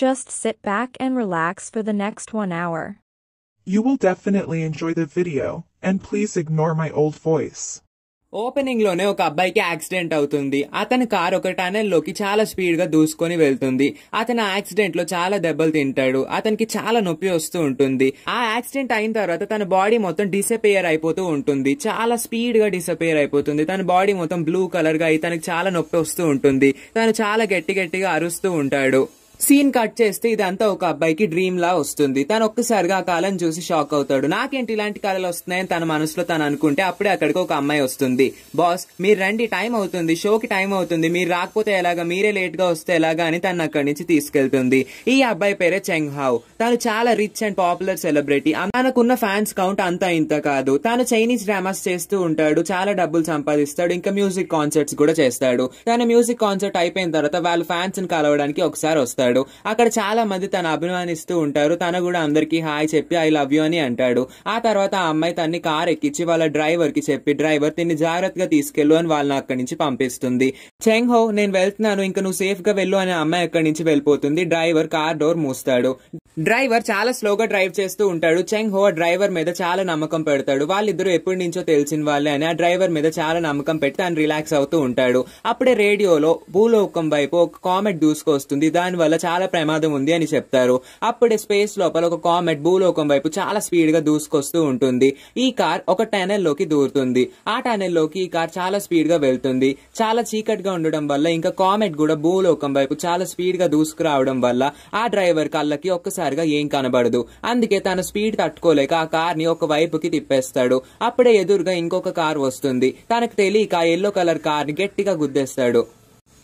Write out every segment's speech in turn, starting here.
Just sit back and relax for the next one hour. You will definitely enjoy the video, and please ignore my old voice. Opening లోనే ఒక అబ్బాయికి accident అవుతుంది అతని car ఒక tunnel లోకి చాలా speed గా దూసుకొని వెళ్తుంది అతను యాక్సిడెంట్ లో చాలా దెబ్బలు తింటాడు అతనికి చాలా నొప్పి వస్తూ ఉంటుంది ఆ యాక్సిడెంట్ అయిన తర్వాత తన బాడీ మొత్తం డిసపేర్ అయిపోతూ ఉంటుంది చాలా స్పీడ్ గా డిసపేర్ అయిపోతుంది తన బాడీ మొత్తం బ్లూ కలర్ గా అయి తనకి చాలా నొప్పి వస్తూ ఉంటుంది తను చాలా గట్టి గట్టిగా అరుస్తూ ఉంటాడు సీన్ కట్ చేస్తే ఇదంతా ఒక అబ్బాయికి డ్రీమ్ లా వస్తుంది తను ఒక్కసారిగా ఆ కాలం చూసి షాక్ అవుతాడు నాకేంటి ఇలాంటి కాలలు వస్తున్నాయని తన మనసులో తను అనుకుంటే అప్పుడే అక్కడికి ఒక అమ్మాయి వస్తుంది బాస్ మీరు రండి టైం అవుతుంది షోకి టైం అవుతుంది మీరు రాకపోతే ఎలాగా మీరే లేట్ గా వస్తే ఎలాగా అని తను అక్కడి నుంచి తీసుకెళ్తుంది ఈ అబ్బాయి పేరే చెంగ్ హౌ తను చాలా రిచ్ అండ్ పాపులర్ సెలబ్రిటీ తనకున్న ఫ్యాన్స్ కౌంట్ అంతా ఇంత కాదు తను చైనీస్ డ్రామాస్ చేస్తూ ఉంటాడు చాలా డబ్బులు సంపాదిస్తాడు ఇంకా మ్యూజిక్ కాన్సర్ట్స్ కూడా చేస్తాడు తన మ్యూజిక్ కాన్సర్ట్ అయిపోయిన తర్వాత వాళ్ళ ఫ్యాన్స్ ని కలవడానికి ఒకసారి వస్తాడు ఉంటాడు అక్కడ చాలా మంది తను అభిమానిస్తూ ఉంటారు తను కూడా అందరికీ హాయ్ చెప్పి ఐ లవ్ యూ అని అంటాడు ఆ తర్వాత ఆ అమ్మాయి తన్ని కార్ ఎక్కించి వాళ్ళ డ్రైవర్ కి చెప్పి డ్రైవర్ తిన్ని జాగ్రత్తగా తీసుకెళ్ళు అని వాళ్ళని అక్కడి నుంచి పంపిస్తుంది చెంగ్ హో నేను వెళ్తున్నాను ఇంకా నువ్వు సేఫ్ గా వెళ్ళు అనే అమ్మాయి అక్కడి నుంచి వెళ్ళిపోతుంది డ్రైవర్ కార్ డోర్ మూస్తాడు డ్రైవర్ చాలా స్లోగా డ్రైవ్ చేస్తూ ఉంటాడు చెంగ్ హో డ్రైవర్ మీద చాలా నమ్మకం పెడతాడు వాళ్ళిద్దరు ఎప్పటి నుంచో తెలిసిన వాళ్ళే అని ఆ డ్రైవర్ మీద చాలా నమ్మకం పెట్టి తను రిలాక్స్ అవుతూ ఉంటాడు అప్పుడే రేడియోలో భూలోకం వైపు ఒక కామెంట్ దూసుకొస్తుంది దానివల్ల చాలా ప్రమాదం ఉంది అని చెప్తారు అప్పుడే స్పేస్ లోపల ఒక కామెట్ భూలోకం వైపు చాలా స్పీడ్ గా దూసుకొస్తూ ఉంటుంది ఈ కార్ ఒక టనెల్ లోకి దూరుతుంది ఆ టనెల్ లోకి ఈ కార్ చాలా స్పీడ్ గా వెళ్తుంది చాలా చీకటిగా ఉండడం వల్ల ఇంకా కామెట్ కూడా భూలోకం వైపు చాలా స్పీడ్ గా దూసుకురావడం వల్ల ఆ డ్రైవర్ కళ్ళకి ఒక్కసారిగా ఏం కనబడదు అందుకే తన స్పీడ్ తట్టుకోలేక ఆ కార్ ని ఒక వైపుకి తిప్పేస్తాడు అప్పుడే ఎదురుగా ఇంకొక కార్ వస్తుంది తనకు తెలియక ఎల్లో కలర్ కార్ ని గట్టిగా గుద్దేస్తాడు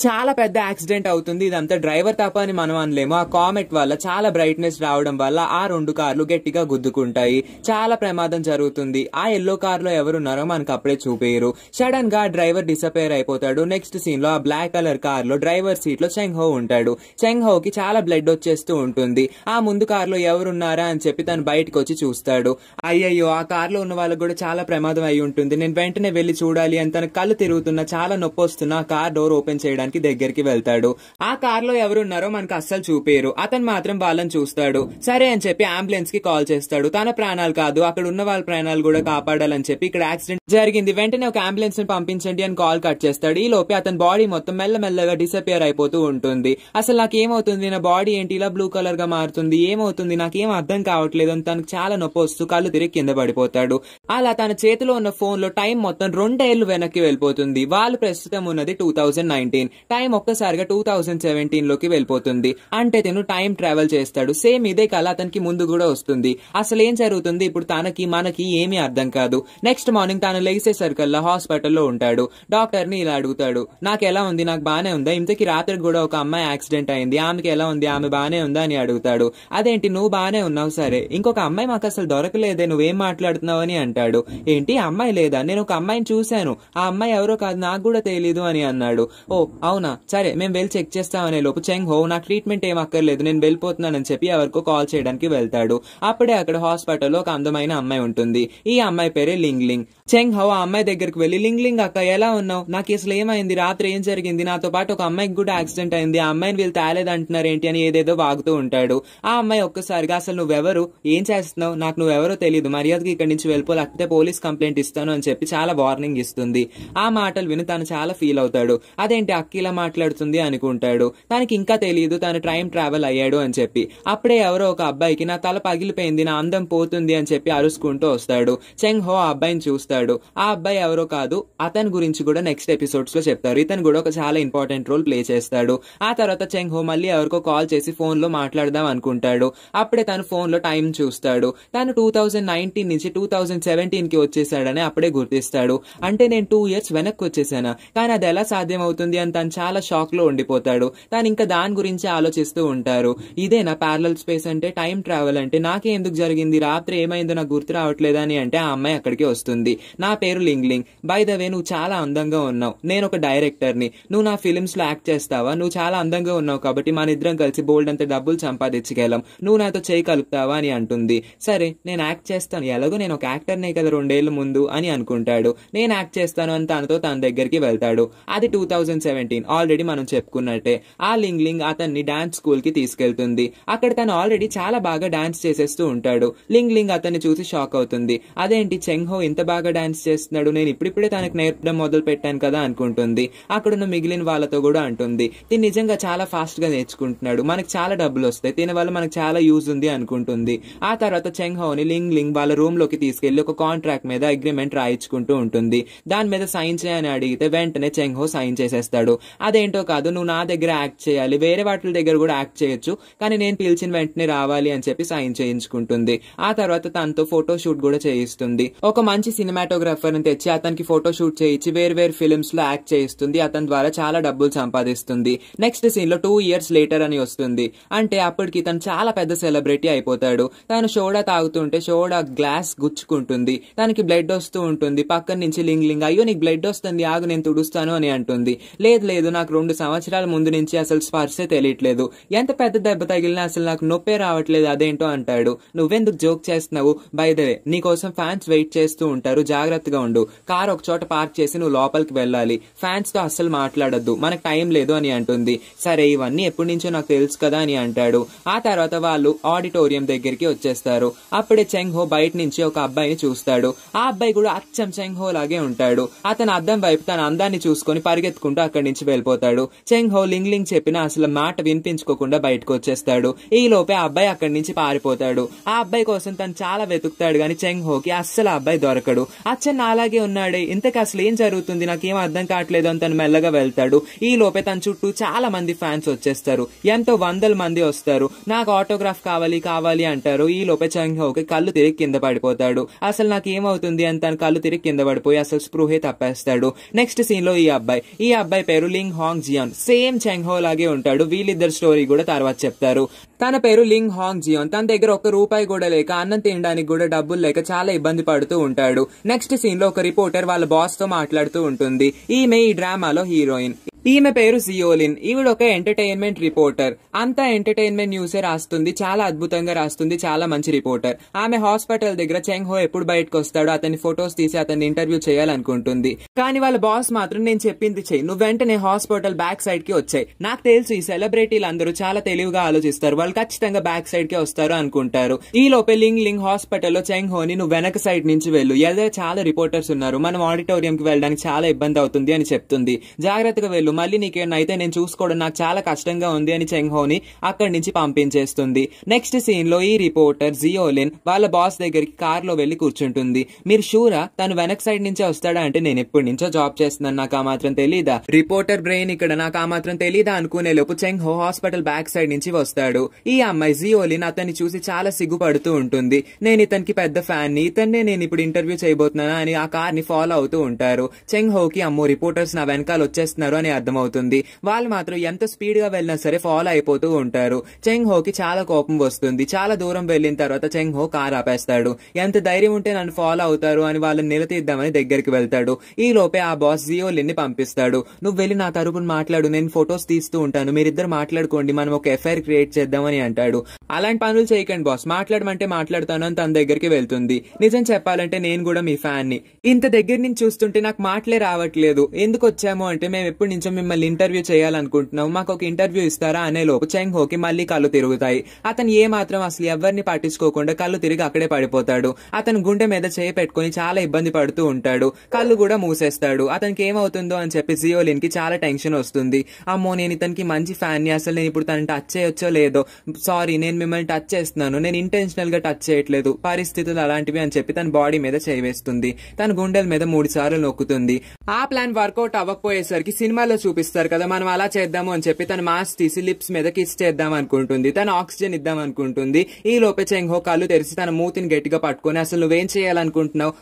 చాలా పెద్ద యాక్సిడెంట్ అవుతుంది ఇదంతా డ్రైవర్ తప్ప అని మనం అనలేము ఆ కామెట్ వల్ల చాలా బ్రైట్నెస్ రావడం వల్ల ఆ రెండు కార్లు గట్టిగా గుద్దుకుంటాయి చాలా ప్రమాదం జరుగుతుంది ఆ ఎల్లో కార్ లో ఎవరున్నారో మనకు అప్పుడే చూపేయరు సడన్ గా డ్రైవర్ డిసపేర్ అయిపోతాడు నెక్స్ట్ సీన్ లో ఆ బ్లాక్ కలర్ కార్ లో డ్రైవర్ సీట్ లో చెంగ్ హో ఉంటాడు చెంగ్ హో కి చాలా బ్లడ్ వచ్చేస్తూ ఉంటుంది ఆ ముందు కార్ లో ఎవరున్నారా అని చెప్పి తను బయటకు వచ్చి చూస్తాడు అయ్యయ్యో ఆ కార్ లో ఉన్న వాళ్ళకి కూడా చాలా ప్రమాదం అయి ఉంటుంది నేను వెంటనే వెళ్లి చూడాలి అని తన కళ్ళు తిరుగుతున్నా చాలా నొప్పి వస్తున్నా కార్ డోర్ ఓపెన్ చేయడానికి కి దగ్గరికి వెళ్తాడు ఆ కార్ లో ఎవరున్నారో మనకు అస్సలు చూపేరు అతను మాత్రం వాళ్ళని చూస్తాడు సరే అని చెప్పి అంబులెన్స్ కి కాల్ చేస్తాడు తన ప్రాణాలు కాదు అక్కడ ఉన్న వాళ్ళ ప్రాణాలు కూడా కాపాడాలని చెప్పి ఇక్కడ యాక్సిడెంట్ జరిగింది వెంటనే ఒక అంబులెన్స్ ని పంపించండి అని కాల్ కట్ చేస్తాడు ఈ లోపే అతని బాడీ మొత్తం మెల్లమెల్లగా డిసపియర్ అయిపోతూ ఉంటుంది అసలు నాకు ఏమవుతుంది నా బాడీ ఏంటి ఇలా బ్లూ కలర్ గా మారుతుంది ఏమవుతుంది నాకేం అర్థం కావట్లేదు అని తనకు చాలా నొప్పి వస్తూ కళ్ళు తిరిగి కింద పడిపోతాడు అలా తన చేతిలో ఉన్న ఫోన్ లో టైం మొత్తం రెండేళ్లు వెనక్కి వెళ్ళిపోతుంది వాళ్ళు ప్రస్తుతం ఉన్నది టూ థౌజండ్ నైన్టీన్ టైం ఒక్కసారిగా టూ థౌజండ్ సెవెంటీన్ లోకి వెళ్ళిపోతుంది అంటే తను టైం ట్రావెల్ చేస్తాడు సేమ్ ఇదే కళ అతనికి ముందు కూడా వస్తుంది అసలు ఏం జరుగుతుంది ఇప్పుడు తనకి మనకి ఏమీ అర్థం కాదు నెక్స్ట్ మార్నింగ్ తాను హాస్పిటల్ హాస్పిటల్లో ఉంటాడు డాక్టర్ ని ఇలా అడుగుతాడు నాకు ఎలా ఉంది నాకు బానే ఉందా ఇంతకి రాత్రి కూడా ఒక అమ్మాయి యాక్సిడెంట్ అయింది ఆమెకి ఎలా ఉంది ఆమె బానే ఉందా అని అడుగుతాడు అదేంటి నువ్వు బానే ఉన్నావు సరే ఇంకొక అమ్మాయి మాకు అసలు దొరకలేదే నువ్వేం మాట్లాడుతున్నావు అని అంటాడు ఏంటి అమ్మాయి లేదా నేను ఒక అమ్మాయిని చూశాను ఆ అమ్మాయి ఎవరో కాదు నాకు కూడా తెలియదు అని అన్నాడు ఓ అవునా సరే మేము వెళ్ళి చెక్ చేస్తామనే లోపు చెంగ్ హో నాకు ట్రీట్మెంట్ ఏం అక్కర్లేదు నేను వెళ్ళిపోతున్నానని చెప్పి ఎవరికో కాల్ చేయడానికి వెళ్తాడు అప్పుడే అక్కడ హాస్పిటల్లో ఒక అందమైన అమ్మాయి ఉంటుంది ఈ అమ్మాయి పేరే లింగ్ లింగ్ చెంగ్ హో ఆ అమ్మాయి దగ్గరికి వెళ్ళి లింగ్ లింగ్ అక్క ఎలా ఉన్నావు నాకు అసలు ఏమైంది రాత్రి ఏం జరిగింది నాతో పాటు ఒక అమ్మాయికి కూడా యాక్సిడెంట్ అయింది ఆ అమ్మాయిని వీళ్ళు అంటున్నారు ఏంటి అని ఏదేదో వాగుతూ ఉంటాడు ఆ అమ్మాయి ఒక్కసారిగా అసలు నువ్వెవరు ఏం చేస్తున్నావు నాకు నువ్వెవరో తెలియదు మర్యాదకి ఇక్కడి నుంచి వెళ్ళిపో లేకపోతే పోలీస్ కంప్లైంట్ ఇస్తాను అని చెప్పి చాలా వార్నింగ్ ఇస్తుంది ఆ మాటలు విని తను చాలా ఫీల్ అవుతాడు అదేంటి అక్క ఇలా మాట్లాడుతుంది అనుకుంటాడు తనకి ఇంకా తెలియదు తను టైం ట్రావెల్ అయ్యాడు అని చెప్పి అప్పుడే ఎవరో ఒక అబ్బాయికి నా తల పగిలిపోయింది నా అందం పోతుంది అని చెప్పి అరుసుకుంటూ వస్తాడు చెంగ్ హో ఆ అబ్బాయిని చూస్తాడు ఆ అబ్బాయి ఎవరో కాదు అతని గురించి కూడా నెక్స్ట్ ఎపిసోడ్స్ లో చెప్తారు ఇతను కూడా ఒక చాలా ఇంపార్టెంట్ రోల్ ప్లే చేస్తాడు ఆ తర్వాత చెంగ్ హో మళ్ళీ ఎవరికో కాల్ చేసి ఫోన్ లో మాట్లాడదాం అనుకుంటాడు అప్పుడే తను ఫోన్ లో టైం చూస్తాడు తను టూ థౌజండ్ నైన్టీన్ నుంచి టూ థౌజండ్ సెవెంటీన్ కి వచ్చేసాడని అప్పుడే గుర్తిస్తాడు అంటే నేను టూ ఇయర్స్ వెనక్కి వచ్చేసాను కానీ అది ఎలా సాధ్యం అవుతుంది అని తను తను చాలా షాక్ లో ఉండిపోతాడు తను ఇంకా దాని గురించి ఆలోచిస్తూ ఉంటారు ఇదే నా ప్యారలల్ స్పేస్ అంటే టైం ట్రావెల్ అంటే నాకే ఎందుకు జరిగింది రాత్రి ఏమైందో నాకు గుర్తు రావట్లేదు అని అంటే ఆ అమ్మాయి అక్కడికి వస్తుంది నా పేరు లింగ్లింగ్ బై ద వే నువ్వు చాలా అందంగా ఉన్నావు నేను ఒక డైరెక్టర్ ని నువ్వు నా ఫిలిమ్స్ లో యాక్ట్ చేస్తావా నువ్వు చాలా అందంగా ఉన్నావు కాబట్టి మన ఇద్దరం కలిసి బోల్డ్ అంత డబ్బులు సంపాదించగలం నువ్వు నాతో చేయి కలుపుతావా అని అంటుంది సరే నేను యాక్ట్ చేస్తాను ఎలాగో నేను ఒక యాక్టర్ నే కదా రెండేళ్ల ముందు అని అనుకుంటాడు నేను యాక్ట్ చేస్తాను అని తనతో తన దగ్గరికి వెళ్తాడు అది two thousand seventy nineteen already మనం చెప్పుకున్నట్టే ఆ లింగ్ లింగ్ అతన్ని డాన్స్ స్కూల్ కి తీసుకెళ్తుంది అక్కడ తను ఆల్రెడీ చాలా బాగా డాన్స్ చేసేస్తూ ఉంటాడు లింగ్ లింగ్ అతన్ని చూసి షాక్ అవుతుంది అదేంటి చెంగ్ హో ఇంత బాగా డాన్స్ చేస్తున్నాడు నేను ఇప్పుడిప్పుడే తనకు నేర్పడం మొదలు పెట్టాను కదా అనుకుంటుంది అక్కడున్న మిగిలిన వాళ్ళతో కూడా అంటుంది తిని నిజంగా చాలా ఫాస్ట్ గా నేర్చుకుంటున్నాడు మనకు చాలా డబ్బులు వస్తాయి దీని వల్ల మనకు చాలా యూజ్ ఉంది అనుకుంటుంది ఆ తర్వాత చెంగ్ లింగ్ లింగ్ వాళ్ళ రూమ్ లోకి తీసుకెళ్లి ఒక కాంట్రాక్ట్ మీద అగ్రిమెంట్ రాయించుకుంటూ ఉంటుంది దాని మీద సైన్ చేయని అడిగితే వెంటనే చెంగ్ హో సైన్ చేసేస్తాడు అదేంటో కాదు నువ్వు నా దగ్గర యాక్ట్ చేయాలి వేరే వాటి దగ్గర కూడా యాక్ట్ చేయొచ్చు కానీ నేను పిలిచిన వెంటనే రావాలి అని చెప్పి సైన్ చేయించుకుంటుంది ఆ తర్వాత తనతో ఫోటో షూట్ కూడా చేయిస్తుంది ఒక మంచి సినిమాటోగ్రాఫర్ ని తెచ్చి అతనికి ఫోటో షూట్ చేయించి వేరు వేరు ఫిల్మ్స్ లో యాక్ట్ చేయిస్తుంది అతని ద్వారా చాలా డబ్బులు సంపాదిస్తుంది నెక్స్ట్ సీన్ లో టూ ఇయర్స్ లేటర్ అని వస్తుంది అంటే అప్పటికి తను చాలా పెద్ద సెలబ్రిటీ అయిపోతాడు తను షోడా తాగుతుంటే షోడా గ్లాస్ గుచ్చుకుంటుంది తనకి బ్లడ్ వస్తూ ఉంటుంది పక్కన నుంచి లింగ్ లింగ్ అయ్యో నీకు బ్లడ్ వస్తుంది ఆగు నేను తుడుస్తాను అని అంటుంది లేదు లేదు నాకు రెండు సంవత్సరాల ముందు నుంచి అసలు స్పర్శ తెలియట్లేదు ఎంత పెద్ద దెబ్బ తగిలినా అసలు నాకు నొప్పే రావట్లేదు అదేంటో అంటాడు నువ్వెందుకు జోక్ చేస్తున్నావు బయదవే నీకోసం ఫ్యాన్స్ వెయిట్ చేస్తూ ఉంటారు జాగ్రత్తగా ఉండు కార్ ఒక చోట పార్క్ చేసి నువ్వు లోపలికి వెళ్ళాలి ఫ్యాన్స్ తో అస్సలు మాట్లాడొద్దు మనకు టైం లేదు అని అంటుంది సరే ఇవన్నీ ఎప్పటి నుంచో నాకు తెలుసు కదా అని అంటాడు ఆ తర్వాత వాళ్ళు ఆడిటోరియం దగ్గరికి వచ్చేస్తారు అప్పుడే చెంగ్ హో బయట నుంచి ఒక అబ్బాయిని చూస్తాడు ఆ అబ్బాయి కూడా అచ్చం చెంగ్ హో లాగే ఉంటాడు అతను అద్దం వైపు తన అందాన్ని చూసుకుని పరిగెత్తుకుంటూ అక్కడి నుంచి నుంచి వెళ్ళిపోతాడు చెంగ్ హో లింగ్ లింగ్ చెప్పిన అసలు మాట వినిపించుకోకుండా బయటకు వచ్చేస్తాడు ఈ లోపే అబ్బాయి అక్కడి నుంచి పారిపోతాడు ఆ అబ్బాయి కోసం తను చాలా వెతుకుతాడు గాని చెంగ్ హోకి అస్సలు అబ్బాయి దొరకడు అచ్చన్న అలాగే ఉన్నాడే ఇంతకు అసలు ఏం జరుగుతుంది నాకేం అర్థం కావట్లేదు అని తను మెల్లగా వెళ్తాడు ఈ లోపే తన చుట్టూ చాలా మంది ఫ్యాన్స్ వచ్చేస్తారు ఎంతో వందల మంది వస్తారు నాకు ఆటోగ్రాఫ్ కావాలి కావాలి అంటారు ఈ లోపే చెంగ్ హోకి కళ్ళు తిరిగి కింద పడిపోతాడు అసలు నాకు ఏమవుతుంది అని తన కళ్ళు తిరిగి కింద పడిపోయి అసలు స్పృహే తప్పేస్తాడు నెక్స్ట్ సీన్ లో ఈ అబ్బాయి ఈ అబ్బాయి పేరు Ling Hang Jian same Cheng Ho లాగే ఉంటాడు వీళ్ళిద్దరు స్టోరీ కూడా తర్వాత చెప్తారు తన పేరు లింగ్ హాంగ్ జియోన్ తన దగ్గర ఒక రూపాయి కూడా లేక అన్నం తినడానికి కూడా డబ్బులు లేక చాలా ఇబ్బంది పడుతూ ఉంటాడు నెక్స్ట్ సీన్ లో ఒక రిపోర్టర్ వాళ్ళ బాస్ తో మాట్లాడుతూ ఉంటుంది ఈమె ఈ డ్రామాలో హీరోయిన్ ఈమె పేరు జియోలిన్ ఈవిడ ఒక ఎంటర్టైన్మెంట్ రిపోర్టర్ అంతా ఎంటర్టైన్మెంట్ న్యూసే రాస్తుంది చాలా అద్భుతంగా రాస్తుంది చాలా మంచి రిపోర్టర్ ఆమె హాస్పిటల్ దగ్గర చెంగ్ హో ఎప్పుడు బయటకు వస్తాడో అతని ఫొటోస్ తీసి అతన్ని ఇంటర్వ్యూ చేయాలనుకుంటుంది కానీ వాళ్ళ బాస్ మాత్రం నేను చెప్పింది చెయ్యి నువ్వు వెంటనే హాస్పిటల్ బ్యాక్ సైడ్ కి వచ్చాయి నాకు తెలుసు ఈ సెలబ్రిటీలు అందరూ చాలా తెలివిగా ఆలోచిస్తారు వాళ్ళు ఖచ్చితంగా బ్యాక్ సైడ్ కి వస్తారు అనుకుంటారు ఈ లోపే లింగ్ లింగ్ హాస్పిటల్లో చెంగ్ హోని నువ్వు వెనక సైడ్ నుంచి వెళ్ళు ఎదే చాలా రిపోర్టర్స్ ఉన్నారు మనం ఆడిటోరియం కి వెళ్ళడానికి చాలా ఇబ్బంది అవుతుంది అని చెప్తుంది జాగ్రత్తగా వెళ్ళు మళ్ళీ నీకేమైనా అయితే నేను చూసుకోవడం నాకు చాలా కష్టంగా ఉంది అని చెంగ్ హోని అక్కడి నుంచి పంపించేస్తుంది నెక్స్ట్ సీన్ లో ఈ రిపోర్టర్ జియోలిన్ వాళ్ళ బాస్ దగ్గరికి కార్ లో వెళ్లి కూర్చుంటుంది మీరు షూరా తను వెనక్ సైడ్ నుంచే వస్తాడా అంటే నేను ఎప్పటి నుంచో జాబ్ చేస్తున్నాను నాకు ఆ మాత్రం తెలీదా రిపోర్టర్ బ్రెయిన్ ఇక్కడ నాకు ఆ మాత్రం తెలీదా అనుకునే లోపు చెంగ్ హో హాస్పిటల్ బ్యాక్ సైడ్ నుంచి వస్తాడు ఈ అమ్మాయి జియోలిన్ అతన్ని చూసి చాలా సిగ్గుపడుతూ ఉంటుంది నేను ఇతనికి పెద్ద ఫ్యాన్ ని ఇతన్నే నేను ఇప్పుడు ఇంటర్వ్యూ చేయబోతున్నాను అని ఆ కార్ ని ఫాలో అవుతూ ఉంటారు చెంగ్ హో కి అమ్మో రిపోర్టర్స్ నా వెనకాల వచ్చేస్తున్నారు అని అర్థమవుతుంది వాళ్ళు మాత్రం ఎంత స్పీడ్ గా వెళ్ళినా సరే ఫాలో అయిపోతూ ఉంటారు చెంగ్ హో కి చాలా కోపం వస్తుంది చాలా దూరం వెళ్ళిన తర్వాత చెంగ్ హో కార్ ఆపేస్తాడు ఎంత ధైర్యం ఉంటే నన్ను ఫాలో అవుతారు అని వాళ్ళని నిలదీద్దామని దగ్గరికి వెళ్తాడు ఈ లోపే ఆ బాస్ జియో లిన్ని పంపిస్తాడు నువ్వు వెళ్ళి నా తరపున మాట్లాడు నేను ఫొటోస్ తీస్తూ ఉంటాను మీరిద్దరు మాట్లాడుకోండి మనం ఒక ఎఫ్ఐఆర్ క్రియేట్ చేద్దామని అంటాడు అలాంటి పనులు చేయకండి బాస్ మాట్లాడమంటే మాట్లాడతాను అని తన దగ్గరికి వెళ్తుంది నిజం చెప్పాలంటే నేను కూడా మీ ఫ్యాన్ ని ఇంత దగ్గర నుంచి చూస్తుంటే నాకు మాటలే రావట్లేదు ఎందుకు వచ్చాము అంటే మేము ఎప్పటి నుంచి కొంచెం మిమ్మల్ని ఇంటర్వ్యూ చేయాలనుకుంటున్నాం మాకు ఒక ఇంటర్వ్యూ ఇస్తారా అనే లోపు చెంగ్ హోకి మళ్ళీ కళ్ళు తిరుగుతాయి అతను ఏ మాత్రం అసలు ఎవరిని పట్టించుకోకుండా కళ్ళు తిరిగి అక్కడే పడిపోతాడు అతను గుండె మీద చేయి పెట్టుకుని చాలా ఇబ్బంది పడుతూ ఉంటాడు కళ్ళు కూడా మూసేస్తాడు అతనికి ఏమవుతుందో అని చెప్పి జియోలిన్ కి చాలా టెన్షన్ వస్తుంది అమ్మో నేను ఇతనికి మంచి ఫ్యాన్ ని అసలు నేను ఇప్పుడు తను టచ్ చేయొచ్చో లేదో సారీ నేను మిమ్మల్ని టచ్ చేస్తున్నాను నేను ఇంటెన్షనల్ గా టచ్ చేయట్లేదు పరిస్థితులు అలాంటివి అని చెప్పి తన బాడీ మీద చేయి వేస్తుంది తన గుండెల మీద మూడు సార్లు నొక్కుతుంది ఆ ప్లాన్ వర్కౌట్ అవ్వకపోయేసరికి సినిమాలో చూపిస్తారు కదా మనం అలా చేద్దాము అని చెప్పి తన మాస్క్ తీసి లిప్స్ మీద కిస్ చేద్దాం అనుకుంటుంది తన ఆక్సిజన్ ఇద్దాం అనుకుంటుంది ఈ లోపే చెంగో కళ్ళు తెరిచి తన మూతిని గట్టిగా పట్టుకొని అసలు నువ్వేం చేయాలనుకుంటున్నావు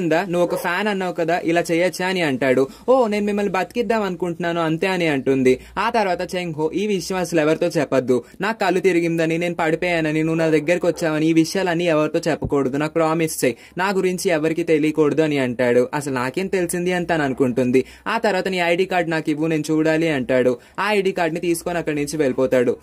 ఉందా నువ్వు ఒక ఫ్యాన్ అన్నావు కదా ఇలా చేయొచ్చా అని అంటాడు ఓ నేను మిమ్మల్ని బతికిద్దాం అనుకుంటున్నాను అంతే అని అంటుంది ఆ తర్వాత చెంగో ఈ విషయం అసలు ఎవరితో చెప్పొద్దు నాకు కళ్ళు తిరిగిందని నేను పడిపోయానని నువ్వు నా దగ్గరకు వచ్చావని ఈ విషయాలన్నీ ఎవరితో చెప్పకూడదు నాకు ప్రామిస్ చేయి నా గురించి ఎవరికి తెలియకూడదు అని అంటాడు అసలు నాకేం తెలిసింది అని తను అనుకుంటుంది ఆ తర్వాత నీ ఐడి కార్డ్ నాకు ఇవ్వు నేను చూడాలి అంటాడు ఆ ఐడి కార్డ్ ని తీసుకొని అక్కడి నుంచి వెళ్ళిపోతాడు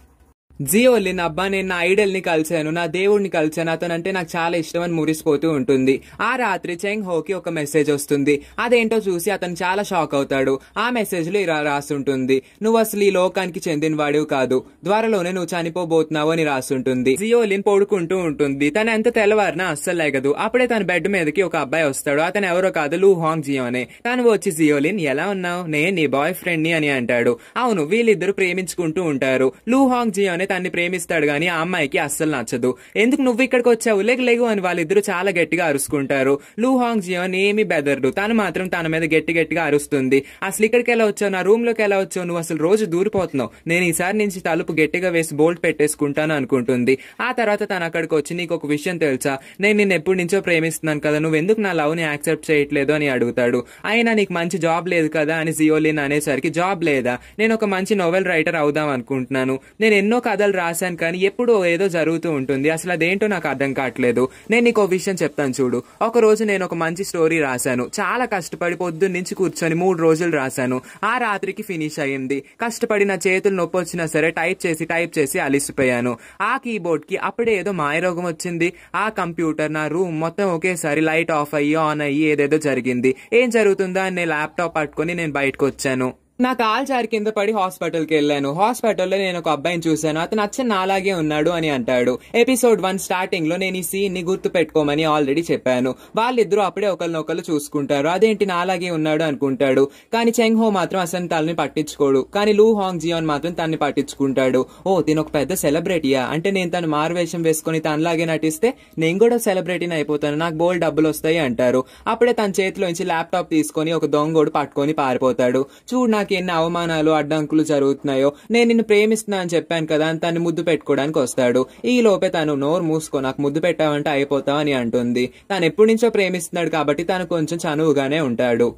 జియో వెళ్ళిన అబ్బా నేను నా ని కలిశాను నా దేవుడిని కలిశాను అతను అంటే నాకు చాలా ఇష్టం అని మురిసిపోతూ ఉంటుంది ఆ రాత్రి చెంగ్ హోకి ఒక మెసేజ్ వస్తుంది అదేంటో చూసి అతను చాలా షాక్ అవుతాడు ఆ మెసేజ్ లో ఇలా రాసుంటుంది నువ్వు అసలు ఈ లోకానికి చెందిన వాడు కాదు ద్వారలోనే నువ్వు చనిపోబోతున్నావు అని రాసుంటుంది జియోలిన్ పొడుకుంటూ ఉంటుంది తను ఎంత తెల్లవారినా అస్సలు లేగదు అప్పుడే తన బెడ్ మీదకి ఒక అబ్బాయి వస్తాడు అతను ఎవరో కాదు లూ హాంగ్ జియో అనే తను వచ్చి జియోలిన్ ఎలా ఉన్నావు నేను నీ బాయ్ ఫ్రెండ్ ని అని అంటాడు అవును వీళ్ళిద్దరు ప్రేమించుకుంటూ ఉంటారు లూ హాంగ్ జియో నిజంగానే తన్ని ప్రేమిస్తాడు కానీ ఆ అమ్మాయికి అస్సలు నచ్చదు ఎందుకు నువ్వు ఇక్కడికి వచ్చావు లేకు లేవు అని వాళ్ళిద్దరు చాలా గట్టిగా అరుసుకుంటారు లూ హాంగ్ జియోన్ ఏమి బెదర్డు తను మాత్రం తన మీద గట్టి గట్టిగా అరుస్తుంది అసలు ఇక్కడికి ఎలా వచ్చావు నా రూమ్ లోకి ఎలా వచ్చావు నువ్వు అసలు రోజు దూరిపోతున్నావు నేను ఈసారి నుంచి తలుపు గట్టిగా వేసి బోల్ట్ పెట్టేసుకుంటాను అనుకుంటుంది ఆ తర్వాత తను అక్కడికి వచ్చి నీకు ఒక విషయం తెలుసా నేను నిన్న ఎప్పటి నుంచో ప్రేమిస్తున్నాను కదా నువ్వు ఎందుకు నా లవ్ ని యాక్సెప్ట్ చేయట్లేదు అని అడుగుతాడు అయినా నీకు మంచి జాబ్ లేదు కదా అని జియోలిన్ అనేసరికి జాబ్ లేదా నేను ఒక మంచి నోవెల్ రైటర్ అవుదాం అనుకుంటున్నాను నేను ఎన్నో కథలు రాశాను కానీ ఎప్పుడు ఏదో జరుగుతూ ఉంటుంది అసలు అదేంటో నాకు అర్థం కావట్లేదు నేను నీకు విషయం చెప్తాను చూడు ఒక రోజు నేను ఒక మంచి స్టోరీ రాశాను చాలా కష్టపడి పొద్దున్న నుంచి కూర్చొని మూడు రోజులు రాశాను ఆ రాత్రికి ఫినిష్ అయ్యింది కష్టపడి నా చేతులు నొప్పి వచ్చినా సరే టైప్ చేసి టైప్ చేసి అలిసిపోయాను ఆ కీబోర్డ్ కి అప్పుడే ఏదో మాయరోగం వచ్చింది ఆ కంప్యూటర్ నా రూమ్ మొత్తం ఒకేసారి లైట్ ఆఫ్ అయ్యి ఆన్ అయ్యి ఏదేదో జరిగింది ఏం జరుగుతుందా అని నేను ల్యాప్టాప్ పట్టుకొని నేను బయటకు వచ్చాను నా కాల్ చారి కింద పడి హాస్పిటల్కి వెళ్ళాను హాస్పిటల్లో నేను ఒక అబ్బాయిని చూశాను అతను అచ్చ నాలాగే ఉన్నాడు అని అంటాడు ఎపిసోడ్ వన్ స్టార్టింగ్ లో నేను ఈ సీన్ ని గుర్తు పెట్టుకోమని ఆల్రెడీ చెప్పాను వాళ్ళిద్దరూ అప్పుడే ఒకరినొకరు చూసుకుంటారు అదేంటి నాలాగే ఉన్నాడు అనుకుంటాడు కానీ చెంగ్ హో మాత్రం అసలు తనని పట్టించుకోడు కానీ లూ హాంగ్ జియోన్ మాత్రం తనని పట్టించుకుంటాడు ఓ తిను ఒక పెద్ద సెలబ్రిటీయా అంటే నేను తను మారువేషం వేసుకుని తనలాగే నటిస్తే నేను కూడా సెలబ్రిటీని అయిపోతాను నాకు బోల్డ్ డబ్బులు వస్తాయి అంటారు అప్పుడే తన చేతిలోంచి ల్యాప్టాప్ తీసుకొని ఒక దొంగోడు పట్టుకొని పారిపోతాడు చూడు నాకు నాకు ఎన్ని అవమానాలు అడ్డంకులు జరుగుతున్నాయో నేను నిన్ను ప్రేమిస్తున్నా అని చెప్పాను కదా అని తను ముద్దు పెట్టుకోవడానికి వస్తాడు ఈ లోపే తను నోరు మూసుకో నాకు ముద్దు పెట్టావంటే అయిపోతావు అంటుంది తను ఎప్పటి నుంచో ప్రేమిస్తున్నాడు కాబట్టి తను కొంచెం చనువుగానే ఉంటాడు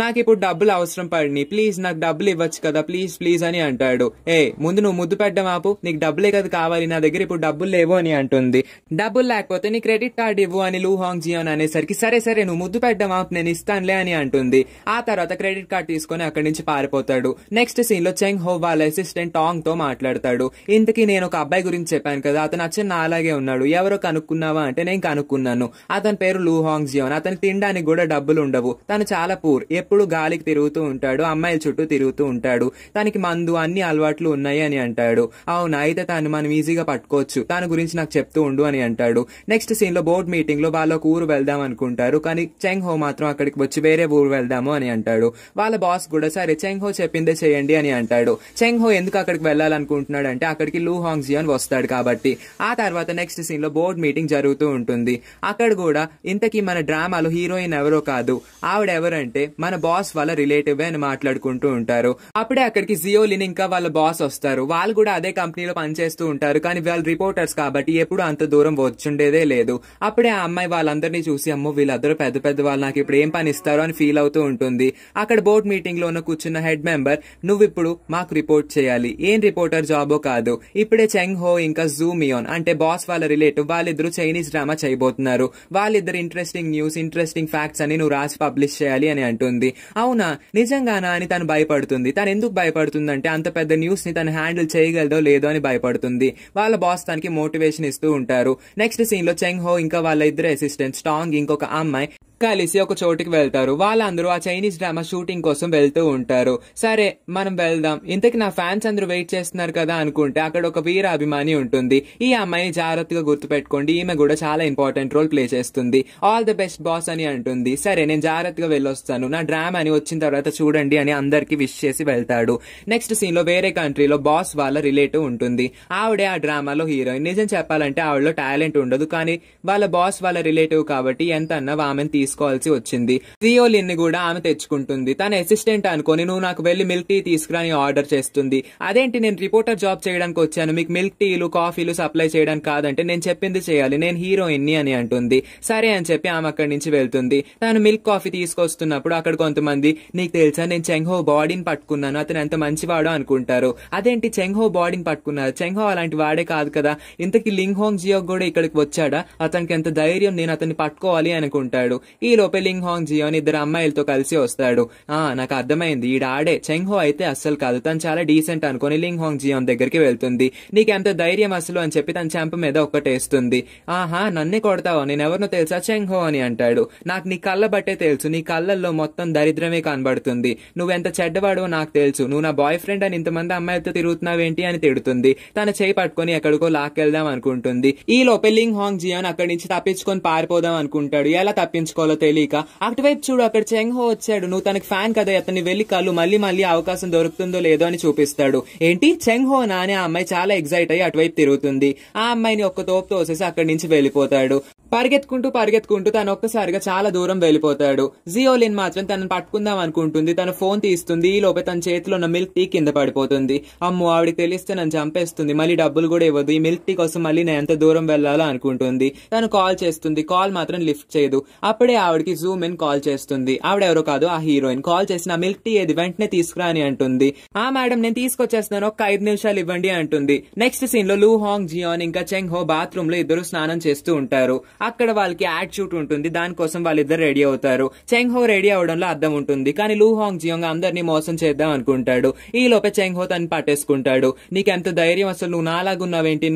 నాకు ఇప్పుడు డబ్బులు అవసరం పడినాయి ప్లీజ్ నాకు డబ్బులు ఇవ్వచ్చు కదా ప్లీజ్ ప్లీజ్ అని అంటాడు ఏ ముందు నువ్వు ముద్దు పెట్టడం ఆపు నీకు డబ్బులే కదా కావాలి నా దగ్గర ఇప్పుడు డబ్బులు లేవు అని అంటుంది డబ్బులు లేకపోతే నీ క్రెడిట్ కార్డు ఇవ్వు అని లూ హాంగ్ జియోన్ అనేసరికి సరే సరే నువ్వు ముద్దు పెట్టడం ఆపు నేను ఇస్తానులే అని అంటుంది ఆ తర్వాత క్రెడిట్ కార్డు తీసుకొని అక్కడి నుంచి పారిపోతాడు నెక్స్ట్ సీన్ లో చెంగ్ హో వాళ్ళ అసిస్టెంట్ టాంగ్ తో మాట్లాడతాడు ఇంతకీ నేను ఒక అబ్బాయి గురించి చెప్పాను కదా అతను అచ్చిన నా అలాగే ఉన్నాడు ఎవరో కనుక్కున్నావా అంటే నేను కనుక్కున్నాను అతని పేరు లూ హాంగ్ జియోన్ అతను తినడానికి కూడా డబ్బులు ఉండవు తను చాలా పూర్ ఎప్పుడు గాలికి తిరుగుతూ ఉంటాడు అమ్మాయిల చుట్టూ తిరుగుతూ ఉంటాడు తనకి మందు అన్ని అలవాట్లు ఉన్నాయి అని అంటాడు అవును అయితే తను మనం ఈజీగా పట్టుకోవచ్చు తన గురించి నాకు చెప్తూ ఉండు అని అంటాడు నెక్స్ట్ సీన్ లో బోర్డ్ మీటింగ్ లో వాళ్ళ ఊరు వెళ్దాం అనుకుంటారు కానీ చెంగ్ హో మాత్రం అక్కడికి వచ్చి వేరే ఊరు వెళ్దాము అని అంటాడు వాళ్ళ బాస్ కూడా సరే చెంగ్ హో చెప్పిందే చేయండి అని అంటాడు చెంగ్ హో ఎందుకు అక్కడికి వెళ్ళాలనుకుంటున్నాడు అంటే అక్కడికి లూ హాంగ్ జియాన్ వస్తాడు కాబట్టి ఆ తర్వాత నెక్స్ట్ సీన్ లో బోర్డ్ మీటింగ్ జరుగుతూ ఉంటుంది అక్కడ కూడా ఇంతకీ మన డ్రామాలో హీరోయిన్ ఎవరో కాదు ఆవిడ ఎవరంటే మన మన బాస్ వాళ్ళ రిలేటివ్ అని మాట్లాడుకుంటూ ఉంటారు అప్పుడే అక్కడికి జియో ఇంకా వాళ్ళ బాస్ వస్తారు వాళ్ళు కూడా అదే కంపెనీలో పనిచేస్తూ ఉంటారు కానీ వాళ్ళు రిపోర్టర్స్ కాబట్టి ఎప్పుడు అంత దూరం వచ్చుండేదే లేదు అప్పుడే ఆ అమ్మాయి వాళ్ళందరినీ చూసి అమ్మో వీళ్ళందరూ పెద్ద పెద్ద వాళ్ళు నాకు ఇప్పుడు ఏం పని ఇస్తారో అని ఫీల్ అవుతూ ఉంటుంది అక్కడ బోర్డ్ మీటింగ్ లో ఉన్న కూర్చున్న హెడ్ మెంబర్ నువ్వు ఇప్పుడు మాకు రిపోర్ట్ చేయాలి ఏం రిపోర్టర్ జాబో కాదు ఇప్పుడే చెంగ్ హో ఇంకా జూమియోన్ అంటే బాస్ వాళ్ళ రిలేటివ్ వాళ్ళిద్దరు చైనీస్ డ్రామా చేయబోతున్నారు వాళ్ళిద్దరు ఇంట్రెస్టింగ్ న్యూస్ ఇంట్రెస్టింగ్ ఫ్యాక్ట్స్ అని నువ్వు రాసి పబ్లిష్ చేయాలి అని అంటుంది ఉంటుంది అవునా నిజంగానా అని తను భయపడుతుంది తను ఎందుకు భయపడుతుంది అంటే అంత పెద్ద న్యూస్ ని తను హ్యాండిల్ చేయగలదో లేదో అని భయపడుతుంది వాళ్ళ బాస్ తనకి మోటివేషన్ ఇస్తూ ఉంటారు నెక్స్ట్ సీన్ లో చెంగ్ హో ఇంకా వాళ్ళ ఇద్దరు అసిస్టెంట్ స్టాంగ్ ఇంకొక అమ్మాయి కలిసి ఒక చోటుకి వెళ్తారు వాళ్ళందరూ ఆ చైనీస్ డ్రామా షూటింగ్ కోసం వెళ్తూ ఉంటారు సరే మనం వెళ్దాం ఇంతకి నా ఫ్యాన్స్ అందరూ వెయిట్ చేస్తున్నారు కదా అనుకుంటే అక్కడ ఒక వీర అభిమాని ఉంటుంది ఈ అమ్మాయిని జాగ్రత్తగా గుర్తుపెట్టుకోండి ఈమె కూడా చాలా ఇంపార్టెంట్ రోల్ ప్లే చేస్తుంది ఆల్ ద బెస్ట్ బాస్ అని అంటుంది సరే నేను జాగ్రత్తగా వెళ్ళొస్తాను నా డ్రామాని వచ్చిన తర్వాత చూడండి అని అందరికి విష్ చేసి వెళ్తాడు నెక్స్ట్ సీన్ లో వేరే కంట్రీలో బాస్ వాళ్ళ రిలేటివ్ ఉంటుంది ఆవిడే ఆ డ్రామాలో హీరోయిన్ నిజం చెప్పాలంటే ఆవిడలో టాలెంట్ ఉండదు కానీ వాళ్ళ బాస్ వాళ్ళ రిలేటివ్ కాబట్టి ఎంత అన్నా ఆమెను తీసుకోవాల్సి వచ్చింది జియోలిన్ ని కూడా ఆమె తెచ్చుకుంటుంది తన అసిస్టెంట్ అనుకుని నువ్వు నాకు వెళ్ళి మిల్క్ టీ తీసుకురాని ఆర్డర్ చేస్తుంది అదేంటి నేను రిపోర్టర్ జాబ్ చేయడానికి వచ్చాను మీకు మిల్క్ టీలు కాఫీలు సప్లై చేయడానికి కాదంటే నేను చెప్పింది చేయాలి నేను హీరోయిన్ని అని అంటుంది సరే అని చెప్పి ఆమె అక్కడి నుంచి వెళ్తుంది తాను మిల్క్ కాఫీ తీసుకొస్తున్నప్పుడు అక్కడ కొంతమంది నీకు తెలుసా నేను చెంగ్హో బాడీని పట్టుకున్నాను అతను ఎంత మంచివాడో అనుకుంటారు అదేంటి చెంగ్హో బాడీని పట్టుకున్నారు చెంగ్హో అలాంటి వాడే కాదు కదా ఇంతకీ లింగ్ హోంగ్ జియో కూడా ఇక్కడికి వచ్చాడా అతనికి ఎంత ధైర్యం నేను అతన్ని పట్టుకోవాలి అనుకుంటాడు ఈ లోపే లింగ్ హాంగ్ జియోన్ ఇద్దరు అమ్మాయిలతో కలిసి వస్తాడు ఆ నాకు అర్థమైంది ఈ ఆడే చెంగ్ హో అయితే అస్సలు కాదు తను చాలా డీసెంట్ అనుకుని లింగ్ హాంగ్ జియోన్ దగ్గరికి వెళ్తుంది నీకెంత ధైర్యం అసలు అని చెప్పి తన చెంప మీద ఒక్కటేస్తుంది ఆహా నన్నే కొడతావు నేనెవరినో తెలుసా చెంగ్ హో అని అంటాడు నాకు నీ కళ్ళ బట్టే తెలుసు నీ కళ్ళల్లో మొత్తం దరిద్రమే కనబడుతుంది నువ్వెంత చెడ్డవాడో నాకు తెలుసు నువ్వు నా బాయ్ ఫ్రెండ్ అని ఇంతమంది అమ్మాయిలతో తిరుగుతున్నావేంటి అని తిడుతుంది తన చేయి పట్టుకుని ఎక్కడికో లాక్కెళ్దాం అనుకుంటుంది ఈ లోపే లింగ్ హాంగ్ జియోన్ అక్కడి నుంచి తప్పించుకొని పారిపోదాం అనుకుంటాడు ఎలా తప్పించుకోవాలి చేసుకోవాలో తెలియక అటువైపు చూడు అక్కడ చెంగ్హో వచ్చాడు నువ్వు తనకి ఫ్యాన్ కదా అతన్ని వెళ్లి కళ్ళు మళ్ళీ మళ్ళీ అవకాశం దొరుకుతుందో లేదో అని చూపిస్తాడు ఏంటి చెంగ్హో నానే ఆ అమ్మాయి చాలా ఎగ్జైట్ అయ్యి అటువైపు తిరుగుతుంది ఆ అమ్మాయిని ఒక్క తోపు తోసేసి అక్కడి నుంచి వెళ్ళిపోతాడు పరిగెత్తుకుంటూ పరిగెత్తుకుంటూ తను ఒక్కసారిగా చాలా దూరం వెళ్ళిపోతాడు జియోలిన్ మాత్రం తనను పట్టుకుందాం అనుకుంటుంది తన ఫోన్ తీస్తుంది ఈ లోపే తన చేతిలో ఉన్న మిల్క్ టీ కింద పడిపోతుంది అమ్మో ఆవిడకి తెలిస్తే నన్ను చంపేస్తుంది మళ్ళీ డబ్బులు కూడా ఇవ్వదు ఈ మిల్క్ టీ కోసం మళ్ళీ నేను ఎంత దూరం వెళ్లాలో అనుకుంటుంది తను కాల్ చేస్తుంది కాల్ మాత్రం లిఫ్ట్ చేయదు అప్పుడే ఆవిడకి జూమ్ ఇన్ కాల్ చేస్తుంది ఆవిడ ఎవరో కాదు ఆ హీరోయిన్ కాల్ చేసిన మిల్క్ టీ ఏది వెంటనే తీసుకురా అని అంటుంది ఆ మేడం నేను తీసుకొచ్చేస్తున్నాను ఒక ఐదు నిమిషాలు ఇవ్వండి అంటుంది నెక్స్ట్ సీన్ లో లూ హాంగ్ జియాన్ ఇంకా చెంగ్ హో బాత్రూమ్ లో ఇద్దరు స్నానం చేస్తూ ఉంటారు అక్కడ వాళ్ళకి యాడ్ షూట్ ఉంటుంది దానికోసం వాళ్ళిద్దరు రెడీ అవుతారు చెంగ్ హో రెడీ అవడంలో అర్థం ఉంటుంది కానీ లూ హాంగ్ జియోంగ్ అందరినీ మోసం చేద్దాం అనుకుంటాడు ఈ లోపే చెంగ్ హో తను పట్టేసుకుంటాడు నీకెంత ధైర్యం అసలు నువ్వు నాలాగున్నావేంటి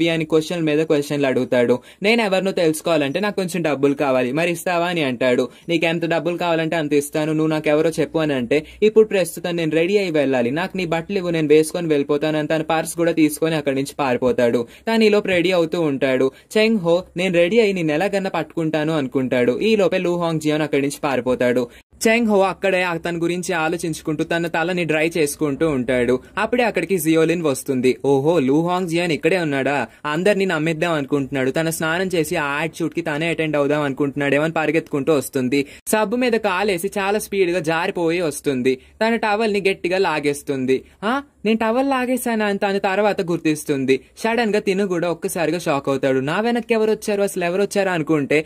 వి అని క్వశ్చన్ మీద క్వశ్చన్లు అడుగుతాడు నేను ఎవరినో తెలుసుకోవాలంటే నాకు కొంచెం డబ్బులు కావాలి మరి ఇస్తావా అని అంటాడు నీకు ఎంత డబ్బులు కావాలంటే అంత ఇస్తాను నువ్వు నాకు ఎవరో చెప్పు అని అంటే ఇప్పుడు ప్రస్తుతం నేను రెడీ అయి వెళ్ళాలి నాకు నీ బట్టలు ఇవ్వు నేను వేసుకొని వెళ్ళిపోతాను అని తన పర్స్ కూడా తీసుకొని అక్కడి నుంచి పారిపోతాడు కానీ ఈలోపు రెడీ అవుతూ ఉంటాడు చెంగ్ హో నేను రెడీ అయి నేను ఎలాగన్నా పట్టుకుంటాను అనుకుంటాడు ఈ లోపే లూ హాంగ్ జియోన్ అక్కడి నుంచి పారిపోతాడు చెంగ్ హో అక్కడే తన గురించి ఆలోచించుకుంటూ తన తలని డ్రై చేసుకుంటూ ఉంటాడు అప్పుడే అక్కడికి జియోలిన్ వస్తుంది ఓహో లూహాంగ్ జియాన్ ఇక్కడే ఉన్నాడా అందరిని నమ్మేద్దాం అనుకుంటున్నాడు తన స్నానం చేసి ఆ యాటిట్యూడ్ కి తానే అటెండ్ అవుదాం అనుకుంటున్నాడు ఏమని పరిగెత్తుకుంటూ వస్తుంది సబ్బు మీద కాలేసి చాలా స్పీడ్ గా జారిపోయి వస్తుంది తన టవల్ ని గట్టిగా లాగేస్తుంది ఆ నేను టవల్ లాగేశాను అని తన తర్వాత గుర్తిస్తుంది సడన్ గా తిను కూడా ఒక్కసారిగా షాక్ అవుతాడు నా వెనక్కి ఎవరు వచ్చారు అసలు ఎవరు వచ్చారా అనుకుంటే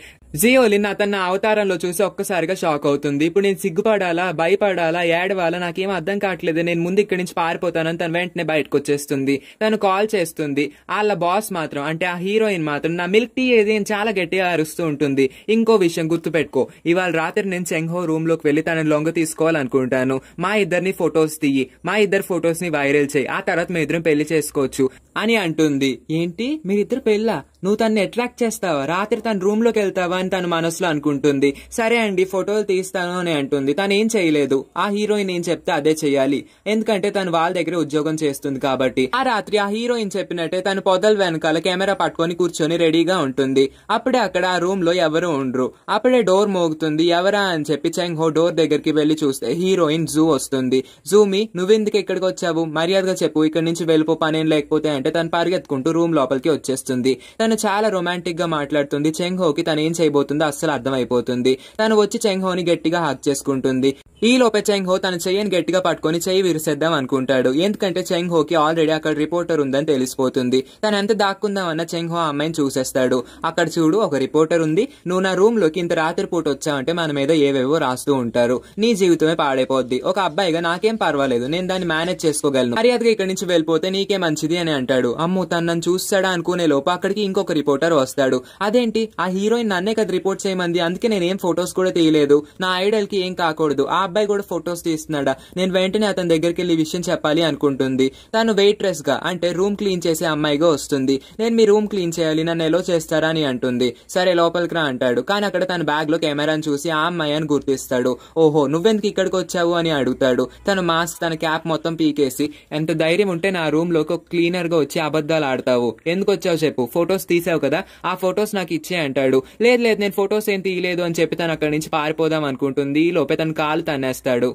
జియోలిన్ తన అవతారంలో చూసి ఒక్కసారిగా షాక్ అవుతుంది ఇప్పుడు నేను సిగ్గుపడాలా భయపడాలా ఏడవాలా నాకేం అర్థం కావట్లేదు నేను ముందు ఇక్కడి నుంచి పారిపోతానని తను వెంటనే బయటకు వచ్చేస్తుంది తను కాల్ చేస్తుంది వాళ్ళ బాస్ మాత్రం అంటే ఆ హీరోయిన్ మాత్రం నా మిల్క్ టీ ఏది చాలా గట్టిగా అరుస్తూ ఉంటుంది ఇంకో విషయం గుర్తుపెట్టుకో ఇవాళ రాత్రి నేను చెంగ్హో రూమ్ లోకి వెళ్ళి తనని లొంగ తీసుకోవాలనుకుంటాను మా ఇద్దరిని ఫొటోస్ తీయి మా ఇద్దరు ఫొటోస్ ని వైరల్ చేయి ఆ తర్వాత మీ ఇద్దరం పెళ్లి చేసుకోవచ్చు అని అంటుంది ఏంటి మీరిద్దరు పెళ్ళా నువ్వు తన్ని అట్రాక్ట్ చేస్తావా రాత్రి తన రూమ్ లోకి వెళ్తావా అని తన మనసులో అనుకుంటుంది సరే అండి ఫోటోలు తీస్తాను అని అంటుంది తను ఏం చేయలేదు ఆ హీరోయిన్ ఏం చెప్తే అదే చేయాలి ఎందుకంటే తను వాళ్ళ దగ్గర ఉద్యోగం చేస్తుంది కాబట్టి ఆ రాత్రి ఆ హీరోయిన్ చెప్పినట్టే తను పొదల వెనకాల కెమెరా పట్టుకొని కూర్చొని రెడీగా ఉంటుంది అప్పుడే అక్కడ ఆ రూమ్ లో ఎవరు ఉండరు అప్పుడే డోర్ మోగుతుంది ఎవరా అని చెప్పి చెంగ్ హో డోర్ దగ్గరికి వెళ్లి చూస్తే హీరోయిన్ జూ వస్తుంది జూమి నువ్వెందుకు ఇక్కడికి వచ్చావు మర్యాదగా చెప్పు ఇక్కడి నుంచి వెళ్ళిపో పనేం లేకపోతే అంటే తను పరిగెత్తుకుంటూ రూమ్ లోపలికి వచ్చేస్తుంది తను తను చాలా రొమాంటిక్ గా మాట్లాడుతుంది చెంగ్ హోకి తను ఏం చేయబోతుందో అస్సలు అర్థమైపోతుంది తను వచ్చి చెంగ్ హోని గట్టిగా హక్ చేసుకుంటుంది ఈ లోపే చెంగ్ హో తన చెయ్యిని గట్టిగా పట్టుకుని చెయ్యి విరిసేద్దాం అనుకుంటాడు ఎందుకంటే చెంగ్ హోకి ఆల్రెడీ అక్కడ రిపోర్టర్ ఉందని తెలిసిపోతుంది తను ఎంత దాక్కుందామన్న చెంగ్ హో అమ్మాయిని చూసేస్తాడు అక్కడ చూడు ఒక రిపోర్టర్ ఉంది నువ్వు నా రూమ్ లోకి ఇంత రాత్రిపూట వచ్చావంటే మన మీద ఏవేవో రాస్తూ ఉంటారు నీ జీవితమే పాడైపోద్ది ఒక అబ్బాయిగా నాకేం పర్వాలేదు నేను దాన్ని మేనేజ్ చేసుకోగలను మర్యాదగా ఇక్కడి నుంచి వెళ్ళిపోతే నీకే మంచిది అని అంటాడు అమ్ము తను నన్ను చూస్తాడా అనుకునే లోపు అక్కడికి ఇంకొక రిపోర్టర్ వస్తాడు అదేంటి ఆ హీరోయిన్ నన్నే కదా రిపోర్ట్ చేయమంది అందుకే నేనేం ఫొటోస్ కూడా తీయలేదు నా ఐడల్ కి ఏం కాకూడదు ఆ అబ్బాయి కూడా ఫొటోస్ తీస్తున్నాడా నేను వెంటనే అతని దగ్గరికి వెళ్ళి విషయం చెప్పాలి అనుకుంటుంది తను వెయిట్రెస్ గా అంటే రూమ్ క్లీన్ చేసే అమ్మాయిగా వస్తుంది నేను మీ రూమ్ క్లీన్ చేయాలి నన్ను ఎలా చేస్తారా అని అంటుంది సరే లోపలికి రా అంటాడు కానీ అక్కడ తన బ్యాగ్ లో కెమెరాను చూసి ఆ అమ్మాయి అని గుర్తిస్తాడు ఓహో నువ్వెందుకు ఇక్కడికి వచ్చావు అని అడుగుతాడు తన మాస్క్ తన క్యాప్ మొత్తం పీకేసి ఎంత ధైర్యం ఉంటే నా రూమ్ లోకి క్లీనర్ గా వచ్చి అబద్ధాలు ఆడతావు ఎందుకు వచ్చావు చెప్పు ఫొటోస్ తీసావు కదా ఆ ఫొటోస్ నాకు ఇచ్చే అంటాడు లేదు లేదు నేను ఫొటోస్ ఏం తీయలేదు అని చెప్పి తను అక్కడ నుంచి పారిపోదాం అనుకుంటుంది ఈ లోపే తన కాలు తన్నేస్తాడు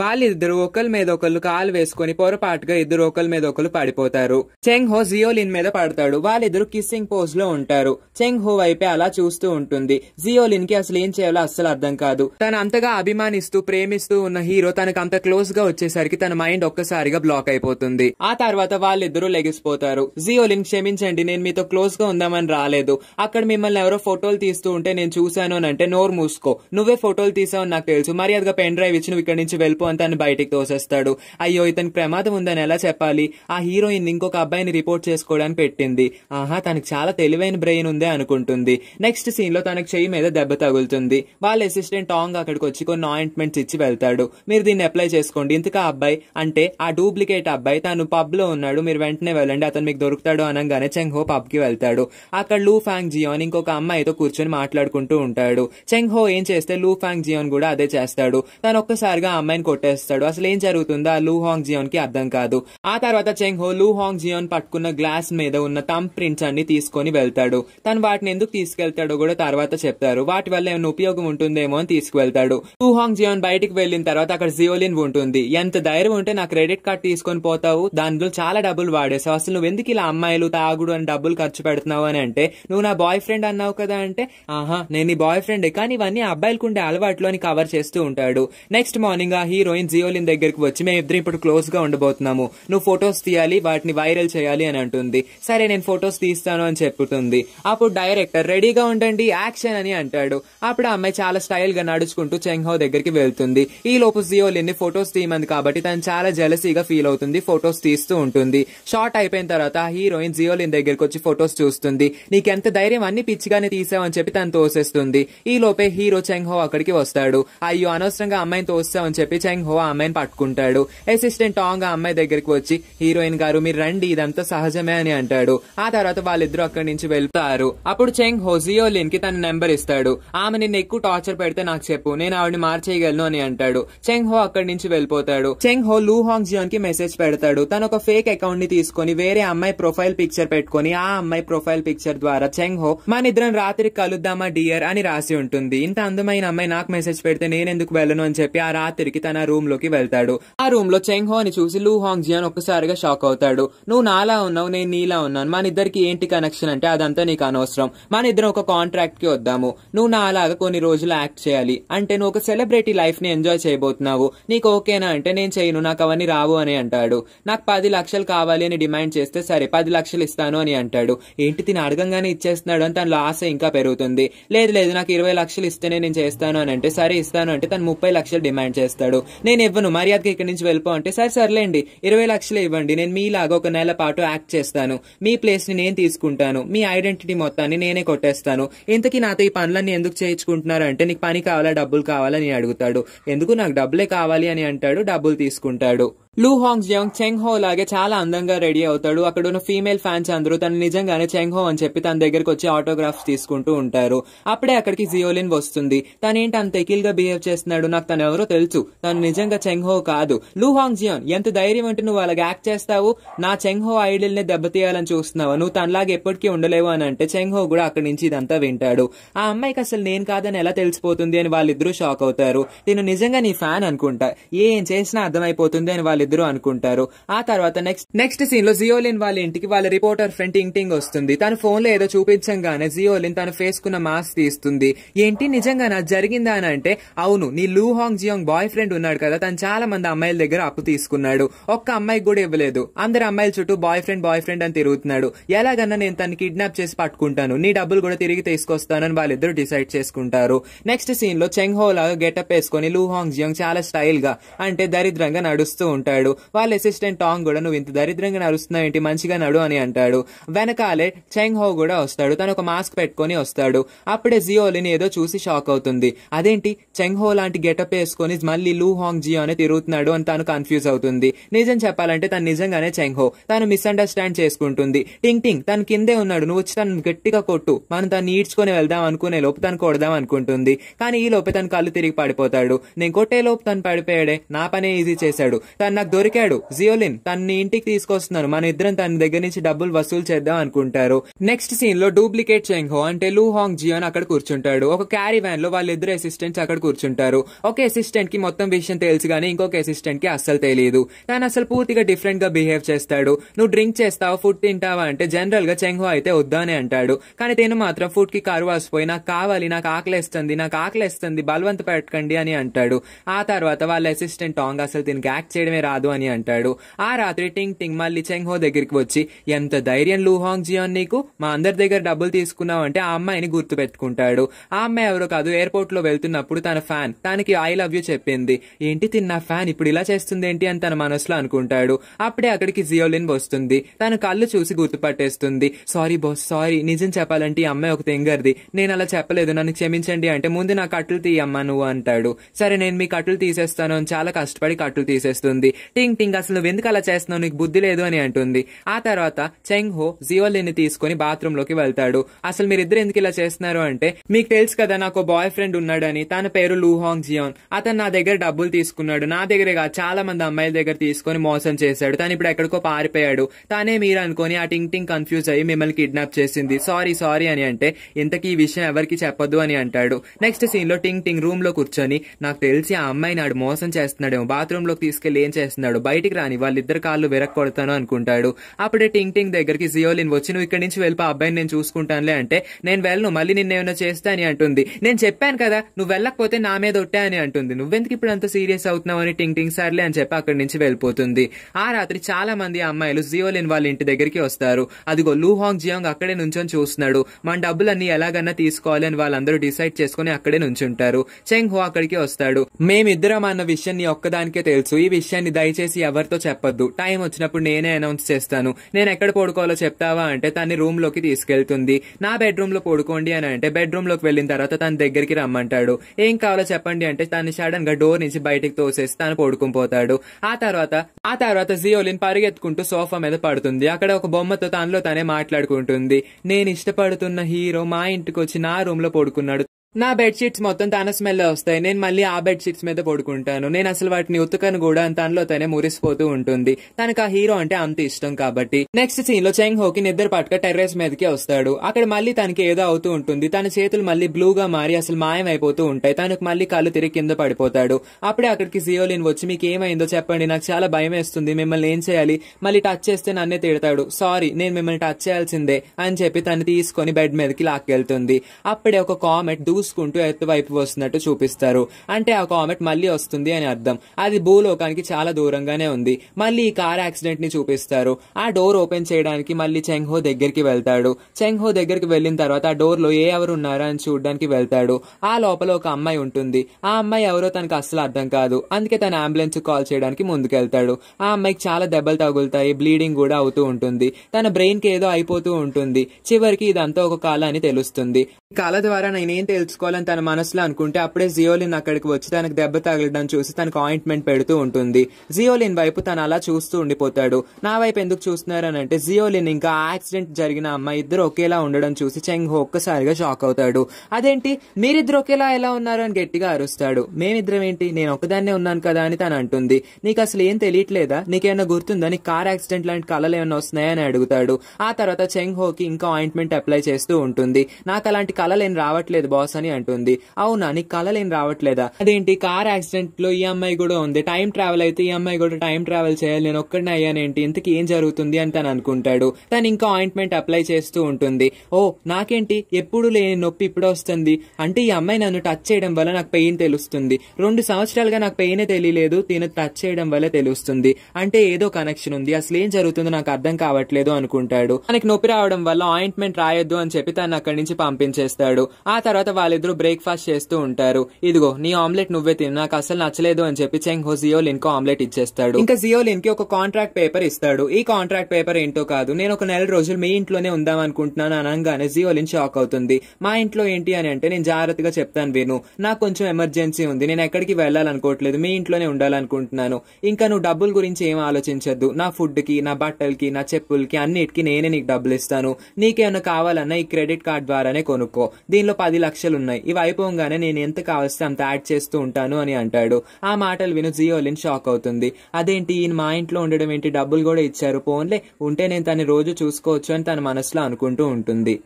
వాళ్ళిద్దరు ఒకరి మీద ఒకళ్ళు కాలు వేసుకుని పొరపాటుగా ఇద్దరు ఒకరి మీద ఒకరు పడిపోతారు చెంగ్ హో జియోలిన్ మీద పడతాడు వాళ్ళిద్దరు కిస్సింగ్ పోజ్ లో ఉంటారు చెంగ్ హో వైపే అలా చూస్తూ ఉంటుంది జియోలిన్ కి అసలు ఏం చేయాలో అస్సలు అర్థం కాదు తను అంతగా అభిమానిస్తూ ప్రేమిస్తూ ఉన్న హీరో తనకు అంత క్లోజ్ గా వచ్చేసరికి తన మైండ్ ఒక్కసారిగా బ్లాక్ అయిపోతుంది ఆ తర్వాత వాళ్ళిద్దరూ లెగిసిపోతారు జియోలిన్ క్షమించండి నేను మీతో క్లోజ్ గా ఉందామని రాలేదు అక్కడ మిమ్మల్ని ఎవరో ఫోటోలు తీస్తూ ఉంటే నేను చూశాను అని అంటే నోరు మూసుకో నువ్వే ఫోటోలు తీసావు నాకు తెలుసు మర్యాదగా పెన్ డ్రైవ్ ఇచ్చి నువ్వు ఇక్కడ నుంచి వెళ్ళిపో అని తను బయటికి తోసేస్తాడు అయ్యో ఇతను ప్రమాదం ఉందని ఎలా చెప్పాలి ఆ హీరోయిన్ ఇంకొక అబ్బాయిని రిపోర్ట్ చేసుకోవడానికి పెట్టింది ఆహా తనకు చాలా తెలివైన బ్రెయిన్ ఉందే అనుకుంటుంది నెక్స్ట్ సీన్ లో తనకు చెయ్యి మీద దెబ్బ తగులుతుంది వాళ్ళ అసిస్టెంట్ టాంగ్ అక్కడికి వచ్చి కొన్ని ఆయింట్మెంట్స్ ఇచ్చి వెళ్తాడు మీరు దీన్ని అప్లై చేసుకోండి ఇంతకా అబ్బాయి అంటే ఆ డూప్లికేట్ అబ్బాయి తను పబ్ లో ఉన్నాడు మీరు వెంటనే వెళ్ళండి అతను మీకు దొరుకుతాడు అనగానే చెంగ్ హో పబ్ కి వెళ్తాడు అక్కడ లూ ఫ్యాంగ్ జియోన్ ఇంకొక అమ్మాయితో కూర్చొని మాట్లాడుకుంటూ ఉంటాడు చెంగ్ హో ఏం చేస్తే లూ ఫ్యాంగ్ జియోన్ కూడా అదే చేస్తాడు తను ఒక్కసారిగా అమ్మాయిని కొట్టేస్తాడు అసలు ఏం జరుగుతుందో లూ హాంగ్ జియోన్ కి అర్థం కాదు ఆ తర్వాత చెంగ్ హో లూ హాంగ్ జియోన్ పట్టుకున్న గ్లాస్ మీద ఉన్న తమ్ ప్రింట్స్ అన్ని తీసుకొని వెళ్తాడు తను వాటిని ఎందుకు తీసుకెళ్తాడో కూడా తర్వాత చెప్తారు వాటి వల్ల ఏమైనా ఉపయోగం ఉంటుందేమో అని తీసుకువెళ్తాడు లూ హాంగ్ జియోన్ బయటికి వెళ్ళిన తర్వాత అక్కడ జియోలిన్ ఉంటుంది ఎంత ధైర్యం ఉంటే నా క్రెడిట్ కార్డ్ తీసుకొని పోతావు దానిలో చాలా డబ్బులు వాడేసావు అసలు నువ్వు ఎందుకు ఇలా అమ్మాయిలు తాగుడు అని డబ్బులు ఖర్చు పెడుతున్నావు అని అంటే నువ్వు నా బాయ్ ఫ్రెండ్ అన్నావు కదా అంటే ఆహా నేను నీ బాయ్ ఫ్రెండ్ కానీ ఇవన్నీ అబ్బాయిలకుండే అలవాట్లు అని కవర్ చేస్తూ ఉంటాడు నెక్స్ట్ మార్నింగ్ ఆ హీరోయిన్ జియోలిన్ దగ్గరికి వచ్చి మేము ఇద్దరు ఇప్పుడు క్లోజ్ గా ఉండబోతున్నాము నువ్వు ఫొటోస్ తీయాలి వాటిని వైరల్ చేయాలి అని అంటుంది సరే నేను ఫొటోస్ తీస్తాను అని చెప్పుతుంది అప్పుడు డైరెక్టర్ రెడీగా ఉండండి యాక్షన్ అని అంటాడు అప్పుడు అమ్మాయి చాలా స్టైల్ గా నడుచుకుంటూ చెంగ్హో దగ్గరికి వెళ్తుంది ఈ లోపు జియోలిన్ ని ఫొటోస్ తీయమంది కాబట్టి తను చాలా జలసీగా ఫీల్ అవుతుంది ఫొటోస్ తీస్తూ ఉంటుంది షార్ట్ అయిపోయిన తర్వాత హీరోయిన్ జియోలిన్ దగ్గరికి వచ్చి ఫొటోస్ చూస్తుంది నీకెంత ధైర్యం అన్ని పిచ్చిగానే తీసావని చెప్పి తను తోసేస్తుంది ఈ లోపే హీరో చెంగ్హో అక్కడికి వస్తాడు అయ్యో అనవసరంగా అమ్మాయిని తోస్తావని చెప్పి చాంగ్ హో అమ్మాయిని పట్టుకుంటాడు అసిస్టెంట్ టాంగ్ ఆ అమ్మాయి దగ్గరికి వచ్చి హీరోయిన్ గారు మీరు రండి ఇదంతా సహజమే అని అంటాడు ఆ తర్వాత వాళ్ళిద్దరూ అక్కడి నుంచి వెళ్తారు అప్పుడు చెంగ్ హో జియో లిన్ కి తన నెంబర్ ఇస్తాడు ఆమె నిన్ను ఎక్కువ టార్చర్ పెడితే నాకు చెప్పు నేను ఆవిడని మార్చేయగలను అని అంటాడు చెంగ్ హో అక్కడి నుంచి వెళ్ళిపోతాడు చెంగ్ హో లూ హాంగ్ జియోన్ కి మెసేజ్ పెడతాడు తన ఒక ఫేక్ అకౌంట్ ని తీసుకుని వేరే అమ్మాయి ప్రొఫైల్ పిక్చర్ పెట్టుకుని ఆ అమ్మాయి ప్రొఫైల్ పిక్చర్ ద్వారా చెంగ్ హో మన ఇద్దరం రాత్రి కలుద్దామా డియర్ అని రాసి ఉంటుంది ఇంత అందమైన అమ్మాయి నాకు మెసేజ్ పెడితే నేను ఎందుకు వెళ్ళను అని చెప్పి ఆ రాత్రికి తన ఆ రూమ్ లోకి వెళ్తాడు ఆ రూమ్ లో చెంగ్ హో చూసి లూ హాంగ్ జియాన్ ఒక్కసారిగా షాక్ అవుతాడు నువ్వు నాలా ఉన్నావు నేను నీలా ఉన్నాను మన ఇద్దరికి ఏంటి కనెక్షన్ అంటే అదంతా నీకు అనవసరం మన ఇద్దరం ఒక కాంట్రాక్ట్ కి వద్దాము నువ్వు నా అలాగా కొన్ని రోజులు యాక్ట్ చేయాలి అంటే నువ్వు ఒక సెలబ్రిటీ లైఫ్ ని ఎంజాయ్ చేయబోతున్నావు నీకు ఓకేనా అంటే నేను చేయను నాకు అవన్నీ రావు అని అంటాడు నాకు పది లక్షలు కావాలి అని డిమాండ్ చేస్తే సరే పది లక్షలు ఇస్తాను అని అంటాడు ఏంటి తిని అడగంగానే ఇచ్చేస్తున్నాడు అని తనలో ఆశ ఇంకా పెరుగుతుంది లేదు లేదు నాకు ఇరవై లక్షలు ఇస్తేనే నేను చేస్తాను అని అంటే సరే ఇస్తాను అంటే తను ముప్పై లక్షలు డిమాండ్ చేస్తాడు నేను ఇవ్వను మర్యాదకి ఇక్కడి నుంచి వెళ్ళిపో అంటే సరే సర్లేండి ఇరవై లక్షలు ఇవ్వండి నేను మీలాగా ఒక నెల పాటు యాక్ట్ చేస్తాను మీ ప్లేస్ని నేను తీసుకుంటాను మీ ఐడెంటిటీ మొత్తాన్ని నేనే కొట్టేస్తాను ఇంతకీ నాతో ఈ పనులన్నీ ఎందుకు చేయించుకుంటున్నారు అంటే నీకు పని కావాలా డబ్బులు కావాలా అని అడుగుతాడు ఎందుకు నాకు డబ్బులే కావాలి అని అంటాడు డబ్బులు తీసుకుంటాడు లూ హాంగ్ జియాంగ్ చెంగ్ హో లాగే చాలా అందంగా రెడీ అవుతాడు అక్కడ ఉన్న ఫీమేల్ ఫ్యాన్స్ అందరూ తను నిజంగానే చెంగ్ హో అని చెప్పి తన దగ్గరకు వచ్చి ఆటోగ్రాఫ్స్ తీసుకుంటూ ఉంటారు అప్పుడే అక్కడికి జియోలిన్ వస్తుంది తనేంటి అంత గా బిహేవ్ చేస్తున్నాడు నాకు తను ఎవరో తెలుసు తను నిజంగా చెంగ్ హో కాదు లూ హాంగ్ జియాంగ్ ఎంత ధైర్యం అంటే నువ్వు అలాగే యాక్ట్ చేస్తావు నా చెంగ్ హో ఐడల్ ని దెబ్బతీయాలని చూస్తున్నావు నువ్వు తనలాగా ఎప్పటికీ ఉండలేవు అని అంటే చెంగ్ హో కూడా అక్కడి నుంచి ఇదంతా వింటాడు ఆ అమ్మాయికి అసలు నేను కాదని ఎలా తెలిసిపోతుంది అని వాళ్ళిద్దరూ షాక్ అవుతారు నేను నిజంగా నీ ఫ్యాన్ అనుకుంటా ఏం చేసినా అర్థమైపోతుంది అని వాళ్ళు వాళ్ళిద్దరూ అనుకుంటారు ఆ తర్వాత నెక్స్ట్ నెక్స్ట్ సీన్ లో జియోలిన్ వాళ్ళ ఇంటికి వాళ్ళ రిపోర్టర్ ఫ్రెండ్ ఇంటింగ్ వస్తుంది తను ఫోన్ లో ఏదో చూపించంగానే జియోలిన్ తను కున్న మాస్క్ తీస్తుంది ఏంటి నిజంగా నాకు జరిగిందా అని అంటే అవును నీ లూ హాంగ్ జియోంగ్ బాయ్ ఫ్రెండ్ ఉన్నాడు కదా తను చాలా మంది అమ్మాయిల దగ్గర అప్పు తీసుకున్నాడు ఒక్క అమ్మాయికి కూడా ఇవ్వలేదు అందరు అమ్మాయిల చుట్టూ బాయ్ ఫ్రెండ్ బాయ్ ఫ్రెండ్ అని తిరుగుతున్నాడు ఎలాగన్నా నేను తను కిడ్నాప్ చేసి పట్టుకుంటాను నీ డబ్బులు కూడా తిరిగి తీసుకొస్తానని వాళ్ళిద్దరు డిసైడ్ చేసుకుంటారు నెక్స్ట్ సీన్ లో చెంగ్ హో లాగా గెటప్ వేసుకొని హాంగ్ జియోంగ్ చాలా స్టైల్ గా అంటే దరిద్రంగా నడుస్తూ ఉంటాడు అంటాడు వాళ్ళ అసిస్టెంట్ టాంగ్ కూడా నువ్వు ఇంత దరిద్రంగా నడుస్తున్నావు ఏంటి మంచిగా నడు అని అంటాడు వెనకాలే చెంగ్ హో కూడా వస్తాడు తను ఒక మాస్క్ పెట్టుకొని వస్తాడు అప్పుడే జియోలిని ఏదో చూసి షాక్ అవుతుంది అదేంటి చెంగ్ హో లాంటి గెటప్ వేసుకొని మళ్ళీ లూ హాంగ్ జియో అని తిరుగుతున్నాడు అని తను కన్ఫ్యూజ్ అవుతుంది నిజం చెప్పాలంటే తను నిజంగానే చెంగ్ హో తను మిస్అండర్స్టాండ్ చేసుకుంటుంది టింగ్ టింగ్ తను కిందే ఉన్నాడు నువ్వు వచ్చి తను గట్టిగా కొట్టు మనం తను ఈడ్చుకొని వెళ్దాం అనుకునే లోపు తను కొడదాం అనుకుంటుంది కానీ ఈ లోపే తను కళ్ళు తిరిగి పడిపోతాడు నేను కొట్టే లోపు తను పడిపోయాడే నా పనే ఈజీ చేశాడు తను నాకు దొరికాడు జియోలిన్ తన్ని ఇంటికి తీసుకొస్తున్నాను మన ఇద్దరం తన దగ్గర నుంచి డబ్బులు వసూలు చేద్దాం అనుకుంటారు నెక్స్ట్ సీన్ లో డూప్లికేట్ చెంగ్ హో అంటే లూ హాంగ్ జియోన్ అక్కడ కూర్చుంటాడు ఒక క్యారీ వ్యాన్ లో వాళ్ళిద్దరు అసిస్టెంట్స్ అక్కడ కూర్చుంటారు ఒక అసిస్టెంట్ కి మొత్తం విషయం తెలుసు కానీ ఇంకొక అసిస్టెంట్ కి అస్సలు తెలియదు తను అసలు పూర్తిగా డిఫరెంట్ గా బిహేవ్ చేస్తాడు నువ్వు డ్రింక్ చేస్తావా ఫుడ్ తింటావా అంటే జనరల్ గా చెంగు అయితే వద్దానే అంటాడు కానీ తేను మాత్రం ఫుడ్ కి కారు వాసిపోయి నాకు కావాలి నాకు ఆకలిస్తుంది నాకు ఆకలిస్తుంది బలవంత పెట్టకండి అని అంటాడు ఆ తర్వాత వాళ్ళ అసిస్టెంట్ టాంగ్ అసలు దీనికి యాక్ట్ చేయడమే రాదు అని అంటాడు ఆ రాత్రి టింగ్ టింగ్ మళ్ళీ చెంగ్ హో దగ్గరికి వచ్చి ఎంత ధైర్యం లూహాంగ్ జియోన్ నీకు మా అందరి దగ్గర డబ్బులు తీసుకున్నావు అంటే ఆ అమ్మాయిని గుర్తు పెట్టుకుంటాడు ఆ అమ్మాయి ఎవరో కాదు ఎయిర్పోర్ట్ లో వెళ్తున్నప్పుడు తన ఫ్యాన్ తనకి ఐ లవ్ యూ చెప్పింది ఏంటి తిన్న ఫ్యాన్ ఇప్పుడు ఇలా చేస్తుంది ఏంటి అని తన మనసులో అనుకుంటాడు అప్పుడే అక్కడికి జియోలిన్ వస్తుంది తన కళ్ళు చూసి గుర్తుపట్టేస్తుంది సారీ బాస్ సారీ నిజం చెప్పాలంటే ఈ అమ్మాయి ఒక తింగర్ది నేను అలా చెప్పలేదు నన్ను క్షమించండి అంటే ముందు నా కట్టలు తీయమ్మా నువ్వు అంటాడు సరే నేను మీ కట్టలు తీసేస్తాను అని చాలా కష్టపడి కట్టలు తీసేస్తుంది టింగ్ టింగ్ అసలు నువ్వు ఎందుకు అలా చేస్తున్నావు నీకు బుద్ధి లేదు అని అంటుంది ఆ తర్వాత చెంగ్ హో జియోలిన్ తీసుకుని బాత్రూమ్ లోకి వెళ్తాడు అసలు మీరు ఇద్దరు ఎందుకు ఇలా చేస్తున్నారు అంటే మీకు తెలుసు కదా నాకు బాయ్ ఫ్రెండ్ ఉన్నాడని తన పేరు లూహాంగ్ జియోన్ అతను నా దగ్గర డబ్బులు తీసుకున్నాడు నా దగ్గరే కాదు చాలా మంది అమ్మాయిల దగ్గర తీసుకుని మోసం చేశాడు తను ఇప్పుడు ఎక్కడికో పారిపోయాడు తానే మీరు అనుకుని ఆ టింగ్ టింగ్ కన్ఫ్యూజ్ అయ్యి మిమ్మల్ని కిడ్నాప్ చేసింది సారీ సారీ అని అంటే ఇంతకీ ఈ విషయం ఎవరికి చెప్పొద్దు అని అంటాడు నెక్స్ట్ సీన్ లో టింగ్ టింగ్ రూమ్ లో కూర్చొని నాకు తెలిసి ఆ అమ్మాయి నాడు మోసం చేస్తున్నాడేమో బాత్రూమ్ లోకి తీసుకెళ్లి ఏం చేస్తున్నాడు బయటికి రాని వాళ్ళిద్దరు కాళ్ళు వెరక్కొడతాను అనుకుంటాడు అప్పుడే టింగ్ టింగ్ దగ్గరికి జియోలిన్ వచ్చి నువ్వు ఇక్కడి నుంచి వెళ్ళిపో అబ్బాయిని నేను చూసుకుంటానులే అంటే నేను వెళ్ళను మళ్ళీ నిన్నేమైనా చేస్తా అని అంటుంది నేను చెప్పాను కదా నువ్వు వెళ్ళకపోతే నా మీద ఒట్టా అని అంటుంది నువ్వెందుకు ఇప్పుడు అంత సీరియస్ అవుతున్నావు అని టింగ్ టింగ్ సార్లే అని చెప్పి అక్కడి నుంచి వెళ్ళిపోతుంది ఆ రాత్రి చాలా మంది అమ్మాయిలు జియోలిన్ వాళ్ళ ఇంటి దగ్గరికి వస్తారు అదిగో లూహాంగ్ జియాంగ్ అక్కడే నుంచొని చూస్తున్నాడు మన డబ్బులన్నీ ఎలాగన్నా తీసుకోవాలి అని వాళ్ళందరూ డిసైడ్ చేసుకుని అక్కడే నుంచుంటారు చెంగ్ హో అక్కడికి వస్తాడు మేమిద్దరం అన్న విషయం నీ ఒక్కదానికే తెలుసు ఈ విషయాన్ని దయచేసి ఎవరితో చెప్పొద్దు టైం వచ్చినప్పుడు నేనే అనౌన్స్ చేస్తాను నేను ఎక్కడ పడుకోవాలో చెప్తావా అంటే తన్ని రూమ్ లోకి తీసుకెళ్తుంది నా బెడ్రూమ్ లో పడుకోండి అని అంటే బెడ్రూమ్ లోకి వెళ్ళిన తర్వాత తన దగ్గరికి రమ్మంటాడు ఏం కావాలో చెప్పండి అంటే తను సడన్ గా డోర్ నుంచి బయటకు తోసేసి తను పడుకుని పోతాడు ఆ తర్వాత ఆ తర్వాత జియోలిన్ పరిగెత్తుకుంటూ సోఫా మీద పడుతుంది అక్కడ ఒక బొమ్మతో తనలో తనే మాట్లాడుకుంటుంది నేను ఇష్టపడుతున్న హీరో మా ఇంటికి వచ్చి నా రూమ్ లో పడుకున్నాడు నా బెడ్షీట్స్ మొత్తం తన స్మెల్ వస్తాయి నేను మళ్ళీ ఆ బెడ్షీట్స్ మీద పడుకుంటాను నేను అసలు వాటిని ఉతుకను కూడా తనలో తనే మురిసిపోతూ ఉంటుంది తనకు ఆ హీరో అంటే అంత ఇష్టం కాబట్టి నెక్స్ట్ సీన్ లో చెంగ్ హోకి నిద్ర పట్టుక టెర్రస్ మీదకి వస్తాడు అక్కడ మళ్ళీ తనకి ఏదో అవుతూ ఉంటుంది తన చేతులు మళ్ళీ బ్లూగా మారి అసలు మాయమైపోతూ ఉంటాయి తనకు మళ్ళీ కళ్ళు తిరిగి కింద పడిపోతాడు అప్పుడే అక్కడికి జియోలిన్ వచ్చి మీకు ఏమైందో చెప్పండి నాకు చాలా భయం వేస్తుంది మిమ్మల్ని ఏం చేయాలి మళ్ళీ టచ్ చేస్తే నన్నే తిడతాడు సారీ నేను మిమ్మల్ని టచ్ చేయాల్సిందే అని చెప్పి తను తీసుకొని బెడ్ మీదకి లాక్కెళ్తుంది అప్పుడే ఒక కామెంట్ దూస్ ఎత్తు ఎత్తువైపు వస్తున్నట్టు చూపిస్తారు అంటే ఆ కామెట్ మళ్ళీ వస్తుంది అని అర్థం అది భూలోకానికి చాలా దూరంగానే ఉంది మళ్ళీ ఈ కార్ యాక్సిడెంట్ ని చూపిస్తారు ఆ డోర్ ఓపెన్ చేయడానికి మళ్ళీ చెంగ్హో దగ్గరికి వెళ్తాడు చెంగ్హో దగ్గరికి వెళ్ళిన తర్వాత ఆ డోర్ లో ఏ ఎవరు ఉన్నారా అని చూడడానికి వెళ్తాడు ఆ లోపల ఒక అమ్మాయి ఉంటుంది ఆ అమ్మాయి ఎవరో తనకు అస్సలు అర్థం కాదు అందుకే తన అంబులెన్స్ కాల్ చేయడానికి ముందుకెళ్తాడు ఆ అమ్మాయికి చాలా దెబ్బలు తగులుతాయి బ్లీడింగ్ కూడా అవుతూ ఉంటుంది తన బ్రెయిన్ కి ఏదో అయిపోతూ ఉంటుంది చివరికి ఇదంతా ఒక కళ అని తెలుస్తుంది కళ ద్వారా నేనేం తెలుసు చేసుకోవాలని తన మనసులో అనుకుంటే అప్పుడే జియోలిన్ అక్కడికి వచ్చి తనకు దెబ్బ తగలడం చూసి తనకు ఆయింట్మెంట్ పెడుతూ ఉంటుంది జియోలిన్ వైపు తను అలా చూస్తూ ఉండిపోతాడు నా వైపు ఎందుకు చూస్తున్నారు అని అంటే జియోలిన్ ఇంకా యాక్సిడెంట్ జరిగిన అమ్మాయి ఇద్దరు ఒకేలా ఉండడం చూసి చెంగ్ హో ఒక్కసారిగా షాక్ అవుతాడు అదేంటి మీరిద్దరు ఒకేలా ఎలా ఉన్నారు అని గట్టిగా అరుస్తాడు మేమిద్దరం ఏంటి నేను ఒకదాన్నే ఉన్నాను కదా అని తను అంటుంది నీకు అసలు ఏం తెలియట్లేదా నీకేమైనా గుర్తుందా నీ కార్ యాక్సిడెంట్ లాంటి కళలు ఏమైనా వస్తున్నాయా అని అడుగుతాడు ఆ తర్వాత చెంగ్ హోకి ఇంకా ఆయింట్మెంట్ అప్లై చేస్తూ ఉంటుంది నాకు అలాంటి కళలు ఏం రావట్లేదు బాస్ అని అంటుంది అవునా నీకు కలలేం రావట్లేదా అదేంటి కార్ యాక్సిడెంట్ లో ఈ అమ్మాయి కూడా ఉంది టైం ట్రావెల్ అయితే ఈ అమ్మాయి కూడా టైం ట్రావెల్ చేయాలి నేను ఒక్కడిని అయ్యానేంటి ఇంతకి ఏం జరుగుతుంది అని తను అనుకుంటాడు తను ఇంకా ఆయింట్మెంట్ అప్లై చేస్తూ ఉంటుంది ఓ నాకేంటి ఎప్పుడు లేని నొప్పి ఇప్పుడు వస్తుంది అంటే ఈ అమ్మాయి నన్ను టచ్ చేయడం వల్ల నాకు పెయిన్ తెలుస్తుంది రెండు సంవత్సరాలుగా నాకు పెయిన్ తెలియలేదు తిను టచ్ చేయడం వల్ల తెలుస్తుంది అంటే ఏదో కనెక్షన్ ఉంది అసలు ఏం జరుగుతుందో నాకు అర్థం కావట్లేదు అనుకుంటాడు తనకి నొప్పి రావడం వల్ల ఆయింట్మెంట్ రాయొద్దు అని చెప్పి తను అక్కడి నుంచి పంపించేస్తాడు ఆ తర్వాత వాళ్ళిద్దరూ బ్రేక్ఫాస్ట్ చేస్తూ ఉంటారు ఇదిగో నీ ఆమ్లెట్ నువ్వే తిని నాకు అసలు నచ్చలేదు అని చెప్పి చెంగ్ హో జియోలిన్ కు ఆమ్లెట్ ఇచ్చేస్తాడు ఇంకా జియోలిన్ కి ఒక కాంట్రాక్ట్ పేపర్ ఇస్తాడు ఈ కాంట్రాక్ట్ పేపర్ ఏంటో కాదు నేను ఒక నెల రోజులు మీ ఇంట్లోనే ఉందాం అనుకుంటున్నాను అనగానే జియోలిన్ షాక్ అవుతుంది మా ఇంట్లో ఏంటి అని అంటే నేను జాగ్రత్తగా చెప్తాను విను నాకు కొంచెం ఎమర్జెన్సీ ఉంది నేను ఎక్కడికి వెళ్ళాలనుకోవట్లేదు మీ ఇంట్లోనే ఉండాలనుకుంటున్నాను ఇంకా నువ్వు డబ్బుల గురించి ఏం ఆలోచించద్దు నా ఫుడ్ కి నా బట్టలకి నా చెప్పులకి అన్నిటికీ నేనే నీకు డబ్బులు ఇస్తాను నీకేమైనా కావాలన్నా ఈ క్రెడిట్ కార్డ్ ద్వారానే కొనుక్కో దీనిలో పది లక్షలు ఉన్నాయి ఇవి అయిపోగానే నేను ఎంత కావలిస్తే అంత యాడ్ చేస్తూ ఉంటాను అని అంటాడు ఆ మాటలు విను జియోలిన్ షాక్ అవుతుంది అదేంటి ఈయన మా ఇంట్లో ఉండడం ఏంటి డబ్బులు కూడా ఇచ్చారు పోన్లే ఉంటే నేను తను రోజు చూసుకోవచ్చు అని తన మనసులో అనుకుంటూ ఉంటుంది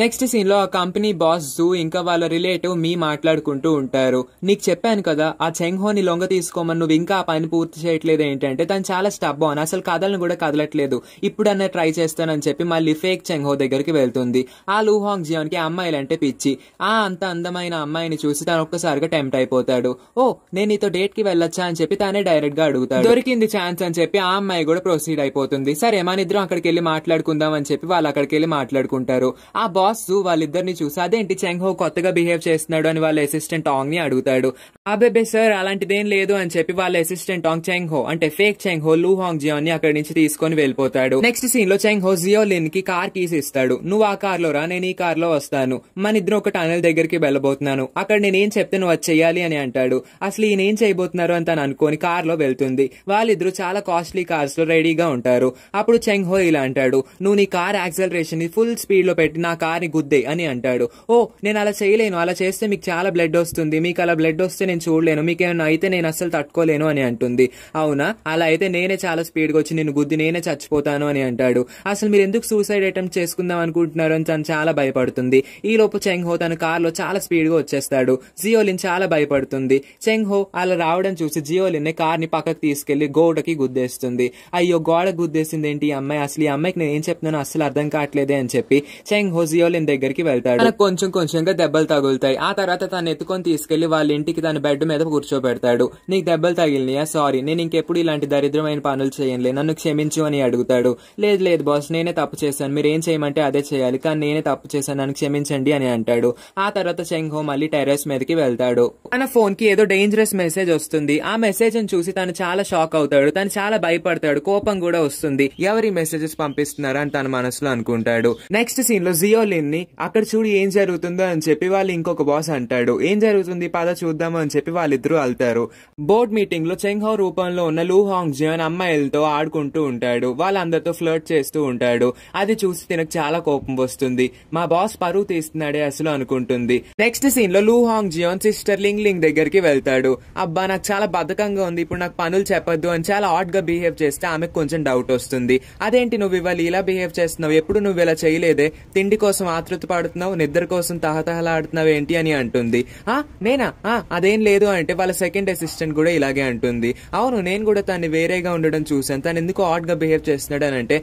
నెక్స్ట్ సీన్ లో ఆ కంపెనీ బాస్ జూ ఇంకా వాళ్ళ రిలేటివ్ మీ మాట్లాడుకుంటూ ఉంటారు నీకు చెప్పాను కదా ఆ చెంగ్హోని లొంగ తీసుకోమని నువ్వు ఇంకా ఆ పని పూర్తి చేయట్లేదు ఏంటంటే తను చాలా స్టబ్ అని అసలు కథలను కూడా కదలట్లేదు ఇప్పుడన్నా ట్రై చేస్తానని చెప్పి మళ్ళీ ఫేక్ చెంగ్హో దగ్గరికి వెళ్తుంది ఆ లూహాంగ్ జియోన్ కి అమ్మాయిలంటే పిచ్చి ఆ అంత అందమైన అమ్మాయిని చూసి తను ఒక్కసారిగా టెంప్ట్ అయిపోతాడు ఓ నేను నీతో డేట్ కి వెళ్ళొచ్చా అని చెప్పి తానే డైరెక్ట్ గా అడుగుతాడు దొరికింది ఛాన్స్ అని చెప్పి ఆ అమ్మాయి కూడా ప్రొసీడ్ అయిపోతుంది సరే మన ఇద్దరం అక్కడికి వెళ్ళి మాట్లాడుకుందాం అని చెప్పి వాళ్ళు అక్కడికి వెళ్ళి మాట్లాడుకుంటారు ఆ బాస్ బాస్ వాళ్ళిద్దరిని చూసి అదేంటి చెంగ్హో కొత్తగా బిహేవ్ చేస్తున్నాడు అని వాళ్ళ అసిస్టెంట్ టాంగ్ ని అడుగుతాడు ఆ బేబే సార్ అలాంటిదేం లేదు అని చెప్పి వాళ్ళ అసిస్టెంట్ టాంగ్ చెంగ్హో అంటే ఫేక్ చెంగ్హో లూ హాంగ్ జియో ని అక్కడి నుంచి తీసుకొని వెళ్ళిపోతాడు నెక్స్ట్ సీన్ లో చెంగ్హో లిన్ కి కార్ కీస్ ఇస్తాడు నువ్వు ఆ కార్ లో రా నేను ఈ కార్ లో వస్తాను మన ఇద్దరు ఒక టనల్ దగ్గరికి వెళ్ళబోతున్నాను అక్కడ నేను ఏం చెప్తే నువ్వు అది చేయాలి అని అంటాడు అసలు ఈయన ఏం చేయబోతున్నారు అని తను అనుకోని కార్ లో వెళ్తుంది వాళ్ళిద్దరు చాలా కాస్ట్లీ కార్స్ లో రెడీగా ఉంటారు అప్పుడు చెంగ్హో ఇలా అంటాడు నువ్వు నీ కార్ యాక్సలరేషన్ ని ఫుల్ స్పీడ్ లో పెట్టి నా కార్ ఒకసారి గుద్దే అని అంటాడు ఓ నేను అలా చేయలేను అలా చేస్తే మీకు చాలా బ్లడ్ వస్తుంది మీకు అలా బ్లడ్ వస్తే నేను చూడలేను మీకు ఏమైనా అయితే నేను అసలు తట్టుకోలేను అని అంటుంది అవునా అలా అయితే నేనే చాలా స్పీడ్ గా వచ్చి నేను గుద్ది నేనే చచ్చిపోతాను అని అంటాడు అసలు మీరు ఎందుకు సూసైడ్ అటెంప్ట్ చేసుకుందాం అనుకుంటున్నారు అని తను చాలా భయపడుతుంది ఈ లోపు చెంగ్ హో తన కార్లో చాలా స్పీడ్ గా వచ్చేస్తాడు జియోలిన్ చాలా భయపడుతుంది చెంగ్ హో అలా రావడం చూసి జియోలిన్ ని పక్కకు తీసుకెళ్లి గోడకి గుద్దేస్తుంది అయ్యో గోడకు గుద్దేసింది ఏంటి ఈ అమ్మాయి అసలు ఈ అమ్మాయికి నేను ఏం చెప్తున్నానో అసలు అర్థం కావట్లేదే అని చెప్పి చెంగ్ హో జియో పెద్దోళ్ళని దగ్గరికి వెళ్తాడు కొంచెం కొంచెంగా దెబ్బలు తగులుతాయి ఆ తర్వాత తను ఎత్తుకొని తీసుకెళ్లి వాళ్ళ ఇంటికి తన బెడ్ మీద కూర్చోబెడతాడు నీకు దెబ్బలు తగిలినాయా సారీ నేను ఇంకెప్పుడు ఇలాంటి దరిద్రమైన పనులు చేయనులే నన్ను క్షమించు అని అడుగుతాడు లేదు లేదు బాస్ నేనే తప్పు చేశాను మీరు ఏం చేయమంటే అదే చేయాలి కానీ నేనే తప్పు చేశాను నన్ను క్షమించండి అని అంటాడు ఆ తర్వాత చెంగ్ హో మళ్ళీ టెరెస్ మీదకి వెళ్తాడు తన ఫోన్ కి ఏదో డేంజరస్ మెసేజ్ వస్తుంది ఆ మెసేజ్ ని చూసి తను చాలా షాక్ అవుతాడు తను చాలా భయపడతాడు కోపం కూడా వస్తుంది ఎవరి మెసేజెస్ పంపిస్తున్నారా అని తన మనసులో అనుకుంటాడు నెక్స్ట్ సీన్ లో జియో చెప్పలేని అక్కడ చూడు ఏం జరుగుతుందో అని చెప్పి వాళ్ళు ఇంకొక బాస్ అంటాడు ఏం జరుగుతుంది పద చూద్దాం అని చెప్పి వాళ్ళిద్దరు వెళ్తారు బోర్డ్ మీటింగ్ లో చెంగ్హౌ రూపంలో ఉన్న లూ హాంగ్ అని అమ్మాయిలతో ఆడుకుంటూ ఉంటాడు వాళ్ళందరితో ఫ్లర్ట్ చేస్తూ ఉంటాడు అది చూసి తినకు చాలా కోపం వస్తుంది మా బాస్ పరువు తీస్తున్నాడే అసలు అనుకుంటుంది నెక్స్ట్ సీన్ లో Lu Hang Jion sister Ling Ling దగ్గరికి వెళ్తాడు అబ్బా నాకు చాలా బద్ధకంగా ఉంది ఇప్పుడు నాకు పనులు చెప్పొద్దు అని చాలా ఆట్ గా బిహేవ్ చేస్తే ఆమెకు కొంచెం డౌట్ వస్తుంది అదేంటి నువ్వు ఇవాళ ఇలా బిహేవ్ చేస్తున్నావు ఎప్పుడు నువ్వు ఇలా చేయలేదే తిండి కోసం కోసం ఆతృత పడుతున్నావు నిద్ర కోసం తహతహలాడుతున్నావు ఏంటి అని అంటుంది ఆ నేనా ఆ అదేం లేదు అంటే వాళ్ళ సెకండ్ అసిస్టెంట్ కూడా ఇలాగే అంటుంది అవును నేను కూడా తను వేరేగా ఉండడం చూశాను తను ఎందుకు గా బిహేవ్ చేస్తున్నాడు అని అంటే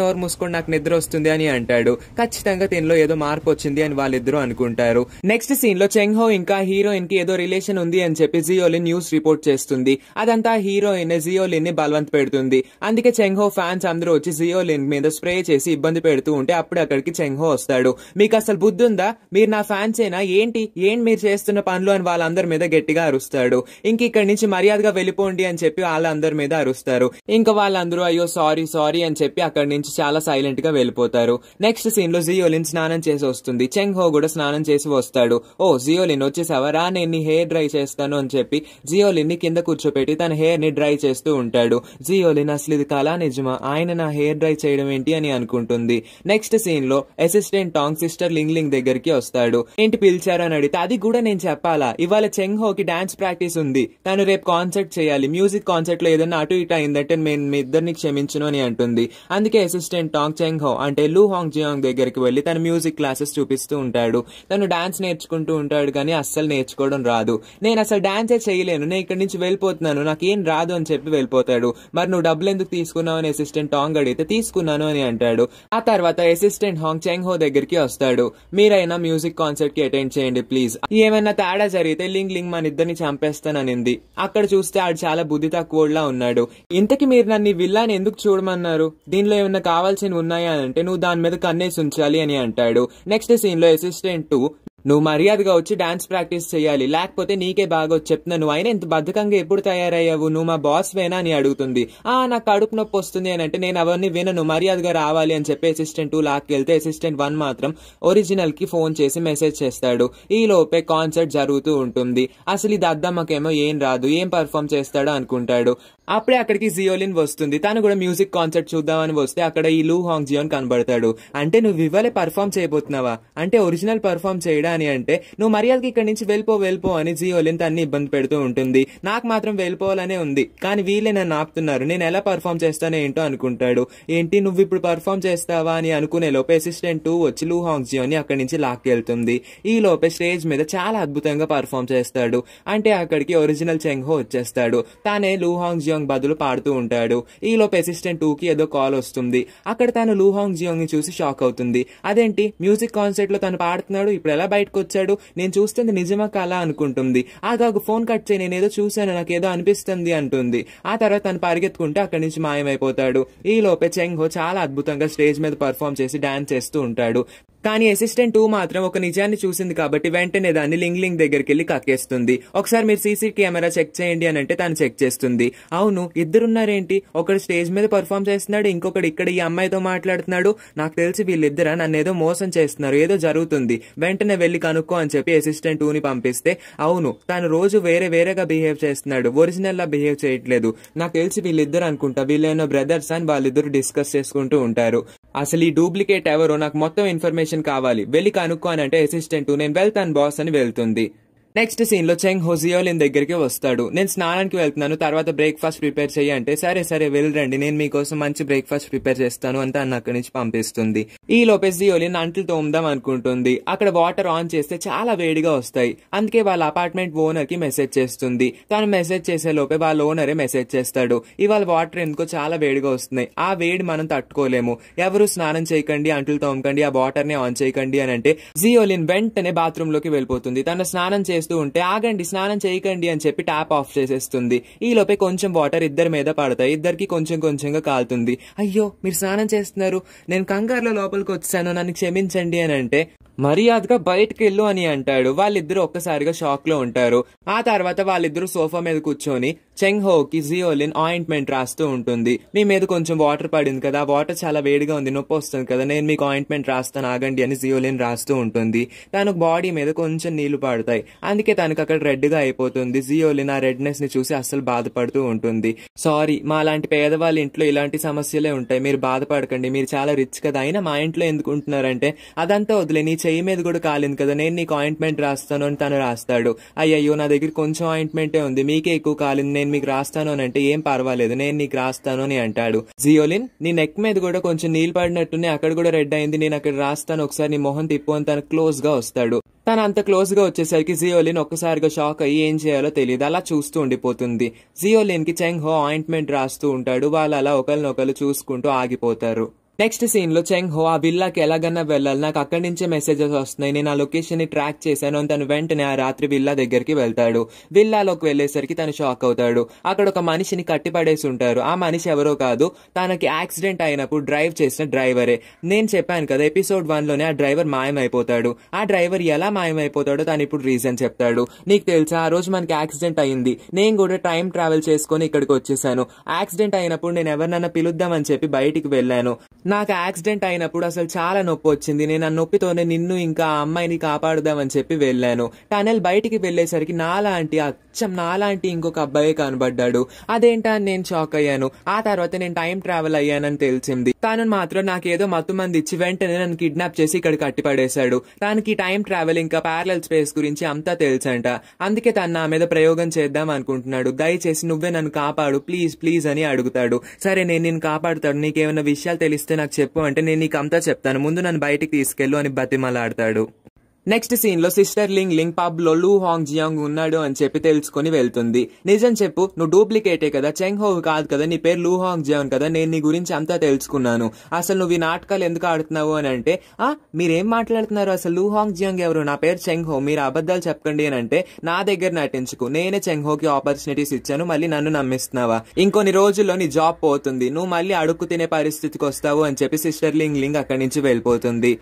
నోరు మూసుకొని నాకు నిద్ర వస్తుంది అని అంటాడు ఖచ్చితంగా దీనిలో ఏదో మార్పు వచ్చింది అని వాళ్ళిద్దరూ అనుకుంటారు నెక్స్ట్ సీన్ లో చెంగ్ హో ఇంకా హీరోయిన్ కి ఏదో రిలేషన్ ఉంది అని చెప్పి జియోలిన్ న్యూస్ రిపోర్ట్ చేస్తుంది అదంతా హీరోయిన్ జియోలిన్ ని బలవంత పెడుతుంది అందుకే చెంగ్ హో ఫ్యాన్స్ అందరూ వచ్చి జియోలిన్ మీద స్ప్రే చేసి ఇబ్బంది పెడుతూ ఉంటే అప్పుడు అక్కడికి చెంగ్ హో చేస్తాడు మీకు అసలు బుద్ధి ఉందా మీరు నా ఫ్యాన్సేనా ఏంటి ఏంటి మీరు చేస్తున్న పనులు అని వాళ్ళందరి మీద గట్టిగా అరుస్తాడు ఇంక ఇక్కడ నుంచి మర్యాదగా వెళ్ళిపోండి అని చెప్పి వాళ్ళందరి మీద అరుస్తారు ఇంకా వాళ్ళందరూ అయ్యో సారీ సారీ అని చెప్పి అక్కడి నుంచి చాలా సైలెంట్ గా వెళ్ళిపోతారు నెక్స్ట్ సీన్ లో జియోలిన్ స్నానం చేసి వస్తుంది చెంగ్ హో కూడా స్నానం చేసి వస్తాడు ఓ జియోలిన్ వచ్చేసావరా రా నేను హెయిర్ డ్రై చేస్తాను అని చెప్పి జియోలిన్ ని కింద కూర్చోపెట్టి తన హెయిర్ ని డ్రై చేస్తూ ఉంటాడు జియోలిన్ అసలు ఇది కళా నిజమా ఆయన నా హెయిర్ డ్రై చేయడం ఏంటి అని అనుకుంటుంది నెక్స్ట్ సీన్ లో assistant and Tang sister Ling Ling దగ్గరికి వస్తాడు ఏంటి పిలిచారు అని అడిగితే అది కూడా నేను చెప్పాలా ఇవాళ చెంగ్ హోకి డాన్స్ ప్రాక్టీస్ ఉంది తను రేపు కాన్సర్ట్ చేయాలి మ్యూజిక్ కాన్సర్ట్ లో ఏదైనా అటు ఇటు అయిందంటే మేము మీ ఇద్దరిని క్షమించను అని అంటుంది అందుకే అసిస్టెంట్ టాంగ్ చెంగ్ హో అంటే లూ హాంగ్ జియాంగ్ దగ్గరికి వెళ్ళి తన మ్యూజిక్ క్లాసెస్ చూపిస్తూ ఉంటాడు తను డాన్స్ నేర్చుకుంటూ ఉంటాడు కానీ అస్సలు నేర్చుకోవడం రాదు నేను అసలు డాన్సే చేయలేను నేను ఇక్కడ నుంచి వెళ్ళిపోతున్నాను నాకు ఏం రాదు అని చెప్పి వెళ్ళిపోతాడు మరి నువ్వు డబ్బులు ఎందుకు తీసుకున్నావు అని అసిస్టెంట్ టాంగ్ అడిగితే తీసుకున్నాను అని అంటాడు ఆ తర్వాత అసిస్టెంట్ హాంగ్ చెంగ్ హో దగ్గరికి వస్తాడు మీరైనా మ్యూజిక్ కాన్సర్ట్ కి అటెండ్ చేయండి ప్లీజ్ ఏమైనా తేడా జరిగితే లింగ్ లింగ్ మన ఇద్దరిని చంపేస్తాననింది అక్కడ చూస్తే ఆడు చాలా బుద్ధి తక్కువలా ఉన్నాడు ఇంతకి మీరు నన్ను విల్లాని ఎందుకు చూడమన్నారు దీనిలో ఏమైనా కావాల్సినవి ఉన్నాయా అంటే నువ్వు దాని మీద కన్నేసి ఉంచాలి అని అంటాడు నెక్స్ట్ సీన్ లో అసిస్టెంట్ టూ నువ్వు మర్యాదగా వచ్చి డాన్స్ ప్రాక్టీస్ చేయాలి లేకపోతే నీకే బాగా చెప్తున్నా నువ్వు అయినా ఇంత బద్ధకంగా ఎప్పుడు తయారయ్యావు నువ్వు మా బాస్ వేనా అని అడుగుతుంది ఆ నాకు కడుపు నొప్పి వస్తుంది అని అంటే నేను అవన్నీ వినను మర్యాదగా రావాలి అని చెప్పి అసిస్టెంట్ టూ లాక్కి వెళ్తే అసిస్టెంట్ వన్ మాత్రం ఒరిజినల్ కి ఫోన్ చేసి మెసేజ్ చేస్తాడు ఈ లోపే కాన్సర్ట్ జరుగుతూ ఉంటుంది అసలు ఇది అద్దమ్మకేమో ఏం రాదు ఏం పర్ఫామ్ చేస్తాడో అనుకుంటాడు అప్పుడే అక్కడికి జియోలిన్ వస్తుంది తను కూడా మ్యూజిక్ కాన్సర్ట్ చూద్దామని వస్తే అక్కడ ఈ లూ హాంగ్ జియోన్ కనబడతాడు అంటే నువ్వు ఇవ్వలే పర్ఫామ్ చేయబోతున్నావా అంటే ఒరిజినల్ పర్ఫామ్ చేయడం ఎలా అని అంటే నువ్వు మర్యాదకి ఇక్కడ నుంచి వెళ్ళిపో వెళ్ళిపో అని జియో లెంత్ అన్ని ఇబ్బంది పెడుతూ ఉంటుంది నాకు మాత్రం వెళ్ళిపోవాలనే ఉంది కానీ వీళ్ళే నన్ను ఆపుతున్నారు నేను ఎలా పర్ఫామ్ చేస్తానో ఏంటో అనుకుంటాడు ఏంటి నువ్వు ఇప్పుడు పర్ఫామ్ చేస్తావా అని అనుకునే లోపే అసిస్టెంట్ వచ్చి లూ హాంగ్ జియో అని అక్కడి నుంచి లాక్కెళ్తుంది ఈ లోపే స్టేజ్ మీద చాలా అద్భుతంగా పర్ఫామ్ చేస్తాడు అంటే అక్కడికి ఒరిజినల్ చెంగ్ హో వచ్చేస్తాడు తానే లూ హాంగ్ జియోంగ్ బదులు పాడుతూ ఉంటాడు ఈ లోపే అసిస్టెంట్ కి ఏదో కాల్ వస్తుంది అక్కడ తాను లూ హాంగ్ జియోంగ్ ని చూసి షాక్ అవుతుంది అదేంటి మ్యూజిక్ కాన్సర్ట్ లో తను పాడుతున్నాడు ఇప్పుడు ఎలా బయటకు వచ్చాడు నేను చూస్తుంది నిజమా కాలా అనుకుంటుంది ఆ ఆగాగు ఫోన్ కట్ చేయి నేను ఏదో చూశాను నాకు ఏదో అనిపిస్తుంది అంటుంది ఆ తర్వాత తను పరిగెత్తుకుంటే అక్కడి నుంచి మాయమైపోతాడు ఈ లోపే చెంగ్ హో చాలా అద్భుతంగా స్టేజ్ మీద పర్ఫామ్ చేసి డాన్స్ చేస్తూ ఉంటాడు కానీ అసిస్టెంట్ టూ మాత్రం ఒక నిజాన్ని చూసింది కాబట్టి వెంటనే దాన్ని లింగ్ దగ్గరికి వెళ్ళి కక్కేస్తుంది ఒకసారి మీరు సీసీ కెమెరా చెక్ చేయండి అని అంటే తను చెక్ చేస్తుంది అవును ఇద్దరున్నారేంటి ఒకడు స్టేజ్ మీద పర్ఫామ్ చేస్తున్నాడు ఇంకొకడు ఇక్కడ ఈ అమ్మాయితో మాట్లాడుతున్నాడు నాకు తెలిసి వీళ్ళిద్దరా నన్ను ఏదో మోసం చేస్తున్నారు ఏదో జరుగుతుంది వెంటనే వెళ్ళి కనుక్కో అని చెప్పి అసిస్టెంట్ టూని పంపిస్తే అవును తను రోజు వేరే వేరేగా బిహేవ్ చేస్తున్నాడు ఒరిజినల్ లా బిహేవ్ చేయట్లేదు నాకు తెలిసి వీళ్ళిద్దరు అనుకుంటా వీళ్ళేనో బ్రదర్స్ అని వాళ్ళిద్దరు డిస్కస్ చేసుకుంటూ ఉంటారు అసలు ఈ డూప్లికేట్ ఎవరో నాకు మొత్తం ఇన్ఫర్మేషన్ ఇన్ఫర్మేషన్ కావాలి వెళ్ళి కనుక్కోనంటే అసిస్టెంట్ నేను వెళ్తాను బాస్ అని వెళ్తుంది నెక్స్ట్ సీన్ లో చెంగ్ హోజియోలిన్ దగ్గరికి వస్తాడు నేను స్నానానికి వెళ్తున్నాను తర్వాత బ్రేక్ఫాస్ట్ ప్రిపేర్ చేయి అంటే సరే సరే వెళ్ళరండి నేను మీకోసం మంచి బ్రేక్ఫాస్ట్ ప్రిపేర్ చేస్తాను అంటే అన్న అక్కడి నుంచి పంపిస్తుంది ఈ లోపే జియోలిన్ అంట్లు తోముదాం అనుకుంటుంది అక్కడ వాటర్ ఆన్ చేస్తే చాలా వేడిగా వస్తాయి అందుకే వాళ్ళ అపార్ట్మెంట్ ఓనర్ కి మెసేజ్ చేస్తుంది తను మెసేజ్ చేసే లోపే వాళ్ళ ఓనరే మెసేజ్ చేస్తాడు ఇవాళ వాటర్ ఎందుకో చాలా వేడిగా వస్తున్నాయి ఆ వేడి మనం తట్టుకోలేము ఎవరు స్నానం చేయకండి అంటులు తోమకండి ఆ వాటర్ ని ఆన్ చేయకండి అని అంటే జియోలిన్ వెంటనే బాత్రూమ్ లోకి వెళ్ళిపోతుంది తన స్నానం చేసి చేస్తూ ఉంటే ఆగండి స్నానం చేయకండి అని చెప్పి ట్యాప్ ఆఫ్ చేసేస్తుంది ఈ లోపే కొంచెం వాటర్ ఇద్దరి మీద పడతాయి ఇద్దరికి కొంచెం కొంచెంగా కాలుతుంది అయ్యో మీరు స్నానం చేస్తున్నారు నేను కంగారులో లోపలికి వచ్చాను నన్ను క్షమించండి అని అంటే మర్యాదగా బయటకు వెళ్ళు అని అంటాడు వాళ్ళిద్దరూ ఒక్కసారిగా షాక్ లో ఉంటారు ఆ తర్వాత వాళ్ళిద్దరూ సోఫా మీద కూర్చొని చెంగ్ హోకి జియోలిన్ ఆయింట్మెంట్ రాస్తూ ఉంటుంది మీ మీద కొంచెం వాటర్ పడింది కదా వాటర్ చాలా వేడిగా ఉంది నొప్పి వస్తుంది కదా నేను మీకు ఆయింట్మెంట్ రాస్తాను ఆగండి అని జియోలిన్ రాస్తూ ఉంటుంది తనకు బాడీ మీద కొంచెం నీళ్లు పడతాయి అందుకే తనకు అక్కడ రెడ్ గా అయిపోతుంది జియోలిన్ ఆ రెడ్నెస్ ని చూసి అస్సలు బాధపడుతూ ఉంటుంది సారీ మా లాంటి పేదవాళ్ళ ఇంట్లో ఇలాంటి సమస్యలే ఉంటాయి మీరు బాధపడకండి మీరు చాలా రిచ్ కదా అయినా మా ఇంట్లో ఎందుకుంటున్నారంటే అదంతా వదిలే నీ చేయి మీద కూడా కాలింది కదా నేను నీకు ఆయింట్మెంట్ రాస్తాను అని తను రాస్తాడు అయ్యయ్యో నా దగ్గర కొంచెం ఆయింట్మెంటే ఉంది మీకే ఎక్కువ కాలింది నేను మీకు రాస్తాను అని అంటే ఏం పర్వాలేదు నేను నీకు రాస్తాను అని అంటాడు జియోలిన్ నీ నెక్ మీద కూడా కొంచెం నీళ్ళు పడినట్టునే అక్కడ కూడా రెడ్ అయింది నేను అక్కడ రాస్తాను ఒకసారి నీ మొహం తిప్పు అని తను క్లోజ్ గా వస్తాడు తను అంత క్లోజ్ గా వచ్చేసరికి జియోలిన్ ఒక్కసారిగా షాక్ అయ్యి ఏం చేయాలో తెలియదు అలా చూస్తూ ఉండిపోతుంది జియోలిన్ కి చెంగ్ హో ఆయింట్మెంట్ రాస్తూ ఉంటాడు వాళ్ళు అలా ఒకరినొకరు చూసుకుంటూ ఆగిపోతారు నెక్స్ట్ సీన్లో చెంగ్ హో ఆ విల్లాకి ఎలాగన్నా వెళ్ళాలి నాకు అక్కడి నుంచే మెసేజెస్ వస్తున్నాయి నేను ఆ ని ట్రాక్ చేశాను తను వెంటనే ఆ రాత్రి విల్లా దగ్గరికి వెళ్తాడు విల్లాలోకి వెళ్ళేసరికి తను షాక్ అవుతాడు అక్కడ ఒక మనిషిని కట్టిపడేసి ఉంటారు ఆ మనిషి ఎవరో కాదు తనకి యాక్సిడెంట్ అయినప్పుడు డ్రైవ్ చేసిన డ్రైవరే నేను చెప్పాను కదా ఎపిసోడ్ వన్లోనే ఆ డ్రైవర్ మాయమైపోతాడు ఆ డ్రైవర్ ఎలా మాయమైపోతాడో తను ఇప్పుడు రీజన్ చెప్తాడు నీకు తెలుసా ఆ రోజు మనకి యాక్సిడెంట్ అయింది నేను కూడా టైం ట్రావెల్ చేసుకుని ఇక్కడికి వచ్చేసాను యాక్సిడెంట్ అయినప్పుడు నేను ఎవరినైనా పిలుద్దామని చెప్పి బయటికి వెళ్ళాను నాకు యాక్సిడెంట్ అయినప్పుడు అసలు చాలా నొప్పి వచ్చింది నేను ఆ నొప్పితోనే నిన్ను ఇంకా ఆ అమ్మాయిని కాపాడుదామని చెప్పి వెళ్ళాను టనెల్ బయటికి వెళ్ళేసరికి నాలాంటి అచ్చం నాలాంటి ఇంకొక అబ్బాయి కనబడ్డాడు అదేంటా అని నేను షాక్ అయ్యాను ఆ తర్వాత నేను టైం ట్రావెల్ అయ్యానని తెలిసింది తాను మాత్రం నాకేదో మత్తు మంది ఇచ్చి వెంటనే నన్ను కిడ్నాప్ చేసి ఇక్కడ కట్టిపడేశాడు తనకి టైం ట్రావెల్ ఇంకా ప్యారల్ స్పేస్ గురించి అంతా తెలుసంట అందుకే తను నా మీద ప్రయోగం చేద్దాం అనుకుంటున్నాడు దయచేసి నువ్వే నన్ను కాపాడు ప్లీజ్ ప్లీజ్ అని అడుగుతాడు సరే నేను నేను కాపాడుతాడు నీకేమైనా విషయాలు తెలిస్తే వస్తే నాకు చెప్పు అంటే నేను నీకు అంతా చెప్తాను ముందు నన్ను బయటికి తీసుకెళ్ళు అని బతిమలాడతాడు నెక్స్ట్ సీన్ లో సిస్టర్ లింగ్ లింగ్ పబ్ లో లూ హాంగ్ జియాంగ్ ఉన్నాడు అని చెప్పి తెలుసుకుని వెళ్తుంది నిజం చెప్పు నువ్వు డూప్లికేటే కదా చెంగ్ హో కాదు కదా నీ పేరు లూ హాంగ్ జియాంగ్ కదా నేను నీ గురించి అంతా తెలుసుకున్నాను అసలు నువ్వు ఈ నాటకాలు ఎందుకు ఆడుతున్నావు అని అంటే ఆ మీరేం మాట్లాడుతున్నారు అసలు లూ హాంగ్ జియాంగ్ ఎవరు నా పేరు చెంగ్ హో మీరు అబద్ధాలు చెప్పండి అని అంటే నా దగ్గర నటించుకు నేనే చెంగ్ హోకి ఆపర్చునిటీస్ ఇచ్చాను మళ్ళీ నన్ను నమ్మిస్తున్నావా ఇంకొన్ని రోజుల్లో నీ జాబ్ పోతుంది నువ్వు మళ్ళీ అడుక్కు తినే పరిస్థితికి వస్తావు అని చెప్పి సిస్టర్ లింగ్ లింగ్ అక్కడి నుంచి వెళ్ళిపోతుంది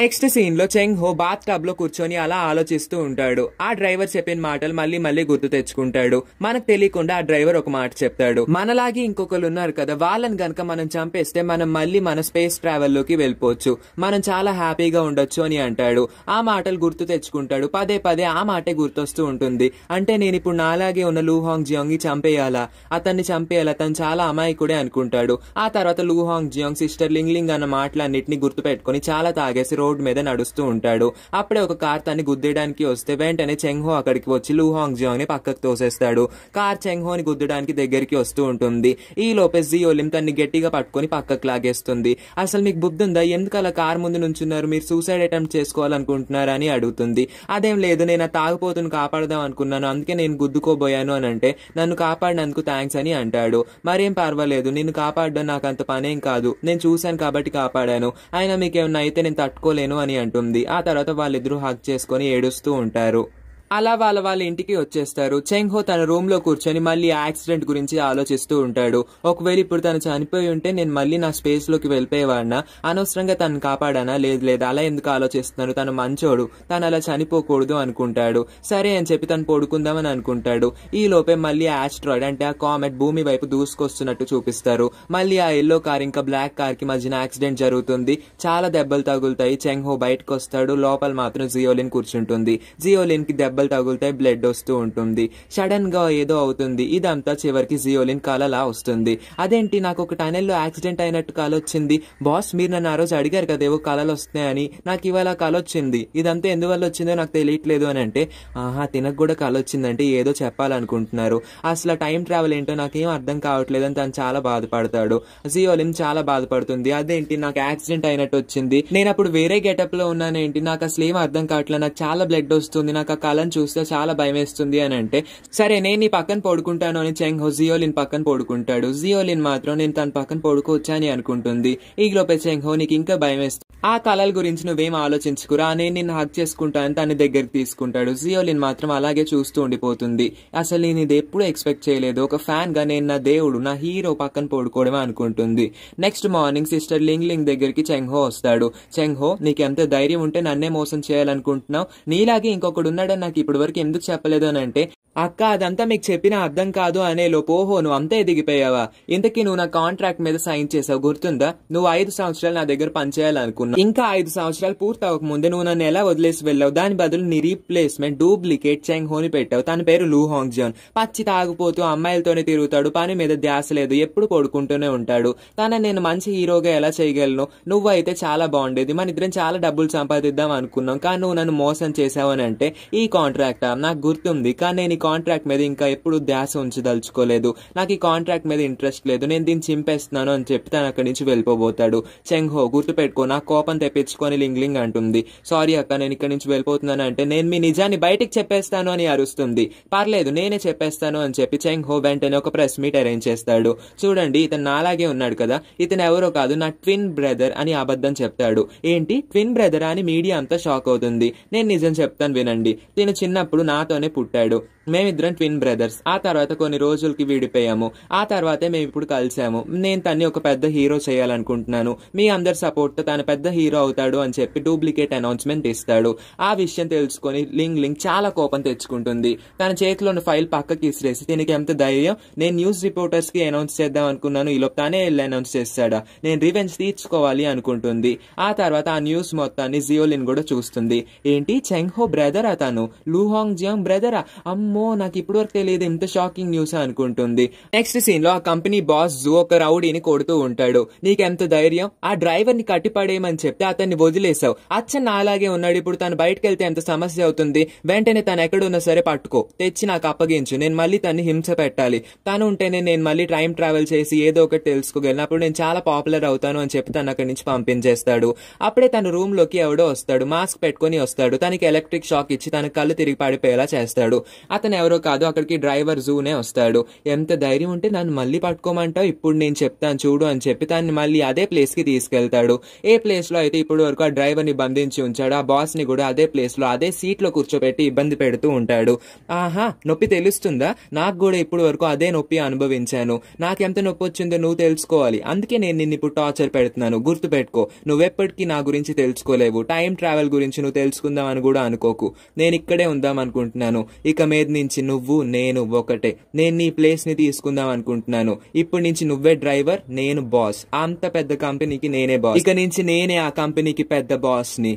నెక్స్ట్ సీన్ లో చెంగ్ హో బాత్ టబ్ లో కూర్చొని అలా ఆలోచిస్తూ ఉంటాడు ఆ డ్రైవర్ చెప్పిన మాటలు మళ్ళీ మళ్ళీ గుర్తు తెచ్చుకుంటాడు మనకు తెలియకుండా ఆ డ్రైవర్ ఒక మాట చెప్తాడు మనలాగే ఇంకొకరు ఉన్నారు కదా వాళ్ళని గనక మనం చంపేస్తే మనం మళ్ళీ మన స్పేస్ ట్రావెల్ లోకి వెళ్ళిపోవచ్చు మనం చాలా హ్యాపీగా ఉండొచ్చు అని అంటాడు ఆ మాటలు గుర్తు తెచ్చుకుంటాడు పదే పదే ఆ మాటే గుర్తొస్తూ ఉంటుంది అంటే నేను ఇప్పుడు నాలాగే ఉన్న లూహాంగ్ జియాంగ్ ని చంపేయాలా అతన్ని చంపేయాలా తను చాలా అమాయకుడే అనుకుంటాడు ఆ తర్వాత లూహాంగ్ జియాంగ్ సిస్టర్ లింగ్ లింగ్ అన్న మాటలన్నింటినీ గుర్తు పెట్టుకుని చాలా తాగేసి రోడ్ మీద నడుస్తూ ఉంటాడు అప్పుడే ఒక కార్ తన్ని గుద్దేయడానికి వస్తే వెంటనే చెంగ్హో అక్కడికి వచ్చి లూహాంగ్ జియాంగ్ ని పక్కకు తోసేస్తాడు కార్ ని గుద్దడానికి దగ్గరికి వస్తూ ఉంటుంది ఈ లోపే జియోలిం తన్ని గట్టిగా పట్టుకుని పక్కకు లాగేస్తుంది అసలు మీకు బుద్ధి ఉందా ఎందుకు అలా కార్ ముందు నుంచున్నారు మీరు సూసైడ్ అటెంప్ట్ చేసుకోవాలనుకుంటున్నారా అని అడుగుతుంది అదేం లేదు నేను ఆ తాగుపోతును కాపాడదాం అనుకున్నాను అందుకే నేను గుద్దుకోబోయాను అని అంటే నన్ను కాపాడినందుకు థ్యాంక్స్ అని అంటాడు మరేం పర్వాలేదు నిన్ను కాపాడడం నాకు అంత పనేం కాదు నేను చూశాను కాబట్టి కాపాడాను అయినా మీకేమన్నా అయితే నేను తట్టుకో తట్టుకోలేను అని అంటుంది ఆ తర్వాత వాళ్ళిద్దరూ హక్ చేసుకొని ఏడుస్తూ ఉంటారు అలా వాళ్ళ వాళ్ళ ఇంటికి వచ్చేస్తారు చెంగ్ హో తన రూమ్ లో కూర్చొని మళ్ళీ యాక్సిడెంట్ గురించి ఆలోచిస్తూ ఉంటాడు ఒకవేళ ఇప్పుడు తను చనిపోయి ఉంటే నేను మళ్ళీ నా స్పేస్ లోకి వెళ్ళిపోయేవాడినా అనవసరంగా తను కాపాడానా లేదు లేదు అలా ఎందుకు ఆలోచిస్తున్నాడు తను మంచోడు తను అలా చనిపోకూడదు అనుకుంటాడు సరే అని చెప్పి తను పడుకుందామని అనుకుంటాడు ఈ లోపే మళ్ళీ ఆస్ట్రాయిడ్ అంటే ఆ కామెట్ భూమి వైపు దూసుకొస్తున్నట్టు చూపిస్తారు మళ్ళీ ఆ ఎల్లో కార్ ఇంకా బ్లాక్ కార్ కి మధ్యన యాక్సిడెంట్ జరుగుతుంది చాలా దెబ్బలు తగులుతాయి చెంగ్ హో బయటకు వస్తాడు లోపల మాత్రం జియోలిన్ కూర్చుంటుంది జియోలిన్ కి దెబ్బ దెబ్బలు తగులుతాయి బ్లడ్ వస్తూ ఉంటుంది సడన్ గా ఏదో అవుతుంది ఇదంతా చివరికి జియోలిన్ అలా వస్తుంది అదేంటి నాకు ఒక లో యాక్సిడెంట్ అయినట్టు వచ్చింది బాస్ మీరు నన్ను ఆ రోజు అడిగారు ఏవో కాలాలు వస్తున్నాయని నాకు ఇవాళ వచ్చింది ఇదంతా ఎందువల్ల వచ్చిందో నాకు తెలియట్లేదు అని అంటే ఆహా తినకు కూడా వచ్చిందంటే ఏదో చెప్పాలనుకుంటున్నారు అసలు టైం ట్రావెల్ ఏంటో నాకేం అర్థం కావట్లేదు అని తను చాలా బాధపడతాడు జియోలిన్ చాలా బాధపడుతుంది అదేంటి నాకు యాక్సిడెంట్ అయినట్టు వచ్చింది నేను అప్పుడు వేరే గెటప్ లో ఉన్నానేంటి నాకు అసలు ఏం అర్థం కావట్లేదు నాకు చాలా బ్లడ్ వస్తుంది నాకు ఆ కాలం చూస్తే చాలా భయం వేస్తుంది అని అంటే సరే నేను నీ పక్కన పడుకుంటాను అని చెంగ్ జియోలిన్ పక్కన పడుకుంటాడు జియోలిన్ మాత్రం నేను తన పక్కన పడుకోవచ్చని అనుకుంటుంది లోపే చెంగ్ హో నీకు ఇంకా భయం వేస్తుంది ఆ కళల గురించి నువ్వేం ఆలోచించుకురా నేను నిన్ను హక్ చేసుకుంటాను తన దగ్గరికి తీసుకుంటాడు జియోలిన్ మాత్రం అలాగే చూస్తూ ఉండిపోతుంది అసలు నేను ఇది ఎప్పుడు ఎక్స్పెక్ట్ చేయలేదు ఒక ఫ్యాన్ గా నేను నా దేవుడు నా హీరో పక్కన పడుకోవడమే అనుకుంటుంది next morning sister Ling Ling దగ్గరికి హో వస్తాడు చెంగ్ హో నీకు ఎంత ధైర్యం ఉంటే నన్నే మోసం చేయాలనుకుంటున్నావు నీలాగే ఇంకొకడు ఉన్నాడని నాకు ఇప్పటి వరకు ఎందుకు చెప్పలేదు అని అంటే అక్క అదంతా మీకు చెప్పినా అర్థం కాదు అనే లోపు నువ్వు అంతే ఎదిగిపోయావా ఇంతకీ నువ్వు నా కాంట్రాక్ట్ మీద సైన్ చేసావు గుర్తుందా నువ్వు ఐదు సంవత్సరాలు నా దగ్గర పనిచేయాలనుకున్నా ఇంకా ఐదు సంవత్సరాలు పూర్తి అవ్వక ముందే నువ్వు నన్ను ఎలా వదిలేసి వెళ్ళావు దాని బదులు నీ రీప్లేస్మెంట్ డూప్లికేట్ చెంగ్ హోని పెట్టావు తన పేరు లూ హాంగ్ జోన్ పచ్చి తాగుపోతూ అమ్మాయిలతోనే తిరుగుతాడు పని మీద ధ్యాస లేదు ఎప్పుడు పడుకుంటూనే ఉంటాడు తన నేను మంచి హీరోగా ఎలా చేయగలను నువ్వైతే చాలా బాగుండేది మన ఇద్దరం చాలా డబ్బులు సంపాదిద్దాం అనుకున్నాం కానీ నువ్వు నన్ను మోసం చేసావు అని అంటే ఈ కాంట్రాక్ట్ నాకు గుర్తుంది కానీ నేను ఈ కాంట్రాక్ట్ మీద ఇంకా ఎప్పుడు ధ్యాస ఉంచదలుచుకోలేదు నాకు ఈ కాంట్రాక్ట్ మీద ఇంట్రెస్ట్ లేదు నేను దీన్ని చింపేస్తున్నాను అని చెప్పి తను అక్కడి నుంచి వెళ్ళిపోబోతాడు చెంగ్హో పెట్టుకో నాకు కోపం తెప్పించుకొని లింగ్లింగ్ అంటుంది సారీ అక్క నేను ఇక్కడి నుంచి వెళ్ళిపోతున్నాను అంటే నేను మీ నిజాన్ని బయటికి చెప్పేస్తాను అని అరుస్తుంది పర్లేదు నేనే చెప్పేస్తాను అని చెప్పి చెంగ్ హో వెంటనే ఒక ప్రెస్ మీట్ అరేంజ్ చేస్తాడు చూడండి ఇతను నాలాగే ఉన్నాడు కదా ఇతను ఎవరో కాదు నా ట్విన్ బ్రదర్ అని అబద్ధం చెప్తాడు ఏంటి ట్విన్ బ్రదర్ అని మీడియా అంతా షాక్ అవుతుంది నేను నిజం చెప్తాను వినండి దీని నేను చిన్నప్పుడు నాతోనే పుట్టాడు మేమిద్దరం ట్విన్ బ్రదర్స్ ఆ తర్వాత కొన్ని రోజులకి విడిపోయాము ఆ తర్వాతే మేము ఇప్పుడు కలిసాము నేను తన్ని ఒక పెద్ద హీరో చేయాలనుకుంటున్నాను మీ అందరి తో తను పెద్ద హీరో అవుతాడు అని చెప్పి డూప్లికేట్ అనౌన్స్మెంట్ ఇస్తాడు ఆ విషయం తెలుసుకొని లింగ్ లింగ్ చాలా కోపం తెచ్చుకుంటుంది తన చేతిలోని ఫైల్ పక్కకి ఇసిరేసి దీనికి ఎంత ధైర్యం నేను న్యూస్ రిపోర్టర్స్కి అనౌన్స్ చేద్దాం అనుకున్నాను ఈలోపు తానే వెళ్ళి అనౌన్స్ చేస్తాడా నేను రివెంజ్ తీర్చుకోవాలి అనుకుంటుంది ఆ తర్వాత ఆ న్యూస్ మొత్తాన్ని జియోలిన్ కూడా చూస్తుంది ఏంటి చెంగ్హో బ్రదర్ అతను లూహాంగ్ జియాంగ్ బ్రదరా అమ్మో నాకు ఇప్పుడు వరకు తెలియదు ఎంత షాకింగ్ న్యూస్ అనుకుంటుంది నెక్స్ట్ సీన్ లో ఆ కంపెనీ బాస్ జూ ఒక రౌడీని కొడుతూ ఉంటాడు నీకెంత ధైర్యం ఆ డ్రైవర్ ని కట్టిపడేయమని చెప్తే అతన్ని వదిలేసావు అచ్చన్న అలాగే ఉన్నాడు ఇప్పుడు తను బయటకు వెళ్తే ఎంత సమస్య అవుతుంది వెంటనే తను ఎక్కడున్నా సరే పట్టుకో తెచ్చి నాకు అప్పగించు నేను మళ్ళీ తన్ని హింస పెట్టాలి తను ఉంటేనే నేను మళ్ళీ టైం ట్రావెల్ చేసి ఏదో ఒకటి తెలుసుకోగలను అప్పుడు నేను చాలా పాపులర్ అవుతాను అని చెప్పి తను అక్కడి నుంచి పంపించేస్తాడు అప్పుడే తన రూమ్ లోకి ఎవడో వస్తాడు మాస్క్ పెట్టుకుని వస్తాడు తనకి ఎలక్ట్రిక్ షాక్ ఇచ్చి తన కళ్ళు కాళ్ళు తిరిగి పడిపోయేలా చేస్తాడు అతను ఎవరో కాదు అక్కడికి డ్రైవర్ జూనే వస్తాడు ఎంత ధైర్యం ఉంటే నన్ను మళ్ళీ పట్టుకోమంటావు ఇప్పుడు నేను చెప్తాను చూడు అని చెప్పి దాన్ని మళ్ళీ అదే ప్లేస్ కి తీసుకెళ్తాడు ఏ ప్లేస్లో అయితే ఇప్పుడు వరకు ఆ ని బంధించి ఉంచాడు ఆ బాస్ ని కూడా అదే ప్లేస్ లో అదే సీట్ లో కూర్చోబెట్టి ఇబ్బంది పెడుతూ ఉంటాడు ఆహా నొప్పి తెలుస్తుందా నాకు కూడా ఇప్పుడు వరకు అదే నొప్పి అనుభవించాను నాకెంత నొప్పి వచ్చిందో నువ్వు తెలుసుకోవాలి అందుకే నేను నిన్ను ఇప్పుడు టార్చర్ పెడుతున్నాను గుర్తు పెట్టుకో నువ్వెప్పటికీ నా గురించి తెలుసుకోలేవు టైం ట్రావెల్ గురించి నువ్వు తెలుసుకుందాం అని కూడా అనుకోకు నేను ఇక్కడే ఇక్కడే ఉందాం అనుకుంటున్నాను ఇక మీద నుంచి నువ్వు నేను ఒకటే నేను నీ ప్లేస్ ని తీసుకుందాం అనుకుంటున్నాను ఇప్పటి నుంచి నువ్వే డ్రైవర్ నేను బాస్ అంత పెద్ద కంపెనీకి నేనే బాస్ ఇక నుంచి నేనే ఆ కంపెనీకి పెద్ద బాస్ ని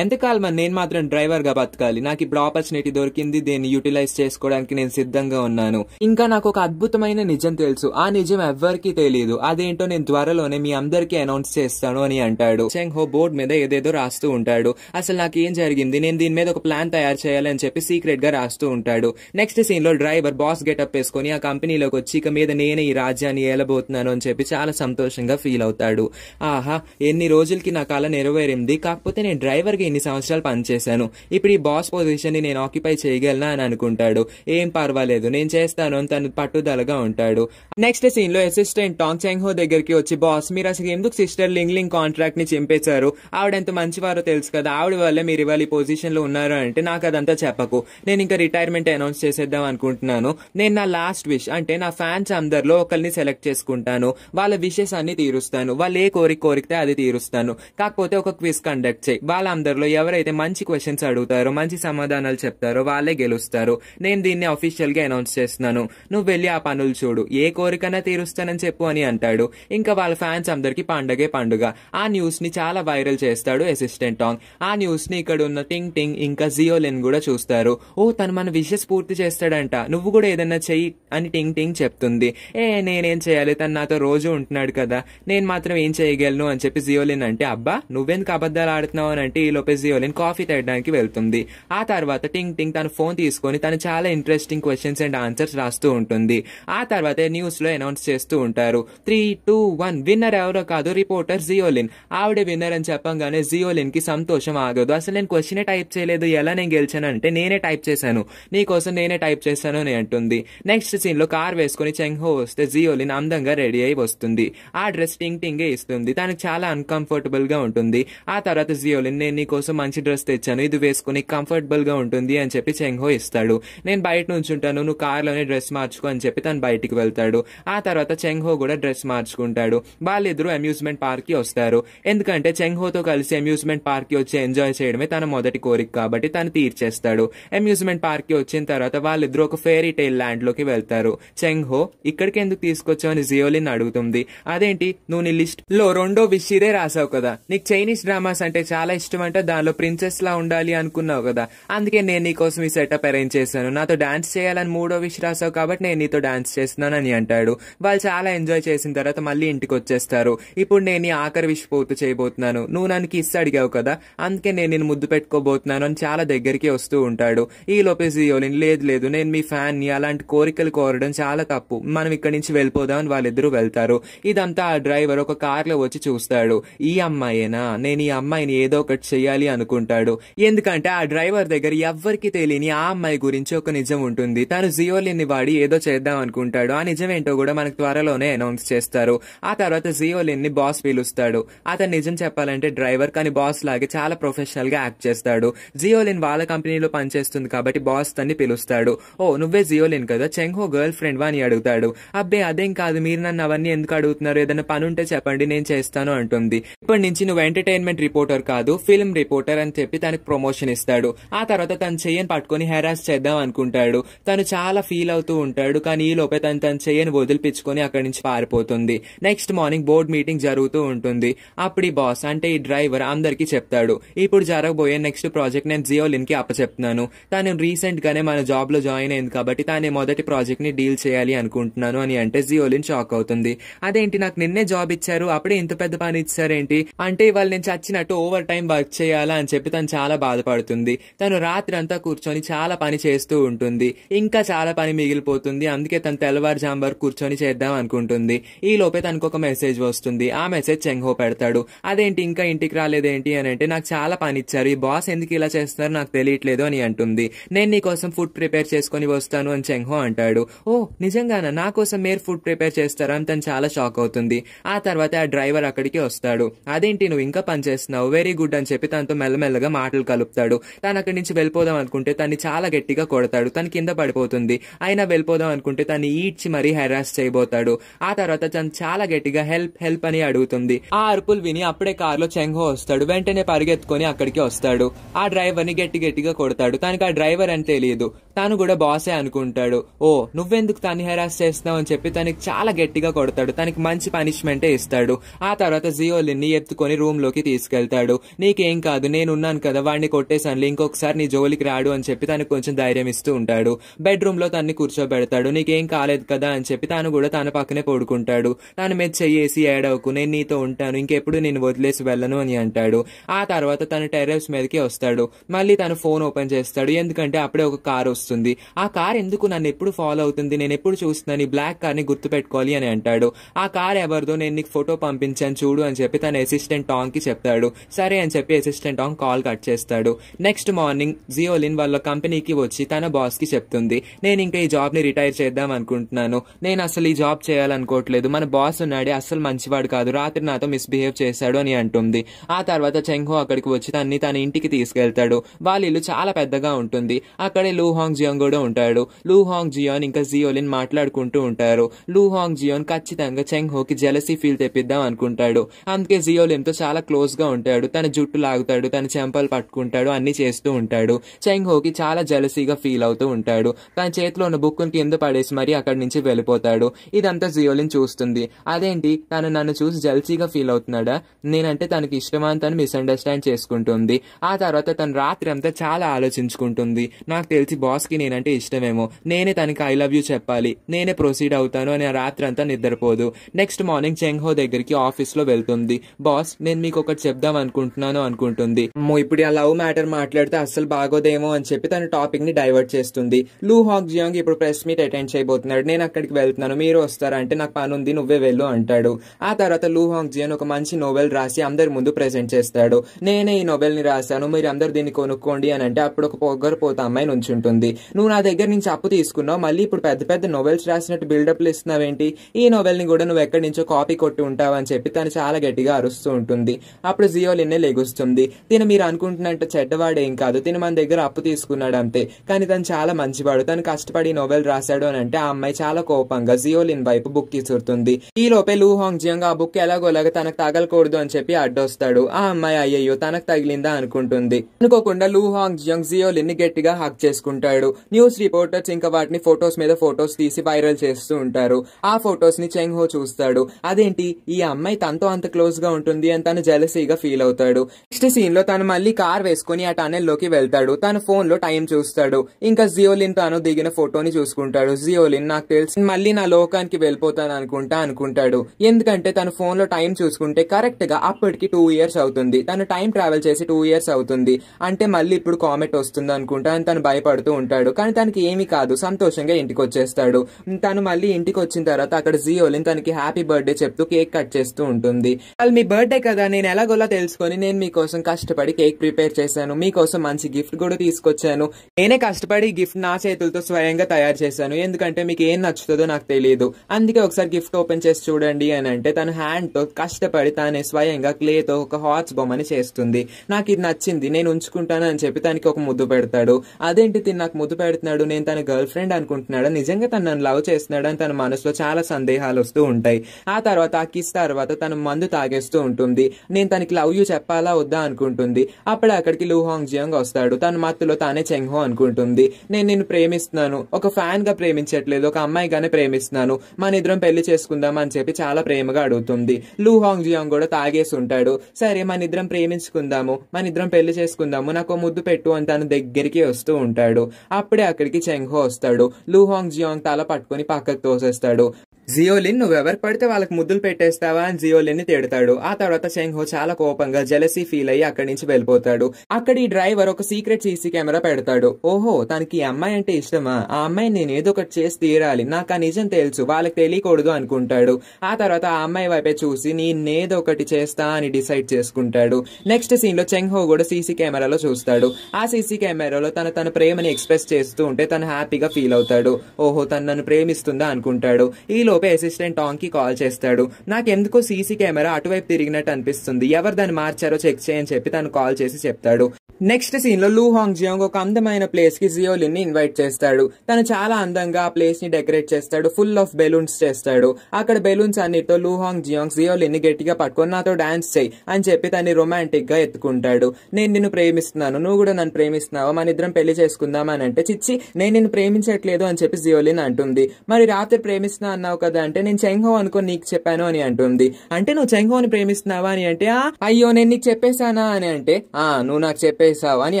కాలం నేను మాత్రం డ్రైవర్ గా బతకాలి నాకు ఇప్పుడు ఆపర్చునిటీ దొరికింది దీన్ని యూటిలైజ్ చేసుకోవడానికి నేను సిద్ధంగా ఉన్నాను ఇంకా నాకు ఒక అద్భుతమైన నిజం తెలుసు ఆ నిజం ఎవ్వరికి తెలియదు అదేంటో నేను త్వరలోనే మీ అందరికీ అనౌన్స్ చేస్తాను అని అంటాడు సెంగ్ హో బోర్డు మీద ఏదేదో రాస్తూ ఉంటాడు అసలు నాకు ఏం జరిగింది నేను దీని మీద ఒక ప్లాన్ తయారు చేయాలని చెప్పి చెప్పి సీక్రెట్ గా రాస్తూ ఉంటాడు నెక్స్ట్ సీన్ లో డ్రైవర్ బాస్ గెటప్ వేసుకొని ఆ కంపెనీలోకి వచ్చి ఇక మీద నేనే ఈ రాజ్యాన్ని ఏలబోతున్నాను అని చెప్పి చాలా సంతోషంగా ఫీల్ అవుతాడు ఆహా ఎన్ని రోజులకి నా కళ నెరవేరింది కాకపోతే నేను డ్రైవర్ కి ఇన్ని సంవత్సరాలు పనిచేశాను ఇప్పుడు ఈ బాస్ పొజిషన్ ని నేను ఆక్యుపై చేయగలనా అని అనుకుంటాడు ఏం పర్వాలేదు నేను చేస్తాను అని తను పట్టుదలగా ఉంటాడు నెక్స్ట్ సీన్ లో అసిస్టెంట్ టాంగ్ చెంగ్హో దగ్గరికి వచ్చి బాస్ మీరు అసలు ఎందుకు సిస్టర్ లింగ్ లింగ్ కాంట్రాక్ట్ ని చింపేశారు ఆవిడ ఎంత మంచివారో తెలుసు కదా ఆవిడ వల్లే మీరు ఇవాళ పొజిషన్ లో ఉన్నారు అంటే నాకు అదంతా చెప్ప పాపకు నేను ఇంకా రిటైర్మెంట్ అనౌన్స్ చేసేద్దాం అనుకుంటున్నాను నేను నా లాస్ట్ విష్ అంటే నా ఫ్యాన్స్ అందరిలో ఒకరిని సెలెక్ట్ చేసుకుంటాను వాళ్ళ విషెస్ అన్ని తీరుస్తాను వాళ్ళు ఏ కోరిక కోరికతే అది తీరుస్తాను కాకపోతే ఒక క్విజ్ కండక్ట్ చేయి వాళ్ళందరిలో ఎవరైతే మంచి క్వశ్చన్స్ అడుగుతారో మంచి సమాధానాలు చెప్తారో వాళ్ళే గెలుస్తారు నేను దీన్ని అఫీషియల్ గా అనౌన్స్ చేస్తున్నాను నువ్వు వెళ్ళి ఆ పనులు చూడు ఏ కోరికైనా తీరుస్తానని చెప్పు అని అంటాడు ఇంకా వాళ్ళ ఫ్యాన్స్ అందరికి పండగే పండుగ ఆ న్యూస్ ని చాలా వైరల్ చేస్తాడు అసిస్టెంట్ టాంగ్ ఆ న్యూస్ ని ఇక్కడ ఉన్న టింగ్ టింగ్ ఇంకా లెన్ కూడా చూస్తారు చూస్తారు ఓ తను మన విషెస్ పూర్తి చేస్తాడంట నువ్వు కూడా ఏదైనా చెయ్యి అని టింగ్ టింగ్ చెప్తుంది ఏ నేనేం చేయాలి తను నాతో రోజు ఉంటున్నాడు కదా నేను మాత్రం ఏం చేయగలను అని చెప్పి జియోలిన్ అంటే అబ్బా నువ్వెందుకు అబద్దాలు ఆడుతున్నావు అని అంటే ఈ లోపే జియోలిన్ కాఫీ తేయడానికి వెళ్తుంది ఆ తర్వాత టింగ్ టింగ్ తన ఫోన్ తీసుకొని తను చాలా ఇంట్రెస్టింగ్ క్వశ్చన్స్ అండ్ ఆన్సర్స్ రాస్తూ ఉంటుంది ఆ తర్వాత న్యూస్ లో అనౌన్స్ చేస్తూ ఉంటారు త్రీ టూ వన్ విన్నర్ ఎవరో కాదు రిపోర్టర్ జియోలిన్ ఆవిడ విన్నర్ అని చెప్పంగానే జియోలిన్ కి సంతోషం ఆగదు అసలు నేను క్వశ్చన్ టైప్ చేయలేదు ఎలా నేను గెలిచానంటే నేనే టైప్ చేశాను నీకోసం నేనే టైప్ చేశాను అని అంటుంది నెక్స్ట్ సీన్లో కార్ వేసుకుని చెంగ్హో వస్తే జియోలిన్ అందంగా రెడీ అయి వస్తుంది ఆ డ్రెస్ టింగ్ టింగే ఇస్తుంది తనకు చాలా అన్కంఫర్టబుల్గా ఉంటుంది ఆ తర్వాత జియోలిన్ నేను నీకోసం మంచి డ్రెస్ తెచ్చాను ఇది వేసుకుని కంఫర్టబుల్గా ఉంటుంది అని చెప్పి చెంగ్హో ఇస్తాడు నేను బయట నుంచి ఉంటాను నువ్వు లోనే డ్రెస్ మార్చుకో అని చెప్పి తను బయటికి వెళ్తాడు ఆ తర్వాత చెంగ్హో కూడా డ్రెస్ మార్చుకుంటాడు వాళ్ళిద్దరు అమ్యూజ్మెంట్ కి వస్తారు ఎందుకంటే చెంగ్హోతో కలిసి అమ్యూజ్మెంట్ కి వచ్చి ఎంజాయ్ చేయడమే తన మొదటి కోరిక కాబట్టి తను తీర్చేస్తాడు ఉంటాడు అమ్యూజ్మెంట్ పార్క్ కి వచ్చిన తర్వాత వాళ్ళిద్దరూ ఒక ఫేరీ టైల్ ల్యాండ్ లోకి వెళ్తారు చెంగ్ హో ఇక్కడికి ఎందుకు అని జియోలిన్ అడుగుతుంది అదేంటి నువ్వు నీ లిస్ట్ లో రెండో విష్ ఇదే రాసావు కదా నీకు చైనీస్ డ్రామాస్ అంటే చాలా ఇష్టం అంటే దానిలో ప్రిన్సెస్ లా ఉండాలి అనుకున్నావు కదా అందుకే నేను నీకోసం ఈ సెటప్ అరేంజ్ చేశాను నాతో డాన్స్ చేయాలని మూడో విష్ రాసావు కాబట్టి నేను నీతో డాన్స్ చేస్తున్నాను అని అంటాడు వాళ్ళు చాలా ఎంజాయ్ చేసిన తర్వాత మళ్ళీ ఇంటికి వచ్చేస్తారు ఇప్పుడు నేను ఆఖరి విష్ పూర్తి చేయబోతున్నాను నువ్వు నన్ను కిస్ అడిగావు కదా అందుకే నేను నేను ముద్దు పెట్టుకోబోతున్నాను అని చాలా దగ్గరికి వస్తూ ఉంటాడు ఈ లోపే జియోలిన్ లేదు లేదు నేను మీ ఫ్యాన్ ని అలాంటి కోరికలు కోరడం చాలా తప్పు మనం ఇక్కడి నుంచి వెళ్ళిపోదామని వాళ్ళిద్దరూ వెళ్తారు ఇదంతా ఆ డ్రైవర్ ఒక కార్లో వచ్చి చూస్తాడు ఈ అమ్మాయేనా నేను ఈ అమ్మాయిని ఏదో ఒకటి చెయ్యాలి అనుకుంటాడు ఎందుకంటే ఆ డ్రైవర్ దగ్గర ఎవ్వరికి తెలియని ఆ అమ్మాయి గురించి ఒక నిజం ఉంటుంది తను జియోలిన్ ని వాడి ఏదో చేద్దాం అనుకుంటాడు ఆ నిజం ఏంటో కూడా మనకు త్వరలోనే అనౌన్స్ చేస్తారు ఆ తర్వాత జియోలిన్ ని బాస్ పిలుస్తాడు అతను నిజం చెప్పాలంటే డ్రైవర్ కానీ బాస్ లాగే చాలా ప్రొఫెషనల్ గా యాక్ట్ చేస్తాడు జియోలిన్ వాళ్ళ కంపెనీలో పనిచేస్తుంది కాబట్టి బాస్ తన్ని పిలుస్తాడు ఓ నువ్వే జియోలిన్ కదా చెంగ్హో గర్ల్ ఫ్రెండ్ వా అని అడుగుతాడు అబ్బే అదేం కాదు మీరు నన్ను అవన్నీ ఎందుకు అడుగుతున్నారు ఏదైనా పని ఉంటే చెప్పండి నేను చేస్తాను అంటుంది ఇప్పటి నుంచి నువ్వు ఎంటర్టైన్మెంట్ రిపోర్టర్ కాదు ఫిల్మ్ రిపోర్టర్ అని చెప్పి తనకు ప్రమోషన్ ఇస్తాడు ఆ తర్వాత తన చెయ్యని పట్టుకుని హెరాస్ చేద్దాం అనుకుంటాడు తను చాలా ఫీల్ అవుతూ ఉంటాడు కానీ ఈ లోపే తను తన చెయ్యని వదిలిపించుకొని అక్కడి నుంచి పారిపోతుంది నెక్స్ట్ మార్నింగ్ బోర్డు మీటింగ్ జరుగుతూ ఉంటుంది అప్పుడు ఈ బాస్ అంటే ఈ డ్రైవర్ అందరికీ చెప్తాడు ఇప్పుడు జరగబోయే నెక్స్ట్ ప్రాజెక్ట్ నేను జియోలిన్ కి అప్పచెప్తున్నాను అనుకుంటున్నాను తాను గానే మన జాబ్ లో జాయిన్ అయింది కాబట్టి తానే మొదటి ప్రాజెక్ట్ని డీల్ చేయాలి అనుకుంటున్నాను అని అంటే జియోలిన్ షాక్ అవుతుంది అదేంటి నాకు నిన్నే జాబ్ ఇచ్చారు అప్పుడే ఇంత పెద్ద పని ఇచ్చారేంటి అంటే ఇవాళ నేను చచ్చినట్టు ఓవర్ టైం వర్క్ చేయాలా అని చెప్పి తను చాలా బాధపడుతుంది తను రాత్రి అంతా కూర్చొని చాలా పని చేస్తూ ఉంటుంది ఇంకా చాలా పని మిగిలిపోతుంది అందుకే తను తెల్లవారు జాంబర్ కూర్చొని చేద్దాం అనుకుంటుంది ఈ లోపే తనకు ఒక మెసేజ్ వస్తుంది ఆ మెసేజ్ చెంగో పెడతాడు అదేంటి ఇంకా ఇంటికి రాలేదేంటి అని అంటే నాకు చాలా పని ఇచ్చారు ఈ బాస్ ఎందుకు ఇలా చేస్తున్నారు నాకు తెలియట్లేదు అని అంటుంది నేను నీకోసం ఫుడ్ ప్రిపేర్ చేసుకుని వస్తాను అని చెంహో అంటాడు ఓ నిజంగానా నా కోసం మీరు ఫుడ్ ప్రిపేర్ చేస్తారా అని తను చాలా షాక్ అవుతుంది ఆ తర్వాత ఆ డ్రైవర్ అక్కడికి వస్తాడు అదేంటి నువ్వు ఇంకా పనిచేస్తున్నావు వెరీ గుడ్ అని చెప్పి తనతో మెల్లమెల్లగా మాటలు కలుపుతాడు తను అక్కడి నుంచి వెళ్ళిపోదాం అనుకుంటే తన్ని చాలా గట్టిగా కొడతాడు తన కింద పడిపోతుంది అయినా వెళ్ళిపోదాం అనుకుంటే తను ఈడ్చి మరీ హెరాస్ చేయబోతాడు ఆ తర్వాత తను చాలా గట్టిగా హెల్ప్ హెల్ప్ అని అడుగుతుంది ఆ అరుపులు విని అప్పుడే కార్లో చెంహో వస్తాడు వెంటనే పరిగెత్తుకొని అక్కడికి వస్తాడు ఆ డ్రైవర్ ని గట్టి గట్టిగా కొడతాడు చేశాడు కానీ ఆ డ్రైవర్ అని తెలియదు తాను కూడా బాసే అనుకుంటాడు ఓ నువ్వెందుకు తను హెరాస్ చేస్తున్నావు అని చెప్పి తనకి చాలా గట్టిగా కొడతాడు తనకి మంచి పనిష్మెంటే ఇస్తాడు ఆ తర్వాత జియోలిన్ని ఎత్తుకొని రూమ్ లోకి తీసుకెళ్తాడు నీకేం కాదు నేనున్నాను కదా వాడిని కొట్టేశాను ఇంకొకసారి నీ జోలికి రాడు అని చెప్పి తనకు కొంచెం ధైర్యం ఇస్తూ ఉంటాడు బెడ్రూమ్ లో తన్ని కూర్చోబెడతాడు నీకేం కాలేదు కదా అని చెప్పి తాను కూడా తన పక్కనే పడుకుంటాడు తన మీద చెయ్యేసి ఏడవుకు నేను నీతో ఉంటాను ఇంకెప్పుడు నేను వదిలేసి వెళ్ళను అని అంటాడు ఆ తర్వాత తన టెరెస్ మీదకి వస్తాడు మళ్ళీ తను ఫోన్ ఓపెన్ చేస్తాడు ఎందుకంటే అప్పుడే ఒక కార్ వస్తుంది ఆ కార్ ఎందుకు నన్ను ఎప్పుడు ఫాలో అవుతుంది నేను ఎప్పుడు చూస్తున్నాను ఈ బ్లాక్ కార్ని పెట్టుకోవాలి అని అంటాడు ఆ కార్ ఎవరిదో నేను నీకు ఫోటో పంపించాను చూడు అని చెప్పి తన అసిస్టెంట్ టాంగ్ కి చెప్తాడు సరే అని చెప్పి అసిస్టెంట్ టాంగ్ కాల్ కట్ చేస్తాడు నెక్స్ట్ మార్నింగ్ జియోలిన్ వాళ్ళ కంపెనీకి వచ్చి తన బాస్ కి చెప్తుంది నేను ఇంకా ఈ జాబ్ని రిటైర్ చేద్దాం అనుకుంటున్నాను నేను అసలు ఈ జాబ్ చేయాలనుకోవట్లేదు మన బాస్ ఉన్నాడే అసలు మంచివాడు కాదు రాత్రి నాతో మిస్బిహేవ్ చేశాడు అని అంటుంది ఆ తర్వాత చెంహో అక్కడికి వచ్చి తన్ని తన ఇంటికి తీసుకెళ్తాడు వాళ్ళ ఇల్లు చాలా పెద్దగా ఉంటుంది అక్కడే లూహాంగ్ హాంగ్ జియోన్ కూడా ఉంటాడు లూ హాంగ్ జియోన్ ఇంకా జియోలిన్ మాట్లాడుకుంటూ ఉంటారు లూ హాంగ్ జియోన్ ఖచ్చితంగా చెంగ్ హోకి జెలసీ ఫీల్ తెప్పిద్దాం అనుకుంటాడు అందుకే జియోలిన్ తో చాలా క్లోజ్ గా ఉంటాడు తన జుట్టు లాగుతాడు తన చెంపలు పట్టుకుంటాడు అన్ని చేస్తూ ఉంటాడు చెంగ్ హోకి చాలా జెలసీగా ఫీల్ అవుతూ ఉంటాడు తన చేతిలో ఉన్న బుక్కును కింద పడేసి మరీ అక్కడి నుంచి వెళ్ళిపోతాడు ఇదంతా జియోలిన్ చూస్తుంది అదేంటి తను నన్ను చూసి జెలసీగా ఫీల్ అవుతున్నాడా నేనంటే తనకి ఇష్టమా తను మిస్అండర్స్టాండ్ చేసుకుంటుంది ఆ తర్వాత తను రాత్రి అంతా చాలా ఆలోచించుకుంటుంది నాకు తెలిసి బాస్ బాస్కి నేనంటే ఇష్టమేమో నేనే తనకి ఐ లవ్ యూ చెప్పాలి నేనే ప్రొసీడ్ అవుతాను అని రాత్రి అంతా నిద్రపోదు నెక్స్ట్ మార్నింగ్ చెంగ్హో దగ్గరికి ఆఫీస్లో వెళ్తుంది బాస్ నేను మీకు ఒకటి చెప్దాం అనుకుంటున్నాను అనుకుంటుంది ఇప్పుడు ఆ లవ్ మ్యాటర్ మాట్లాడితే అసలు బాగోదేమో అని చెప్పి తన టాపిక్ ని డైవర్ట్ చేస్తుంది లూ హాక్ జియాంగ్ ఇప్పుడు ప్రెస్ మీట్ అటెండ్ చేయబోతున్నాడు నేను అక్కడికి వెళ్తున్నాను మీరు వస్తారంటే నాకు పని ఉంది నువ్వే వెళ్ళు అంటాడు ఆ తర్వాత లూ హాంగ్ జియాన్ ఒక మంచి నోవెల్ రాసి అందరి ముందు ప్రెసెంట్ చేస్తాడు నేనే ఈ నోవెల్ ని రాశాను మీరు అందరు దీన్ని కొనుక్కోండి అని అంటే అప్పుడు ఒక పొగ్గరపోత అమ్మాయి ఉంటుంది నువ్వు నా దగ్గర నుంచి అప్పు తీసుకున్నావు మళ్ళీ ఇప్పుడు పెద్ద పెద్ద నోవెల్స్ రాసినట్టు బిల్డప్లు ఏంటి ఈ నోవెల్ ని కూడా నువ్వు ఎక్కడి నుంచో కాపీ కొట్టి ఉంటావు అని చెప్పి తను చాలా గట్టిగా అరుస్తూ ఉంటుంది అప్పుడు జియో లిన్నే లెగుస్తుంది తిను మీరు అనుకుంటున్నట్టు చెడ్డవాడు ఏం కాదు తిను మన దగ్గర అప్పు తీసుకున్నాడు అంతే కానీ తను చాలా మంచివాడు తను కష్టపడి నోవెల్ రాశాడు అని అంటే ఆ అమ్మాయి చాలా కోపంగా జియోలిన్ వైపు బుక్ తీసురుతుంది ఈ లోపే లూ హాంగ్ జియోంగ్ ఆ బుక్ ఎలాగోలాగా తనకు తగలకూడదు అని చెప్పి అడ్డొస్తాడు ఆ అమ్మాయి అయ్యయ్యో తనకు తగిలిందా అనుకుంటుంది అనుకోకుండా లూ హాంగ్ జియంగ్ జియో ని గట్టిగా హక్ చేసుకుంటాడు ఉంటాడు న్యూస్ రిపోర్టర్స్ ఇంకా వాటిని ఫొటోస్ మీద ఫొటోస్ తీసి వైరల్ చేస్తూ ఉంటారు ఆ ఫొటోస్ ని చెంగ్ హో చూస్తాడు అదేంటి ఈ అమ్మాయి తనతో అంత క్లోజ్ గా ఉంటుంది అని తను జలసీగా ఫీల్ అవుతాడు నెక్స్ట్ సీన్ లో తను మళ్ళీ కార్ వేసుకుని ఆ టనెల్ లోకి వెళ్తాడు తన ఫోన్ లో టైం చూస్తాడు ఇంకా జియోలిన్ తాను దిగిన ఫోటోని చూసుకుంటాడు జియోలిన్ నాకు తెలిసి మళ్ళీ నా లోకానికి వెళ్ళిపోతాను అనుకుంటా అనుకుంటాడు ఎందుకంటే తన ఫోన్ లో టైం చూసుకుంటే కరెక్ట్ గా అప్పటికి టూ ఇయర్స్ అవుతుంది తను టైం ట్రావెల్ చేసి టూ ఇయర్స్ అవుతుంది అంటే మళ్ళీ ఇప్పుడు కామెంట్ వస్తుంది అనుకుంటా అని తను భయపడుతూ ఉంటాడు ఉంటాడు కానీ తనకి ఏమీ కాదు సంతోషంగా ఇంటికి వచ్చేస్తాడు తను మళ్ళీ ఇంటికి వచ్చిన తర్వాత అక్కడ జియోలిన్ తనకి హ్యాపీ బర్త్డే చెప్తూ కేక్ కట్ చేస్తూ ఉంటుంది వాళ్ళు మీ బర్త్డే కదా నేను ఎలాగోలా తెలుసుకొని నేను మీకోసం కష్టపడి కేక్ ప్రిపేర్ చేశాను మీకోసం మంచి గిఫ్ట్ కూడా తీసుకొచ్చాను నేనే కష్టపడి గిఫ్ట్ నా చేతులతో స్వయంగా తయారు చేశాను ఎందుకంటే మీకు ఏం నచ్చుతుందో నాకు తెలియదు అందుకే ఒకసారి గిఫ్ట్ ఓపెన్ చేసి చూడండి అని అంటే తను తో కష్టపడి తానే స్వయంగా క్లే తో ఒక హాట్స్ బొమ్మని చేస్తుంది నాకు ఇది నచ్చింది నేను ఉంచుకుంటాను అని చెప్పి తనకి ఒక ముద్దు పెడతాడు అదేంటి నాకు ముద్దు పెడుతున్నాడు నేను తన గర్ల్ ఫ్రెండ్ అనుకుంటున్నాడు నిజంగా తను నన్ను లవ్ చేస్తున్నాడు అని తన మనసులో చాలా సందేహాలు వస్తూ ఉంటాయి ఆ తర్వాత ఆ కిస్ తర్వాత తన మందు తాగేస్తూ ఉంటుంది నేను తనకి లవ్ యూ చెప్పాలా వద్దా అనుకుంటుంది అప్పుడు అక్కడికి లూహాంగ్ జియాంగ్ వస్తాడు తన మత్తులో తానే చెంగ్హో అనుకుంటుంది నేను నిన్ను ప్రేమిస్తున్నాను ఒక ఫ్యాన్ గా ప్రేమించట్లేదు ఒక అమ్మాయిగానే ప్రేమిస్తున్నాను మన ఇద్దరం పెళ్లి చేసుకుందాం అని చెప్పి చాలా ప్రేమగా అడుగుతుంది లూహాంగ్ జియాంగ్ కూడా తాగేసి ఉంటాడు సరే మన ఇద్దరం ప్రేమించుకుందాము మన ఇద్దరం పెళ్లి చేసుకుందాము నాకు ముద్దు పెట్టు అని తన దగ్గరికి వస్తూ ఉంటాడు అప్పుడే అక్కడికి చెంగ్ హో వస్తాడు లూహాంగ్ జియాంగ్ తల పట్టుకుని పక్కకు తోసేస్తాడు జియోలిన్ ఎవరు పడితే వాళ్ళకి ముద్దులు పెట్టేస్తావా అని జియోలిన్ ని తిడతాడు ఆ తర్వాత చెంగ్ హో చాలా కోపంగా జెలసీ ఫీల్ అయ్యి అక్కడి నుంచి వెళ్ళిపోతాడు అక్కడ ఈ డ్రైవర్ ఒక సీక్రెట్ సీసీ కెమెరా పెడతాడు ఓహో తనకి ఈ అమ్మాయి అంటే ఇష్టమా ఆ అమ్మాయి నేను ఏదో ఒకటి చేసి తీరాలి నాకు ఆ నిజం తెలుసు వాళ్ళకి తెలియకూడదు అనుకుంటాడు ఆ తర్వాత ఆ అమ్మాయి వైపే చూసి నేనేదో ఒకటి చేస్తా అని డిసైడ్ చేసుకుంటాడు నెక్స్ట్ సీన్ లో చెంగ్ హో కూడా సీసీ కెమెరాలో చూస్తాడు ఆ సీసీ కెమెరాలో తన తన ప్రేమని ఎక్స్ప్రెస్ చేస్తూ ఉంటే తను హ్యాపీగా ఫీల్ అవుతాడు ఓహో తను నన్ను ప్రేమిస్తుందా అనుకుంటాడు ఈ లోపే అసిస్టెంట్ కి కాల్ చేస్తాడు నాకెందుకో సీసీ కెమెరా అటువైపు తిరిగినట్టు అనిపిస్తుంది ఎవరు దాన్ని మార్చారో చెక్ చేయని చెప్పి తను కాల్ చేసి చెప్తాడు నెక్స్ట్ సీన్ లో లూ హాంగ్ జియోంగ్ ఒక అందమైన ప్లేస్ కి జియోలిన్ ని ఇన్వైట్ చేస్తాడు తను చాలా అందంగా ఆ ప్లేస్ ని డెకరేట్ చేస్తాడు ఫుల్ ఆఫ్ బెలూన్స్ చేస్తాడు అక్కడ బెలూన్స్ అన్నిటితో లూ హాంగ్ జియోంగ్ జియోలిన్ ని గట్టిగా పట్టుకొని నాతో డాన్స్ చేయి అని చెప్పి తను రొమాంటిక్ గా ఎత్తుకుంటాడు నేను నిన్ను ప్రేమిస్తున్నాను నువ్వు కూడా నన్ను ప్రేమిస్తున్నావా మన ఇద్దరం పెళ్లి చేసుకుందామా అని అంటే చిచ్చి నేను నిన్ను ప్రేమించట్లేదు అని చెప్పి జియోలిన్ అంటుంది మరి రాత్రి ప్రేమిస్తున్నా అన్నావు కదా అంటే నేను చెంగో అనుకుని నీకు చెప్పాను అని అంటుంది అంటే నువ్వు చెంగోని ప్రేమిస్తున్నావా అని అంటే ఆ అయ్యో నేను నీకు చెప్పేశానా అని అంటే ఆ నువ్వు నాకు చెప్పేశావా అని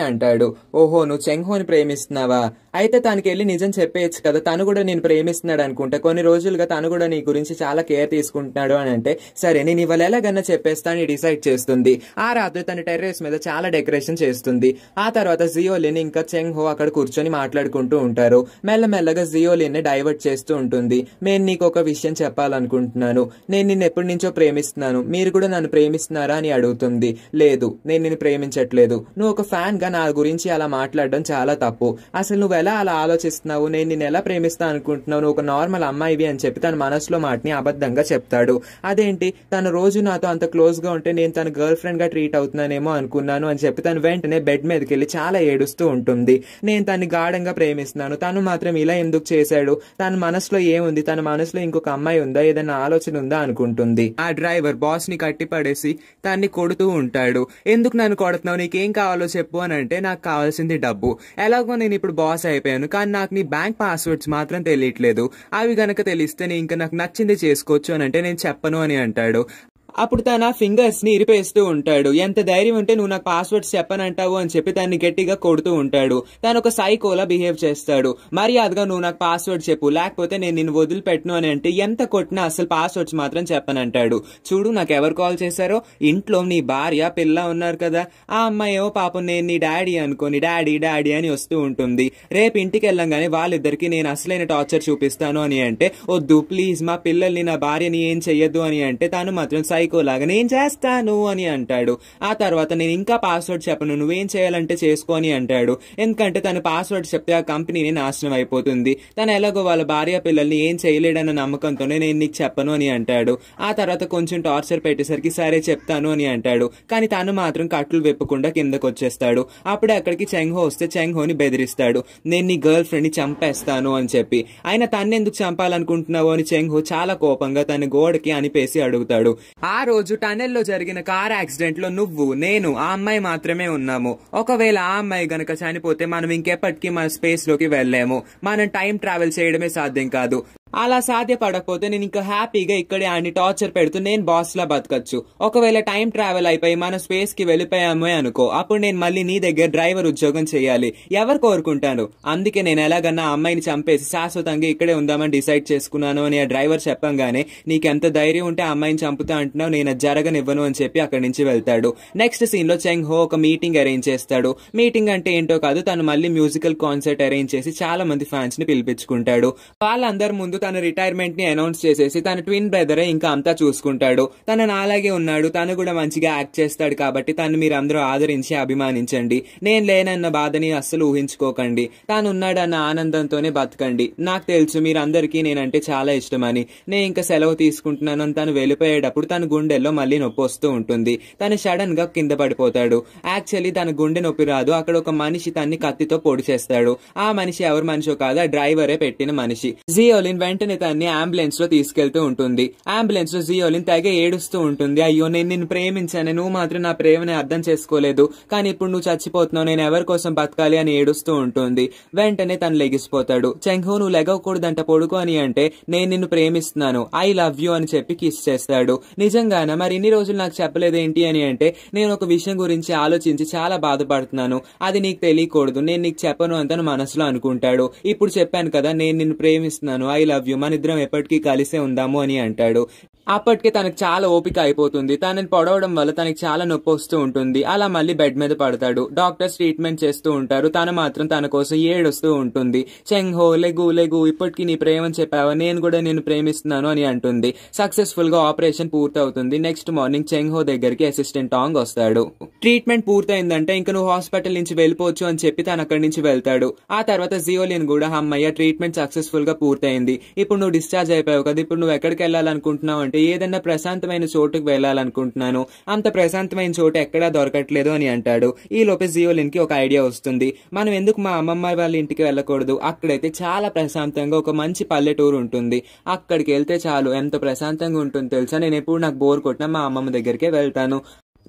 అంటాడు ఓహో నువ్వు చెంగోని ప్రేమిస్తున్నావా అయితే తనకి వెళ్ళి నిజం చెప్పేయచ్చు కదా తను కూడా నేను ప్రేమిస్తున్నాడు అనుకుంటా కొన్ని రోజులుగా తను కూడా నీ గురించి చాలా కేర్ తీసుకుంటున్నాడు అని అంటే సరే నేను ఇవాళ ఎలాగన్నా చెప్పేస్తానని డిసైడ్ చేస్తుంది ఆ రాత్రి తన టెర్రస్ మీద చాలా డెకరేషన్ చేస్తుంది ఆ తర్వాత జియోలిన్ ఇంకా చెంగ్ అక్కడ కూర్చొని మాట్లాడుకుంటూ ఉంటారు మెల్లమెల్లగా జియోలిన్ ని డైవర్ట్ చేస్తూ ఉంటుంది నేను నీకు ఒక విషయం చెప్పాలనుకుంటున్నాను నేను నిన్ను ఎప్పటి నుంచో ప్రేమిస్తున్నాను మీరు కూడా నన్ను ప్రేమిస్తున్నారా అని అడుగుతుంది లేదు నేను నిన్ను ప్రేమించట్లేదు నువ్వు ఒక ఫ్యాన్ గా నా గురించి అలా మాట్లాడడం చాలా తప్పు అసలు నువ్వు ఎలా అలా ఆలోచిస్తున్నావు నేను నిన్ను ఎలా ప్రేమిస్తా అనుకుంటున్నావు నువ్వు ఒక నార్మల్ అమ్మాయివి అని చెప్పి తన మనసులో మాటని అబద్ధంగా చెప్తాడు అదేంటి తను రోజు నాతో అంత క్లోజ్ గా ఉంటే నేను తన గర్ల్ ఫ్రెండ్గా ట్రీట్ అవుతున్నానేమో అనుకున్నాను అని చెప్పి తను వెంటనే బెడ్ మీదకి వెళ్ళి చాలా ఏడుస్తూ ఉంటుంది నేను తను గాఢంగా ప్రేమిస్తున్నాను తను మాత్రం ఇలా ఎందుకు చేశాడు తన మనసులో ఏముంది తన మనసులో ఇంకొక అమ్మాయి ఉందా ఏదైనా ఆలోచన ఉందా అనుకుంటుంది ఆ డ్రైవర్ బాస్ ని కట్టి పడేసి దాన్ని కొడుతూ ఉంటాడు ఎందుకు నన్ను కొడుతున్నావు నీకేం కావాలో చెప్పు అని అంటే నాకు కావాల్సింది డబ్బు ఎలాగో నేను ఇప్పుడు బాస్ అయిపోయాను కానీ నాకు నీ బ్యాంక్ పాస్వర్డ్స్ మాత్రం తెలియట్లేదు అవి గనక తెలిస్తే నీ ఇంకా నాకు నచ్చింది చేసుకోవచ్చు అని అంటే నేను చెప్పను అని అంటాడు అప్పుడు తన ఫింగర్స్ ని ఇరిపేస్తూ ఉంటాడు ఎంత ధైర్యం ఉంటే నువ్వు నాకు పాస్వర్డ్స్ చెప్పనంటావు అని చెప్పి తన్ని గట్టిగా కొడుతూ ఉంటాడు తను ఒక సైకోలా బిహేవ్ చేస్తాడు మర్యాదగా నువ్వు నాకు పాస్వర్డ్ చెప్పు లేకపోతే నేను నిన్ను వదిలిపెట్టను అని అంటే ఎంత కొట్టినా అసలు పాస్వర్డ్స్ మాత్రం చెప్పనంటాడు చూడు నాకు ఎవరు కాల్ చేశారో ఇంట్లో నీ భార్య పిల్ల ఉన్నారు కదా ఆ అమ్మాయి పాపం నేను నీ డాడీ అనుకోని డాడీ డాడీ అని వస్తూ ఉంటుంది రేపు ఇంటికి వెళ్ళంగానే వాళ్ళిద్దరికి నేను అసలైన టార్చర్ చూపిస్తాను అని అంటే వద్దు ప్లీజ్ మా పిల్లల్ని నా భార్యని ఏం చెయ్యొద్దు అని అంటే తను మాత్రం సై సైకోలాగా నేను చేస్తాను అని అంటాడు ఆ తర్వాత నేను ఇంకా పాస్వర్డ్ చెప్పను నువ్వేం చేయాలంటే చేసుకొని అంటాడు ఎందుకంటే తను పాస్వర్డ్ చెప్తే ఆ కంపెనీని నాశనం అయిపోతుంది తను ఎలాగో వాళ్ళ భార్య పిల్లల్ని ఏం చేయలేడన్న నమ్మకంతోనే నేను నీకు చెప్పను అని అంటాడు ఆ తర్వాత కొంచెం టార్చర్ పెట్టేసరికి సరే చెప్తాను అని అంటాడు కానీ తను మాత్రం కట్లు వెప్పకుండా కిందకు వచ్చేస్తాడు అప్పుడే అక్కడికి చెంగ్హో వస్తే చెంగ్హోని బెదిరిస్తాడు నేను నీ గర్ల్ ఫ్రెండ్ ని చంపేస్తాను అని చెప్పి ఆయన తన్నెందుకు ఎందుకు చంపాలనుకుంటున్నావు అని చెంగ్హో చాలా కోపంగా తన గోడకి అనిపేసి అడుగుతాడు ఆ ఆ రోజు టనెల్లో జరిగిన కార్ యాక్సిడెంట్ లో నువ్వు నేను ఆ అమ్మాయి మాత్రమే ఉన్నాము ఒకవేళ ఆ అమ్మాయి గనక చనిపోతే మనం ఇంకెప్పటికీ మన స్పేస్ లోకి వెళ్లేము మనం టైం ట్రావెల్ చేయడమే సాధ్యం కాదు అలా సాధ్యపడకపోతే నేను ఇంకా హ్యాపీగా ఇక్కడే ఆయన్ని టార్చర్ పెడుతూ నేను లా బతకచ్చు ఒకవేళ టైం ట్రావెల్ అయిపోయి మన స్పేస్ కి వెళ్ళిపోయామే అనుకో అప్పుడు నేను మళ్ళీ నీ దగ్గర డ్రైవర్ ఉద్యోగం చేయాలి ఎవరు కోరుకుంటాను అందుకే నేను ఎలాగన్నా అమ్మాయిని చంపేసి శాశ్వతంగా ఇక్కడే ఉందామని డిసైడ్ చేసుకున్నాను అని ఆ డ్రైవర్ చెప్పంగానే ఎంత ధైర్యం ఉంటే అమ్మాయిని చంపుతా అంటున్నావు నేను జరగనివ్వను అని చెప్పి అక్కడి నుంచి వెళ్తాడు నెక్స్ట్ సీన్ లో చెంగ్ హో ఒక మీటింగ్ అరేంజ్ చేస్తాడు మీటింగ్ అంటే ఏంటో కాదు తను మళ్ళీ మ్యూజికల్ కాన్సర్ట్ అరేంజ్ చేసి చాలా మంది ఫ్యాన్స్ ని పిలిపించుకుంటాడు వాళ్ళందరి ముందు తన రిటైర్మెంట్ ని అనౌన్స్ చేసేసి తన ట్విన్ బ్రదర్ ఇంకా అంతా చూసుకుంటాడు తన అలాగే ఉన్నాడు తను కూడా మంచిగా యాక్ట్ చేస్తాడు కాబట్టి తను మీరు అందరూ ఆదరించి అభిమానించండి నేను లేనన్న బాధని అస్సలు ఊహించుకోకండి తాను ఉన్నాడన్న ఆనందంతోనే బతకండి నాకు తెలుసు మీరందరికీ నేనంటే చాలా ఇష్టమని నేను ఇంకా సెలవు తీసుకుంటున్నాను తను వెళ్ళిపోయేటప్పుడు తన గుండెల్లో మళ్ళీ నొప్పి వస్తూ ఉంటుంది తను సడన్ గా కింద పడిపోతాడు యాక్చువల్లీ తన గుండె నొప్పి రాదు అక్కడ ఒక మనిషి తన్ని కత్తితో పొడి చేస్తాడు ఆ మనిషి ఎవరి మనిషో కాదు ఆ డ్రైవరే పెట్టిన మనిషి జియోలిన్ వెంటనే తన్ని అంబులెన్స్ లో తీసుకెళ్తూ ఉంటుంది అంబులెన్స్ లో జియోలిన్ తెగ ఏడుస్తూ ఉంటుంది అయ్యో నేను నిన్ను ప్రేమించాను నువ్వు మాత్రం నా ప్రేమని అర్థం చేసుకోలేదు కానీ ఇప్పుడు నువ్వు చచ్చిపోతున్నావు నేను ఎవరి కోసం బతకాలి అని ఏడుస్తూ ఉంటుంది వెంటనే తను లెగిసిపోతాడు చెంఘో నువ్వు లెగవకూడదంట పొడుకు అని అంటే నేను నిన్ను ప్రేమిస్తున్నాను ఐ లవ్ యూ అని చెప్పి కిస్ చేస్తాడు నిజంగానా మరి ఇన్ని రోజులు నాకు చెప్పలేదు ఏంటి అని అంటే నేను ఒక విషయం గురించి ఆలోచించి చాలా బాధపడుతున్నాను అది నీకు తెలియకూడదు నేను నీకు చెప్పను అంత మనసులో అనుకుంటాడు ఇప్పుడు చెప్పాను కదా నేను నిన్ను ప్రేమిస్తున్నాను ఐ లవ్ ఇద్దరం ఎప్పటికీ కలిసే ఉందాము అని అంటాడు అప్పటికే తనకు చాలా ఓపిక అయిపోతుంది తనని పొడవడం వల్ల తనకి చాలా నొప్పి వస్తూ ఉంటుంది అలా మళ్ళీ బెడ్ మీద పడతాడు డాక్టర్స్ ట్రీట్మెంట్ చేస్తూ ఉంటారు తను మాత్రం తన కోసం ఏడుస్తూ ఉంటుంది చెంగ్ హో లెగు లెగు ఇప్పటికీ నీ ప్రేమని చెప్పావా నేను కూడా నేను ప్రేమిస్తున్నాను అని అంటుంది సక్సెస్ఫుల్ గా ఆపరేషన్ పూర్తవుతుంది నెక్స్ట్ మార్నింగ్ చెంగ్ హో దగ్గరికి అసిస్టెంట్ టాంగ్ వస్తాడు ట్రీట్మెంట్ పూర్తయిందంటే ఇంక నువ్వు హాస్పిటల్ నుంచి వెళ్ళిపోవచ్చు అని చెప్పి తను అక్కడి నుంచి వెళ్తాడు ఆ తర్వాత జియోలిన్ కూడా అమ్మయ్య ట్రీట్మెంట్ సక్సెస్ఫుల్ గా పూర్తయింది ఇప్పుడు నువ్వు డిశ్చార్జ్ అయిపోయావు కదా ఇప్పుడు నువ్వు ఎక్కడికి వెళ్ళాలనుకుంటున్నావు అంటే ఏదన్నా ప్రశాంతమైన చోటుకు వెళ్ళాలనుకుంటున్నాను అంత ప్రశాంతమైన చోటు ఎక్కడా దొరకట్లేదు అని అంటాడు ఈ లోపే జియోలిన్కి ఒక ఐడియా వస్తుంది మనం ఎందుకు మా అమ్మమ్మ వాళ్ళ ఇంటికి వెళ్ళకూడదు అక్కడైతే చాలా ప్రశాంతంగా ఒక మంచి పల్లెటూరు ఉంటుంది అక్కడికి వెళ్తే చాలు ఎంత ప్రశాంతంగా ఉంటుంది తెలుసా నేను ఎప్పుడు నాకు బోర్ కొట్టినా మా అమ్మమ్మ దగ్గరికే వెళ్తాను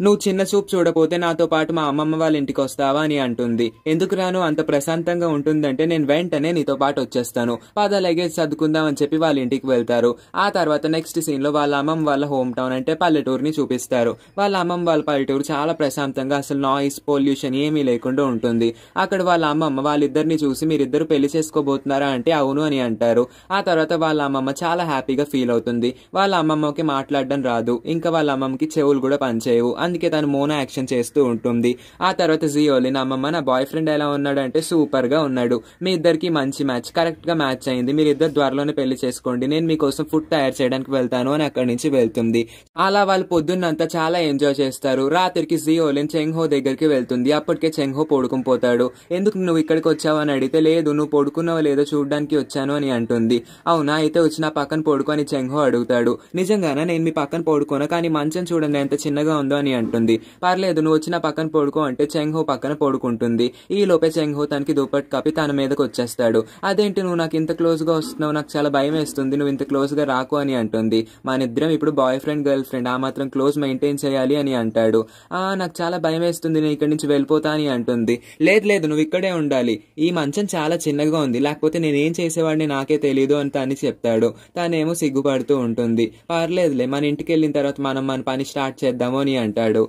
నువ్వు చిన్న చూపు చూడపోతే నాతో పాటు మా అమ్మమ్మ వాళ్ళ ఇంటికి వస్తావా అని అంటుంది ఎందుకు రాను అంత ప్రశాంతంగా ఉంటుందంటే నేను వెంటనే నీతో పాటు వచ్చేస్తాను పద లగేజ్ సర్దుకుందాం అని చెప్పి వాళ్ళ ఇంటికి వెళ్తారు ఆ తర్వాత నెక్స్ట్ సీన్ లో వాళ్ళ అమ్మమ్మ వాళ్ళ హోమ్ టౌన్ అంటే పల్లెటూరుని చూపిస్తారు వాళ్ళ అమ్మమ్మ వాళ్ళ పల్లెటూరు చాలా ప్రశాంతంగా అసలు నాయిస్ పొల్యూషన్ ఏమీ లేకుండా ఉంటుంది అక్కడ వాళ్ళ అమ్మమ్మ వాళ్ళిద్దరిని చూసి మీరిద్దరు పెళ్లి చేసుకోబోతున్నారా అంటే అవును అని అంటారు ఆ తర్వాత వాళ్ళ అమ్మమ్మ చాలా హ్యాపీగా ఫీల్ అవుతుంది వాళ్ళ అమ్మమ్మకి మాట్లాడడం రాదు ఇంకా వాళ్ళ అమ్మమ్మకి చెవులు కూడా పనిచేయవు అందుకే తను మోనా యాక్షన్ చేస్తూ ఉంటుంది ఆ తర్వాత జియోలిన్ అమ్మమ్మ నా బాయ్ ఫ్రెండ్ ఎలా ఉన్నాడు అంటే సూపర్ గా ఉన్నాడు మీ ఇద్దరికి మంచి మ్యాచ్ కరెక్ట్గా మ్యాచ్ అయింది మీరు ఇద్దరు ద్వారలోనే పెళ్లి చేసుకోండి నేను మీకోసం ఫుడ్ తయారు చేయడానికి వెళ్తాను అని అక్కడి నుంచి వెళ్తుంది అలా వాళ్ళు పొద్దున్నంతా చాలా ఎంజాయ్ చేస్తారు రాత్రికి జియోలిన్ చెంగ్హో దగ్గరికి వెళ్తుంది అప్పటికే చెంగ్హో పొడుకుని పోతాడు ఎందుకు నువ్వు ఇక్కడికి వచ్చావు అని అడిగితే లేదు నువ్వు పడుకున్నావో లేదో చూడడానికి వచ్చాను అని అంటుంది అవునా అయితే వచ్చి నా పక్కన పొడుకు అని చెంగ్హో అడుగుతాడు నిజంగానే నేను మీ పక్కన పడుకోను కానీ మంచం చూడండి ఎంత చిన్నగా ఉందో అని అంటుంది పర్లేదు నువ్వు వచ్చిన పక్కన పడుకో అంటే చెంగ్ హో పక్కన పడుకుంటుంది ఈ లోపే చెంగ్ హో తనకి దుప్పటి కప్పి తన మీదకి వచ్చేస్తాడు అదేంటి నువ్వు నాకు ఇంత క్లోజ్గా వస్తున్నావు నాకు చాలా భయం వేస్తుంది నువ్వు ఇంత క్లోజ్గా రాకు అని అంటుంది మన ఇద్దరం ఇప్పుడు బాయ్ ఫ్రెండ్ గర్ల్ ఫ్రెండ్ ఆ మాత్రం క్లోజ్ మెయింటైన్ చేయాలి అని అంటాడు ఆ నాకు చాలా భయం వేస్తుంది నేను ఇక్కడి నుంచి వెళ్ళిపోతా అని అంటుంది లేదు లేదు నువ్వు ఇక్కడే ఉండాలి ఈ మంచం చాలా చిన్నగా ఉంది లేకపోతే నేనేం చేసేవాడిని నాకే తెలియదు అని చెప్తాడు తానేమో సిగ్గుపడుతూ ఉంటుంది పర్లేదులే మన ఇంటికి వెళ్ళిన తర్వాత మనం మన పని స్టార్ట్ చేద్దాము అని అంటాడు చెప్పాడు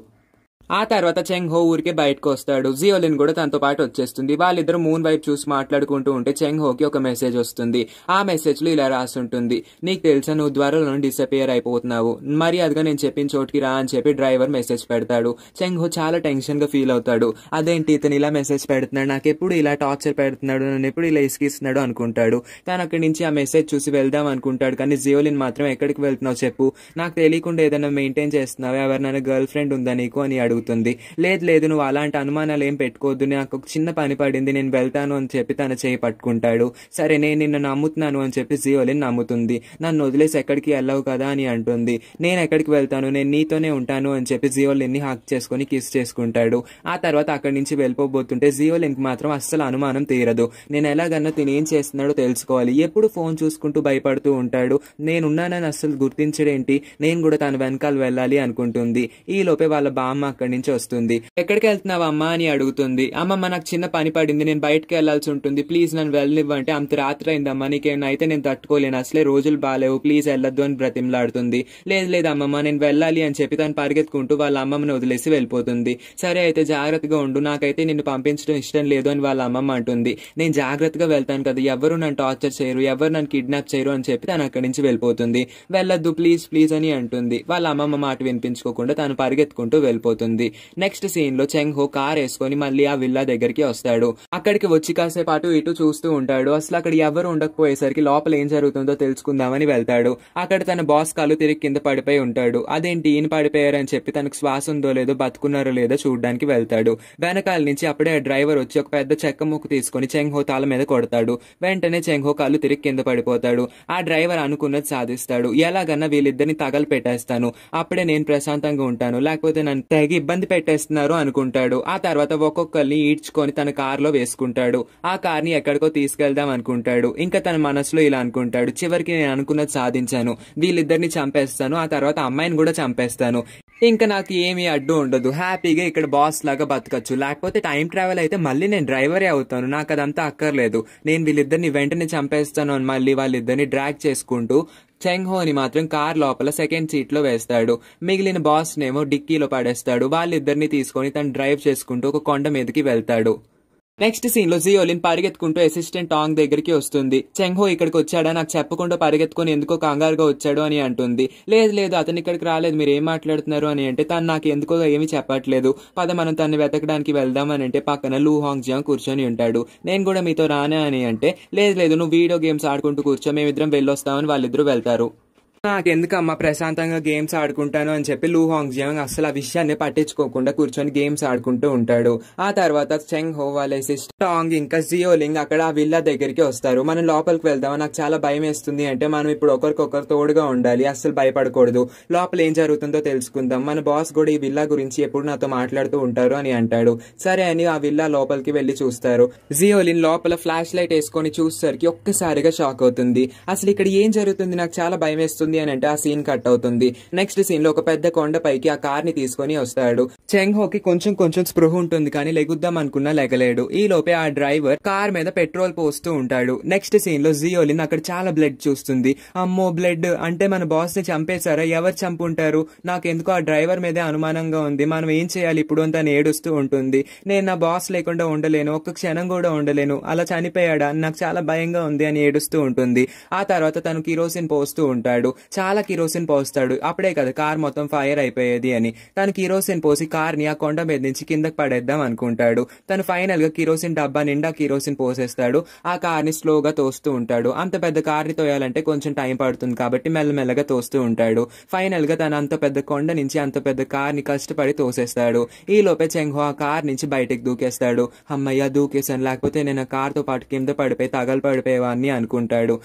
ఆ తర్వాత చెంగ్ హో ఊరికే బయటకు వస్తాడు జియోలిన్ కూడా తనతో పాటు వచ్చేస్తుంది వాళ్ళిద్దరు మూన్ వైపు చూసి మాట్లాడుకుంటూ ఉంటే చెంగ్ హోకి ఒక మెసేజ్ వస్తుంది ఆ మెసేజ్ లో ఇలా రాసుంటుంది నీకు తెలుసా నువ్వు ద్వారాలో డిసపియర్ అయిపోతున్నావు మరి అదిగా నేను చెప్పిన చోటికి రా అని చెప్పి డ్రైవర్ మెసేజ్ పెడతాడు చెంగ్ హో చాలా టెన్షన్ గా ఫీల్ అవుతాడు అదేంటి ఇతను ఇలా మెసేజ్ పెడుతున్నాడు నాకు ఎప్పుడు ఇలా టార్చర్ పెడుతున్నాడు నన్ను ఎప్పుడు ఇలా ఇసుకిస్తున్నాడు అనుకుంటాడు తను అక్కడి నుంచి ఆ మెసేజ్ చూసి వెళ్దాం అనుకుంటాడు కానీ జియోలిన్ మాత్రం ఎక్కడికి వెళ్తున్నావు చెప్పు నాకు తెలియకుండా ఏదైనా మెయింటైన్ చేస్తున్నావు ఎవరినైనా గర్ల్ ఫ్రెండ్ ఉందా నీకు అని అడుగు అడుగుతుంది లేదు లేదు నువ్వు అలాంటి అనుమానాలు ఏం పెట్టుకోవద్దు నాకు ఒక చిన్న పని పడింది నేను వెళ్తాను అని చెప్పి తన చేయి పట్టుకుంటాడు సరే నేను నిన్ను నమ్ముతున్నాను అని చెప్పి జియోలిన్ నమ్ముతుంది నన్ను వదిలేసి ఎక్కడికి వెళ్ళవు కదా అని అంటుంది నేను ఎక్కడికి వెళ్తాను నేను నీతోనే ఉంటాను అని చెప్పి జియోలిన్ని హాక్ చేసుకుని కిస్ చేసుకుంటాడు ఆ తర్వాత అక్కడి నుంచి వెళ్ళిపోబోతుంటే జియోలిన్కి మాత్రం అస్సలు అనుమానం తీరదు నేను ఎలాగన్నా తిని ఏం చేస్తున్నాడో తెలుసుకోవాలి ఎప్పుడు ఫోన్ చూసుకుంటూ భయపడుతూ ఉంటాడు నేనున్నానని అస్సలు గుర్తించడేంటి నేను కూడా తన వెనకాల వెళ్ళాలి అనుకుంటుంది ఈ లోపే వాళ్ళ బామ్మ అక్కడ అక్కడి నుంచి వస్తుంది ఎక్కడికి వెళ్తున్నావా అమ్మా అని అడుగుతుంది అమ్మమ్మ నాకు చిన్న పని పడింది నేను బయటకు వెళ్లాల్సి ఉంటుంది ప్లీజ్ నన్ను వెళ్ళనివ్వంటే అంత రాత్రి అయిందమ్మా నీకేమైనా అయితే నేను తట్టుకోలేను అసలే రోజులు బాగాలేవు ప్లీజ్ వెళ్ళొద్దు అని బ్రతిమలాడుతుంది లేదు లేదు అమ్మమ్మ నేను వెళ్ళాలి అని చెప్పి తను పరిగెత్తుకుంటూ వాళ్ళ అమ్మమ్మని వదిలేసి వెళ్ళిపోతుంది సరే అయితే జాగ్రత్తగా ఉండు నాకైతే నిన్ను పంపించడం ఇష్టం లేదు అని వాళ్ళ అమ్మమ్మ అంటుంది నేను జాగ్రత్తగా వెళ్తాను కదా ఎవరు నన్ను టార్చర్ చేయరు ఎవరు నన్ను కిడ్నాప్ చేయరు అని చెప్పి తను అక్కడి నుంచి వెళ్ళిపోతుంది వెళ్ళొద్దు ప్లీజ్ ప్లీజ్ అని అంటుంది వాళ్ళ అమ్మమ్మ మాట వినిపించుకోకుండా తను పరిగెత్తుకుంటూ వెళ్ళిపోతుంది ఉంటుంది నెక్స్ట్ సీన్ లో చెంగ్ హో కార్ వేసుకొని మళ్ళీ ఆ విల్లా దగ్గరికి వస్తాడు అక్కడికి వచ్చి కాసేపాటు ఇటు చూస్తూ ఉంటాడు అసలు అక్కడ ఎవరు ఉండకపోయేసరికి లోపల ఏం జరుగుతుందో తెలుసుకుందామని వెళ్తాడు అక్కడ తన బాస్ కాలు తిరిగి కింద పడిపోయి ఉంటాడు అదేంటి ఈయన పడిపోయారని చెప్పి తనకు శ్వాస ఉందో లేదో బతుకున్నారో లేదో చూడడానికి వెళ్తాడు వెనకాల నుంచి అప్పుడే ఆ డ్రైవర్ వచ్చి ఒక పెద్ద చెక్క ముక్కు తీసుకుని హో తాళ మీద కొడతాడు వెంటనే చెంగ్ హో కాలు తిరిగి కింద పడిపోతాడు ఆ డ్రైవర్ అనుకున్నది సాధిస్తాడు ఎలాగన్నా వీళ్ళిద్దరిని తగలు పెట్టేస్తాను అప్పుడే నేను ప్రశాంతంగా ఉంటాను లేకపోతే నన్ను తెగి ఇబ్బంది పెట్టేస్తున్నారు అనుకుంటాడు ఆ తర్వాత ఒక్కొక్కరిని ఈడ్చుకొని తన కారులో వేసుకుంటాడు ఆ కార్ని ఎక్కడికో తీసుకెళ్దాం అనుకుంటాడు ఇంకా తన మనసులో ఇలా అనుకుంటాడు చివరికి నేను అనుకున్నది సాధించాను వీళ్ళిద్దరిని చంపేస్తాను ఆ తర్వాత అమ్మాయిని కూడా చంపేస్తాను ఇంకా నాకు ఏమీ అడ్డు ఉండదు హ్యాపీగా ఇక్కడ బాస్ లాగా బతకచ్చు లేకపోతే టైం ట్రావెల్ అయితే మళ్ళీ నేను డ్రైవరే అవుతాను నాకు అదంతా అక్కర్లేదు నేను వీళ్ళిద్దరిని వెంటనే చంపేస్తాను అని మళ్ళీ వాళ్ళిద్దరిని డ్రాక్ చేసుకుంటూ హోని మాత్రం కార్ లోపల సెకండ్ సీట్ లో వేస్తాడు మిగిలిన బాస్ నేమో డిక్కీలో పడేస్తాడు వాళ్ళిద్దరిని తీసుకొని తను డ్రైవ్ చేసుకుంటూ ఒక కొండ మీదకి వెళ్తాడు నెక్స్ట్ సీన్ లో జియోలిన్ పరిగెత్తుకుంటూ అసిస్టెంట్ టాంగ్ దగ్గరికి వస్తుంది చెంగ్హో ఇక్కడికి వచ్చాడా నాకు చెప్పకుండా పరిగెత్తుకుని ఎందుకో కంగారుగా వచ్చాడు అని అంటుంది లేదు లేదు అతను ఇక్కడికి రాలేదు మీరు ఏం మాట్లాడుతున్నారు అని అంటే తను నాకు ఎందుకో ఏమీ చెప్పట్లేదు పద మనం తను వెతకడానికి వెళ్దాం అని అంటే పక్కన లూ హాంగ్ జియాంగ్ కూర్చొని ఉంటాడు నేను కూడా మీతో రానే అని అంటే లేదు లేదు నువ్వు వీడియో గేమ్స్ ఆడుకుంటూ కూర్చో మేమిద్దరం వెళ్ళొస్తామని వాళ్ళిద్దరూ వెళ్తారు నాకెందుకమ్మా ప్రశాంతంగా గేమ్స్ ఆడుకుంటాను అని చెప్పి లూ హాంగ్ జియాంగ్ అసలు ఆ విషయాన్ని పట్టించుకోకుండా కూర్చొని గేమ్స్ ఆడుకుంటూ ఉంటాడు ఆ తర్వాత చెంగ్ సిస్టర్ టాంగ్ ఇంకా జియోలింగ్ అక్కడ ఆ విల్లా దగ్గరికి వస్తారు మనం లోపలికి వెళ్దాం నాకు చాలా భయం వేస్తుంది అంటే మనం ఇప్పుడు ఒకరికొకరు తోడుగా ఉండాలి అసలు భయపడకూడదు లోపల ఏం జరుగుతుందో తెలుసుకుందాం మన బాస్ కూడా ఈ విల్లా గురించి ఎప్పుడు నాతో మాట్లాడుతూ ఉంటారు అని అంటాడు సరే అని ఆ విల్లా లోపలికి వెళ్లి చూస్తారు జియోలిన్ లోపల ఫ్లాష్ లైట్ వేసుకొని చూసేసరికి ఒక్కసారిగా షాక్ అవుతుంది అసలు ఇక్కడ ఏం జరుగుతుంది నాకు చాలా భయం వేస్తుంది జరిగింది అని అంటే ఆ సీన్ కట్ అవుతుంది నెక్స్ట్ సీన్ లో ఒక పెద్ద కొండపైకి ఆ కార్ ని తీసుకొని వస్తాడు చెంగ్ హోకి కొంచెం కొంచెం స్పృహ ఉంటుంది కానీ లెగుద్దాం అనుకున్నా లెగలేడు ఈ లోపే ఆ డ్రైవర్ కార్ మీద పెట్రోల్ పోస్తూ ఉంటాడు నెక్స్ట్ సీన్ లో జియోలిన్ అక్కడ చాలా బ్లడ్ చూస్తుంది అమ్మో బ్లడ్ అంటే మన బాస్ ని చంపేశారా ఎవరు చంపుంటారు నాకెందుకు ఆ డ్రైవర్ మీదే అనుమానంగా ఉంది మనం ఏం చేయాలి ఇప్పుడు అని తను ఏడుస్తూ ఉంటుంది నేను నా బాస్ లేకుండా ఉండలేను ఒక్క క్షణం కూడా ఉండలేను అలా చనిపోయాడా నాకు చాలా భయంగా ఉంది అని ఏడుస్తూ ఉంటుంది ఆ తర్వాత తను కిరోసిన్ పోస్తూ ఉంటాడు చాలా కిరోసిన్ పోస్తాడు అప్పుడే కదా కార్ మొత్తం ఫైర్ అయిపోయేది అని తను కిరోసిన్ పోసి కార్ ని ఆ కొండ మీద నుంచి కిందకి పడేద్దాం అనుకుంటాడు తను ఫైనల్ గా కిరోసిన్ డబ్బా నిండా కిరోసిన్ పోసేస్తాడు ఆ కార్ స్లో స్లోగా తోస్తూ ఉంటాడు అంత పెద్ద కార్ ని తోయాలంటే కొంచెం టైం పడుతుంది కాబట్టి మెల్లమెల్లగా తోస్తూ ఉంటాడు ఫైనల్ గా తను అంత పెద్ద కొండ నుంచి అంత పెద్ద కార్ ని కష్టపడి తోసేస్తాడు ఈ లోపే చెంగో ఆ కార్ నుంచి బయటకు దూకేస్తాడు అమ్మయ్య దూకేశాను లేకపోతే నేను కార్ తో పాటు కింద పడిపోయి తగలు పడిపోయేవాన్ని అనుకుంటాడు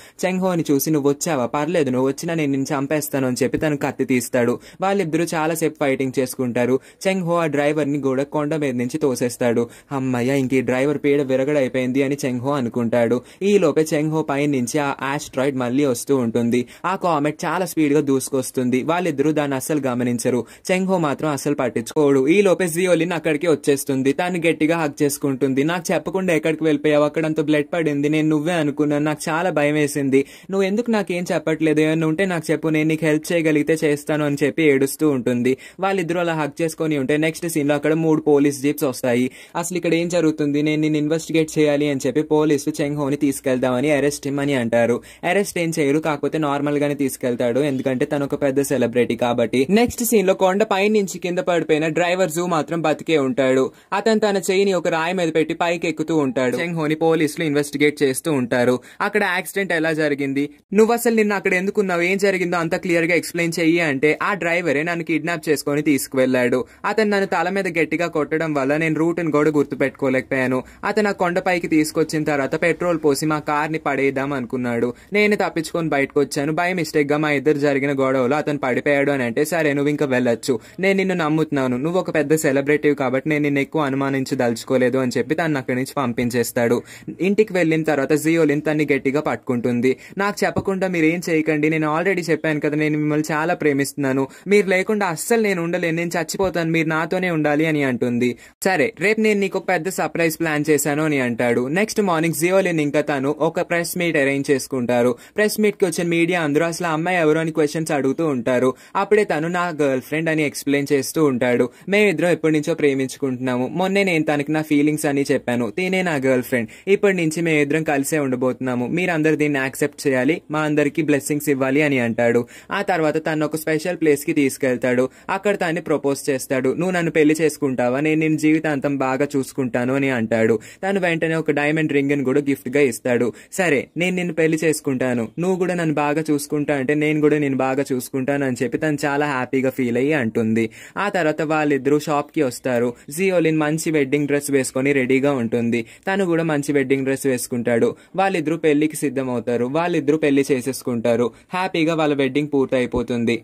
ని చూసి నువ్వు వచ్చావా పర్లేదు నువ్వు వచ్చినా నేను నిన్ను చంపేస్తాను అని చెప్పి తను కత్తి తీస్తాడు వాళ్ళిద్దరూ చాలాసేపు ఫైటింగ్ చేసుకుంటారు చెంగ్ హో ఆ డ్రైవర్ ని కూడా కొండ మీద నుంచి తోసేస్తాడు అమ్మయ్య ఇంక ఈ డ్రైవర్ పీడ విరగడైపోయింది అని చెంగ్ హో అనుకుంటాడు ఈ లోపే చెంగ్ హో పై నుంచి ఆ ఆస్ట్రాయిడ్ మళ్ళీ వస్తూ ఉంటుంది ఆ కామెట్ చాలా స్పీడ్ గా దూసుకొస్తుంది వాళ్ళిద్దరూ దాన్ని అస్సలు గమనించరు చెంగ్ హో మాత్రం అస్సలు పట్టించుకోడు ఈ లోపే జియోలిన్ అక్కడికి వచ్చేస్తుంది తాను గట్టిగా హక్ చేసుకుంటుంది నాకు చెప్పకుండా ఎక్కడికి వెళ్ళిపోయావు అక్కడంతా బ్లడ్ పడింది నేను నువ్వే అనుకున్నాను నాకు చాలా భయం వేసింది నువ్వు ఎందుకు నాకేం చెప్పట్లేదు ఏమైనా ఉంటే నాకు నాకు చెప్పు నేను నీకు హెల్ప్ చేయగలిగితే చేస్తాను అని చెప్పి ఏడుస్తూ ఉంటుంది వాళ్ళిద్దరూ అలా హక్ చేసుకొని ఉంటే నెక్స్ట్ సీన్ లో అక్కడ మూడు పోలీస్ జీప్స్ వస్తాయి అసలు ఇక్కడ ఏం జరుగుతుంది నేను నిన్ను ఇన్వెస్టిగేట్ చేయాలి అని చెప్పి పోలీసులు చెంగ్ హోని తీసుకెళ్దామని అరెస్ట్ ఇమ్మని అంటారు అరెస్ట్ ఏం చేయరు కాకపోతే నార్మల్ గానే తీసుకెళ్తాడు ఎందుకంటే తను ఒక పెద్ద సెలబ్రిటీ కాబట్టి నెక్స్ట్ సీన్ లో కొండ పై నుంచి కింద పడిపోయిన డ్రైవర్ జూ మాత్రం బతికే ఉంటాడు అతను తన చేయిని ఒక రాయి మీద పెట్టి పైకి ఎక్కుతూ ఉంటాడు చెంగ్ హోని పోలీసులు ఇన్వెస్టిగేట్ చేస్తూ ఉంటారు అక్కడ యాక్సిడెంట్ ఎలా జరిగింది నువ్వు అసలు నిన్న అక్కడ ఎందుకున్నావు ఏం ఏం జరిగిందో అంత క్లియర్గా ఎక్స్ప్లెయిన్ చెయ్యి అంటే ఆ డ్రైవరే నన్ను కిడ్నాప్ చేసుకుని తీసుకువెళ్లాడు అతను నన్ను తల మీద గట్టిగా కొట్టడం వల్ల నేను రూట్ని కూడా పెట్టుకోలేకపోయాను అతను ఆ కొండపైకి తీసుకొచ్చిన తర్వాత పెట్రోల్ పోసి మా కార్ని పడేద్దాం అనుకున్నాడు నేను తప్పించుకొని బయటకు వచ్చాను బై మిస్టేక్గా మా ఇద్దరు జరిగిన గొడవలో అతను పడిపోయాడు అని అంటే సరే నువ్వు ఇంకా వెళ్ళొచ్చు నేను నిన్ను నమ్ముతున్నాను నువ్వు ఒక పెద్ద సెలబ్రిటీ కాబట్టి నేను నిన్ను ఎక్కువ అనుమానించి దలుచుకోలేదు అని చెప్పి తను అక్కడి నుంచి పంపించేస్తాడు ఇంటికి వెళ్ళిన తర్వాత జియోలిన్ తన్ని గట్టిగా పట్టుకుంటుంది నాకు చెప్పకుండా మీరేం చేయకండి నేను ఆల్రెడీ ఆల్రెడీ చెప్పాను కదా నేను మిమ్మల్ని చాలా ప్రేమిస్తున్నాను మీరు లేకుండా అస్సలు నేను ఉండలేను నేను చచ్చిపోతాను మీరు నాతోనే ఉండాలి అని అంటుంది సరే రేపు నేను నీకు పెద్ద సర్ప్రైజ్ ప్లాన్ చేశాను అని అంటాడు నెక్స్ట్ మార్నింగ్ లేని ఇంకా తను ఒక ప్రెస్ మీట్ అరేంజ్ చేసుకుంటారు ప్రెస్ మీట్ కి వచ్చిన మీడియా అందరూ అసలు అమ్మాయి ఎవరు అని క్వశ్చన్స్ అడుగుతూ ఉంటారు అప్పుడే తను నా గర్ల్ ఫ్రెండ్ అని ఎక్స్ప్లెయిన్ చేస్తూ ఉంటాడు మేమిద్దరం ఎప్పటి నుంచో ప్రేమించుకుంటున్నాము మొన్నే నేను తనకి నా ఫీలింగ్స్ అని చెప్పాను తినే నా గర్ల్ ఫ్రెండ్ ఇప్పటి నుంచి మేమిద్దరం కలిసే ఉండబోతున్నాము మీరందరూ దీన్ని యాక్సెప్ట్ చేయాలి మా అందరికీ బ్లెస్సింగ్స్ ఇవ్వాలి అని అంటాడు ఆ తర్వాత తను ఒక స్పెషల్ ప్లేస్ కి తీసుకెళ్తాడు అక్కడ తన్ని ప్రపోజ్ చేస్తాడు నువ్వు నన్ను పెళ్లి చేసుకుంటావా నేను నేను జీవితాంతం బాగా చూసుకుంటాను అని అంటాడు తను వెంటనే ఒక డైమండ్ రింగ్ ని కూడా గిఫ్ట్ గా ఇస్తాడు సరే నేను నిన్ను పెళ్లి చేసుకుంటాను నువ్వు కూడా నన్ను బాగా చూసుకుంటా అంటే నేను కూడా నేను బాగా చూసుకుంటాను అని చెప్పి తను చాలా హ్యాపీగా ఫీల్ అయ్యి అంటుంది ఆ తర్వాత వాళ్ళిద్దరూ షాప్ కి వస్తారు జియోలిన్ మంచి వెడ్డింగ్ డ్రెస్ వేసుకొని రెడీగా ఉంటుంది తను కూడా మంచి వెడ్డింగ్ డ్రెస్ వేసుకుంటాడు వాళ్ళిద్దరూ పెళ్లికి సిద్ధమవుతారు వాళ్ళిద్దరూ పెళ్లి చేసేసుకుంటారు హ్యాపీగా వాళ్ళ వెడ్డింగ్ పూర్తి అయిపోతుంది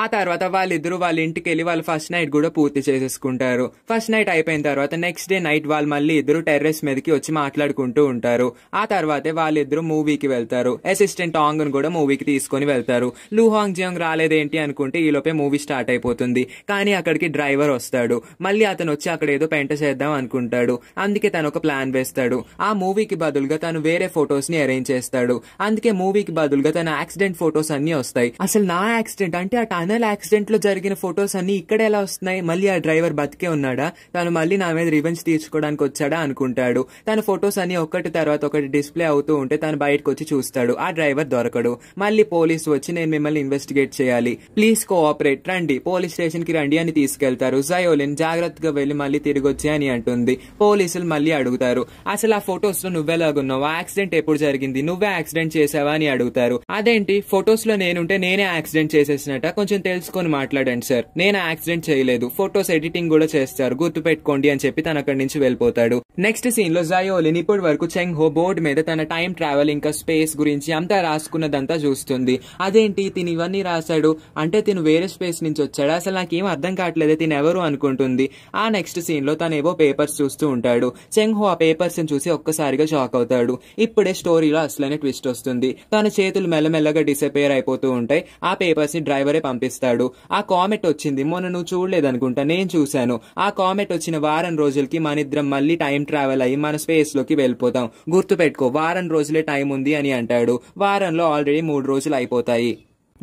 ఆ తర్వాత వాళ్ళిద్దరూ వాళ్ళ ఇంటికి వెళ్ళి వాళ్ళు ఫస్ట్ నైట్ కూడా పూర్తి చేసేసుకుంటారు ఫస్ట్ నైట్ అయిపోయిన తర్వాత నెక్స్ట్ డే నైట్ వాళ్ళు మళ్ళీ ఇద్దరు టెర్రస్ మీదకి వచ్చి మాట్లాడుకుంటూ ఉంటారు ఆ తర్వాతే వాళ్ళిద్దరూ మూవీకి వెళ్తారు అసిస్టెంట్ టాంగ్ కూడా మూవీకి తీసుకుని వెళ్తారు లూహాంగ్ జియాంగ్ రాలేదేంటి అనుకుంటే ఈ లోపే మూవీ స్టార్ట్ అయిపోతుంది కానీ అక్కడికి డ్రైవర్ వస్తాడు మళ్ళీ అతను వచ్చి అక్కడ ఏదో పెంట చేద్దాం అనుకుంటాడు అందుకే తను ఒక ప్లాన్ వేస్తాడు ఆ మూవీకి బదులుగా తను వేరే ఫొటోస్ ని అరేంజ్ చేస్తాడు అందుకే మూవీకి బదులుగా తన యాక్సిడెంట్ ఫొటోస్ అన్ని వస్తాయి అసలు నా యాక్సిడెంట్ అంటే ఆ అనల్ యాక్సిడెంట్ లో జరిగిన ఫొటోస్ అన్ని ఇక్కడ ఎలా వస్తున్నాయి మళ్ళీ ఆ డ్రైవర్ బతికే ఉన్నాడా తను మళ్ళీ నా మీద రివెంజ్ తీర్చుకోవడానికి వచ్చాడా అనుకుంటాడు తన ఫొటోస్ అన్ని ఒకటి తర్వాత ఒకటి డిస్ప్లే అవుతూ ఉంటే తను బయటకు వచ్చి చూస్తాడు ఆ డ్రైవర్ దొరకడు మళ్ళీ పోలీసు వచ్చి నేను మిమ్మల్ని ఇన్వెస్టిగేట్ చేయాలి ప్లీజ్ కోఆపరేట్ రండి పోలీస్ స్టేషన్ కి రండి అని తీసుకెళ్తారు జయోలిన్ జాగ్రత్తగా వెళ్ళి మళ్ళీ తిరిగి వచ్చి అని అంటుంది పోలీసులు మళ్ళీ అడుగుతారు అసలు ఆ ఫొటోస్ లో నువ్వెలాగున్నావు యాక్సిడెంట్ ఎప్పుడు జరిగింది నువ్వే యాక్సిడెంట్ చేసావా అని అడుగుతారు అదేంటి ఫొటోస్ లో నేనుంటే నేనే యాక్సిడెంట్ చేసేసినట్ట కొంచెం కొంచెం తెలుసుకొని మాట్లాడండి సార్ నేను యాక్సిడెంట్ చేయలేదు ఫొటోస్ ఎడిటింగ్ కూడా చేస్తారు గుర్తు పెట్టుకోండి అని చెప్పి తన అక్కడి నుంచి వెళ్ళిపోతాడు నెక్స్ట్ సీన్ లో జయోలిన్ ఇప్పటి వరకు చెంగ్ హో బోర్డు మీద తన టైం ట్రావెల్ ఇంకా స్పేస్ గురించి అంతా రాసుకున్నదంతా చూస్తుంది అదేంటి తిని ఇవన్నీ రాశాడు అంటే తిను వేరే స్పేస్ నుంచి వచ్చాడు అసలు నాకేం అర్థం కావట్లేదు తిను ఎవరు అనుకుంటుంది ఆ నెక్స్ట్ సీన్ లో ఏవో పేపర్స్ చూస్తూ ఉంటాడు చెంగ్ హో ఆ పేపర్స్ ని చూసి ఒక్కసారిగా షాక్ అవుతాడు ఇప్పుడే స్టోరీలో అసలనే ట్విస్ట్ వస్తుంది తన చేతులు మెల్లమెల్లగా డిసపేర్ అయిపోతూ ఉంటాయి ఆ పేపర్స్ ని డ్రైవరే పంపి పంపిస్తాడు ఆ కామెట్ వచ్చింది మొన్న నువ్వు చూడలేదనుకుంటా నేను చూశాను ఆ కామెట్ వచ్చిన వారం రోజులకి మన ఇద్దరం మళ్ళీ టైం ట్రావెల్ అయ్యి మన స్పేస్ లోకి వెళ్ళిపోతాం గుర్తుపెట్టుకో వారం రోజులే టైం ఉంది అని అంటాడు వారంలో ఆల్రెడీ మూడు రోజులు అయిపోతాయి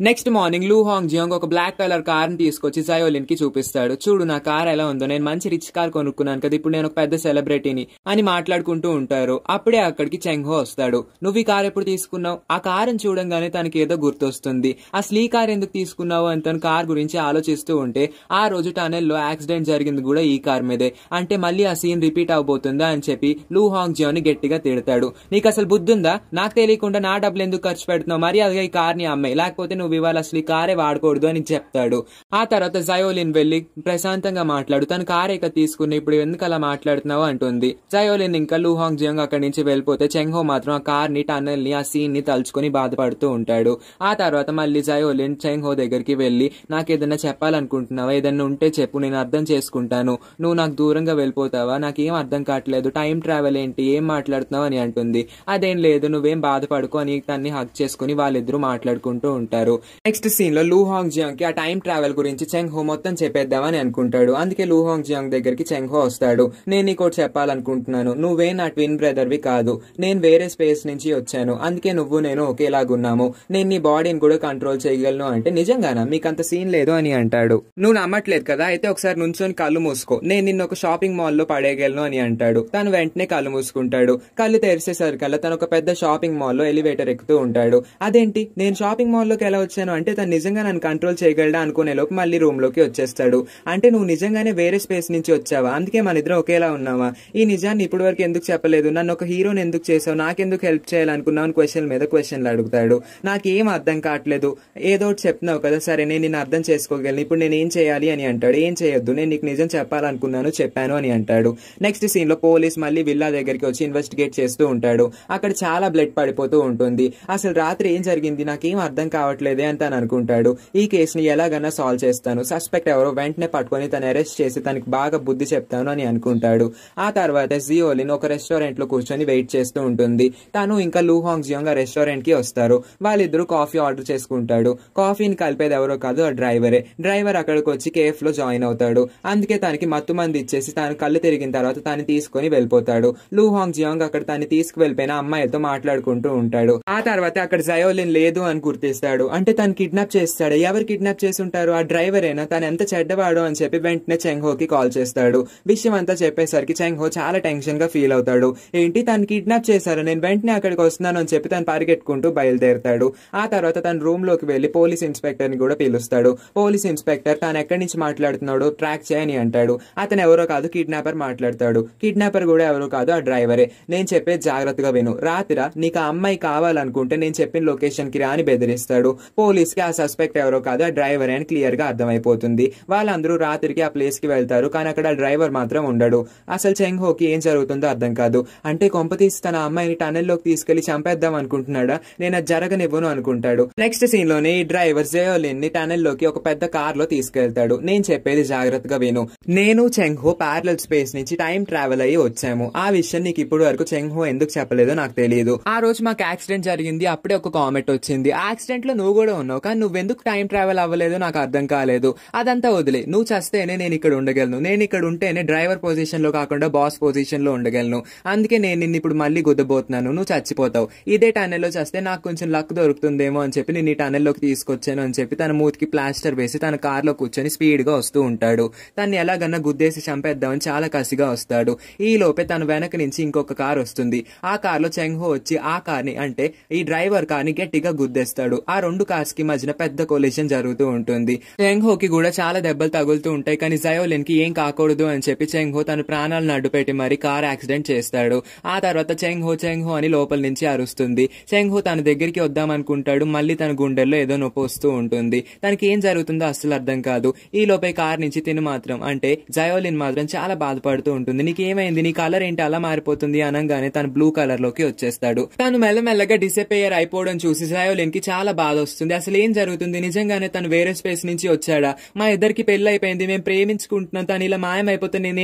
next morning Lu Hang Jiong ఒక బ్లాక్ కలర్ కార్ ని తీసుకొచ్చి సయోలిన్ కి చూపిస్తాడు చూడు నా కార్ ఎలా ఉందో నేను మంచి రిచ్ కార్ కొనుక్కున్నాను కదా ఇప్పుడు నేను ఒక పెద్ద సెలబ్రిటీని అని మాట్లాడుకుంటూ ఉంటారు అప్పుడే అక్కడికి చెంగ్హో వస్తాడు నువ్వు ఈ కార్ ఎప్పుడు తీసుకున్నావు ఆ కారుని చూడంగానే తనకి ఏదో గుర్తొస్తుంది ఆ స్లీ కార్ ఎందుకు తీసుకున్నావు అని తను కార్ గురించి ఆలోచిస్తూ ఉంటే ఆ రోజు లో యాక్సిడెంట్ జరిగింది కూడా ఈ కార్ మీదే అంటే మళ్ళీ ఆ సీన్ రిపీట్ అవబోతుందా అని చెప్పి లూ హాంగ్ ని గట్టిగా తిడతాడు నీకు అసలు బుద్ధుందా నాకు తెలియకుండా నా డబ్బులు ఎందుకు ఖర్చు పెడుతున్నావు అదిగా ఈ కార్ ని అమ్మాయి లేకపోతే నువ్వు నువ్వు ఇవాళ అసలు కారే వాడకూడదు అని చెప్తాడు ఆ తర్వాత జయోలిన్ వెళ్ళి ప్రశాంతంగా మాట్లాడు తను కారు ఇక తీసుకుని ఇప్పుడు ఎందుకు అలా మాట్లాడుతున్నావు అంటుంది జయోలిన్ ఇంకా లూహాంగ్ జియోంగ్ అక్కడి నుంచి వెళ్ళిపోతే చెంగో మాత్రం ఆ కార్ ని టనల్ ని ఆ సీన్ ని తలుచుకుని బాధపడుతూ ఉంటాడు ఆ తర్వాత మళ్ళీ జయోలిన్ చెంగ్హో దగ్గరికి వెళ్ళి నాకు ఏదైనా చెప్పాలనుకుంటున్నావా ఏదైనా ఉంటే చెప్పు నేను అర్థం చేసుకుంటాను నువ్వు నాకు దూరంగా వెళ్ళిపోతావా నాకేం అర్థం కావట్లేదు టైం ట్రావెల్ ఏంటి ఏం మాట్లాడుతున్నావు అని అంటుంది అదేం లేదు నువ్వేం బాధపడుకో అని తన్ని హక్ చేసుకుని వాళ్ళిద్దరూ మాట్లాడుకుంటూ ఉంటారు నెక్స్ట్ సీన్ లో లూ హాంగ్ జియాంగ్ కి ఆ టైం ట్రావెల్ గురించి చెంగ్ హో మొత్తం చెప్పేద్దామని అనుకుంటాడు అందుకే లూ హాంగ్ జియాంగ్ దగ్గరికి చెంగ్ హో వస్తాడు నేను నీకోటి చెప్పాలనుకుంటున్నాను నువ్వే నా ట్విన్ బ్రదర్వి కాదు నేను వేరే స్పేస్ నుంచి వచ్చాను అందుకే నువ్వు నేను ఒకేలాగున్నాము నేను నీ బాడీని కూడా కంట్రోల్ చేయగలను అంటే నిజంగానా మీకు అంత సీన్ లేదు అని అంటాడు నువ్వు నమ్మట్లేదు కదా అయితే ఒకసారి నుంచొని కళ్ళు మూసుకో నేను నిన్న ఒక షాపింగ్ మాల్ లో పడేయగలను అని అంటాడు తను వెంటనే కళ్ళు మూసుకుంటాడు కళ్ళు తెరిచేసరికల్లా తను ఒక పెద్ద షాపింగ్ మాల్ లో ఎలివేటర్ ఎక్కుతూ ఉంటాడు అదేంటి నేను షాపింగ్ మాల్ లోకి ఎలా వచ్చాను అంటే తను నిజంగా నన్ను కంట్రోల్ చేయగలడా అనుకునే లోపు మళ్ళీ రూమ్ లోకి వచ్చేస్తాడు అంటే నువ్వు నిజంగానే వేరే స్పేస్ నుంచి వచ్చావా అందుకే మన ఇద్దరం ఒకేలా ఉన్నావా ఈ నిజాన్ని ఇప్పటి వరకు ఎందుకు చెప్పలేదు నన్ను ఒక హీరోని ఎందుకు చేసావు నాకెందుకు హెల్ప్ చేయాలనుకున్నావు క్వశ్చన్ మీద క్వశ్చన్లు అడుగుతాడు నాకు ఏం అర్థం కావట్లేదు ఏదో ఒకటి చెప్తున్నావు కదా సరే నేను నిన్ను అర్థం చేసుకోగలను ఇప్పుడు నేను ఏం చేయాలి అని అంటాడు ఏం చేయొద్దు నేను నీకు నిజం చెప్పాలనుకున్నాను చెప్పాను అని అంటాడు నెక్స్ట్ సీన్లో పోలీస్ మళ్ళీ విల్లా దగ్గరికి వచ్చి ఇన్వెస్టిగేట్ చేస్తూ ఉంటాడు అక్కడ చాలా బ్లడ్ పడిపోతూ ఉంటుంది అసలు రాత్రి ఏం జరిగింది నాకేం అర్థం కావట్లేదు చేయలేదే అని తను అనుకుంటాడు ఈ కేసుని ఎలాగైనా సాల్వ్ చేస్తాను సస్పెక్ట్ ఎవరో వెంటనే పట్టుకొని తను అరెస్ట్ చేసి తనకి బాగా బుద్ధి చెప్తాను అని అనుకుంటాడు ఆ తర్వాత జియోలిన్ ఒక రెస్టారెంట్ లో కూర్చొని వెయిట్ చేస్తూ ఉంటుంది తను ఇంకా లూహాంగ్ జియోంగ్ ఆ రెస్టారెంట్ కి వస్తారు వాళ్ళిద్దరు కాఫీ ఆర్డర్ చేసుకుంటాడు కాఫీని కలిపేది ఎవరో కాదు ఆ డ్రైవరే డ్రైవర్ అక్కడికి వచ్చి కేఫ్ లో జాయిన్ అవుతాడు అందుకే తనకి మత్తు మంది ఇచ్చేసి తాను కళ్ళు తిరిగిన తర్వాత తను తీసుకుని వెళ్ళిపోతాడు లూహాంగ్ జియోంగ్ అక్కడ తను తీసుకు వెళ్ళిపోయిన అమ్మాయితో మాట్లాడుకుంటూ ఉంటాడు ఆ తర్వాత అక్కడ జయోలిన్ లేదు అని గుర్తిస్తాడు అంటే తను కిడ్నాప్ చేస్తాడు ఎవరు కిడ్నాప్ చేసి ఉంటారు ఆ డ్రైవరేనా తను ఎంత చెడ్డవాడు అని చెప్పి వెంటనే చెంగ్హోకి కాల్ చేస్తాడు విషయం అంతా చెప్పేసరికి చెంగ్హో చాలా టెన్షన్గా ఫీల్ అవుతాడు ఏంటి తను కిడ్నాప్ చేశారు నేను వెంటనే అక్కడికి వస్తున్నాను అని చెప్పి తను పరిగెట్టుకుంటూ బయలుదేరుతాడు ఆ తర్వాత తన రూమ్లోకి వెళ్ళి పోలీస్ ఇన్స్పెక్టర్ ని కూడా పిలుస్తాడు పోలీస్ ఇన్స్పెక్టర్ తను ఎక్కడి నుంచి మాట్లాడుతున్నాడు ట్రాక్ చేయని అంటాడు అతను ఎవరో కాదు కిడ్నాపర్ మాట్లాడతాడు కిడ్నాపర్ కూడా ఎవరో కాదు ఆ డ్రైవరే నేను చెప్పేది జాగ్రత్తగా విను రాత్రి నీకు ఆ అమ్మాయి కావాలనుకుంటే నేను చెప్పిన లొకేషన్కి కి రాని బెదిరిస్తాడు పోలీస్కి ఆ సస్పెక్ట్ ఎవరో కాదు ఆ డ్రైవర్ అని క్లియర్ గా అర్థమైపోతుంది వాళ్ళందరూ రాత్రికి ఆ ప్లేస్ కి వెళ్తారు కానీ అక్కడ డ్రైవర్ మాత్రం ఉండడు అసలు చెంగ్ హోకి ఏం జరుగుతుందో అర్థం కాదు అంటే కొంప తీసి తన అమ్మాయిని టనెల్లోకి తీసుకెళ్లి చంపేద్దాం అనుకుంటున్నాడా నేను అది జరగనివ్వను అనుకుంటాడు నెక్స్ట్ సీన్ లోని ఈ డ్రైవర్ జయోలిన్ ని టనెల్ లోకి ఒక పెద్ద కార్ లో తీసుకెళ్తాడు నేను చెప్పేది జాగ్రత్తగా విను నేను చెంగ్హో ప్యారల్ స్పేస్ నుంచి టైం ట్రావెల్ అయ్యి వచ్చాము ఆ విషయం నీకు ఇప్పుడు వరకు చెంగ్హో ఎందుకు చెప్పలేదో నాకు తెలియదు ఆ రోజు మాకు యాక్సిడెంట్ జరిగింది అప్పుడే ఒక కామెంట్ వచ్చింది యాక్సిడెంట్ లో నువ్వు కూడా ఉన్నావు కానీ నువ్వెందుకు టైం ట్రావెల్ అవ్వలేదు నాకు అర్థం కాలేదు అదంతా వదిలే నువ్వు చస్తేనే నేను ఇక్కడ ఉండగలను నేను ఇక్కడ ఉంటేనే డ్రైవర్ పొజిషన్ లో కాకుండా బాస్ పొజిషన్ లో ఉండగలను అందుకే నేను నిన్ను ఇప్పుడు మళ్ళీ గుద్దబోతున్నాను నువ్వు చచ్చిపోతావు ఇదే లో చస్తే నాకు కొంచెం లక్ దొరుకుతుందేమో అని చెప్పి నేను ఈ లోకి తీసుకొచ్చాను అని చెప్పి తన మూతికి ప్లాస్టర్ వేసి తన లో కూర్చొని స్పీడ్ గా వస్తూ ఉంటాడు తను ఎలాగన్నా గుద్దేసి చంపేద్దామని చాలా కసిగా వస్తాడు ఈ లోపే తన వెనక నుంచి ఇంకొక కార్ వస్తుంది ఆ కార్లో చెంగ్హో వచ్చి ఆ కార్ ని అంటే ఈ డ్రైవర్ కార్ ని గట్టిగా గుద్దేస్తాడు ఆ రెండు కార్స్ కి మధ్యన పెద్ద కొలిషన్ జరుగుతూ ఉంటుంది చెంగ్ హోకి కూడా చాలా దెబ్బలు తగులుతూ ఉంటాయి కానీ జయోలిన్ కి ఏం కాకూడదు అని చెప్పి చెంగ్ హో తన ప్రాణాలను అడ్డుపెట్టి మరి కార్ యాక్సిడెంట్ చేస్తాడు ఆ తర్వాత చెంగ్ హో చెంగ్ హో అని లోపల నుంచి అరుస్తుంది చెంగ్ హో తన దగ్గరికి వద్దామనుకుంటాడు మళ్ళీ తన గుండెల్లో ఏదో నొప్పి వస్తూ ఉంటుంది తనకి ఏం జరుగుతుందో అస్సలు అర్థం కాదు ఈ లోపే కార్ నుంచి తిను మాత్రం అంటే జయోలిన్ మాత్రం చాలా బాధపడుతూ ఉంటుంది నీకు ఏమైంది నీ కలర్ ఏంటి అలా మారిపోతుంది అనగానే తను బ్లూ కలర్ లోకి వచ్చేస్తాడు తను మెల్లమెల్లగా డిసపేయర్ అయిపోవడం చూసి జయోలిన్ కి చాలా బాధ వస్తుంది అనిపిస్తుంది అసలు ఏం జరుగుతుంది నిజంగానే తను వేరే స్పేస్ నుంచి వచ్చాడా మా ఇద్దరికి పెళ్లి అయిపోయింది మేము ప్రేమించుకుంటున్నాం తను ఇలా మాయమైపోతే నేను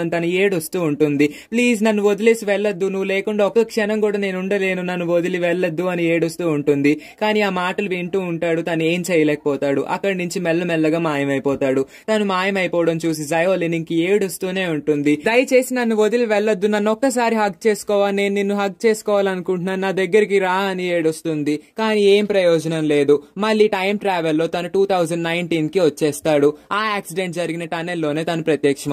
అని తను ఏడొస్తూ ఉంటుంది ప్లీజ్ నన్ను వదిలేసి వెళ్ళొద్దు నువ్వు లేకుండా ఒక్క క్షణం కూడా నేను ఉండలేను నన్ను వదిలి వెళ్ళొద్దు అని ఏడుస్తూ ఉంటుంది కానీ ఆ మాటలు వింటూ ఉంటాడు తను ఏం చేయలేకపోతాడు అక్కడి నుంచి మెల్లమెల్లగా మాయమైపోతాడు తను మాయమైపోవడం చూసి జయోలిన్ ఇంక ఏడుస్తూనే ఉంటుంది దయచేసి నన్ను వదిలి వెళ్ళొద్దు నన్ను ఒక్కసారి హక్ చేసుకోవా నేను నిన్ను హక్ చేసుకోవాలనుకుంటున్నాను నా దగ్గరికి రా అని ఏడుస్తుంది కానీ ఏం ప్రయోజనం అవసరం లేదు మళ్ళీ టైం ట్రావెల్ లో తను టూ థౌజండ్ నైన్టీన్ కి వచ్చేస్తాడు ఆ యాక్సిడెంట్ జరిగిన లోనే తను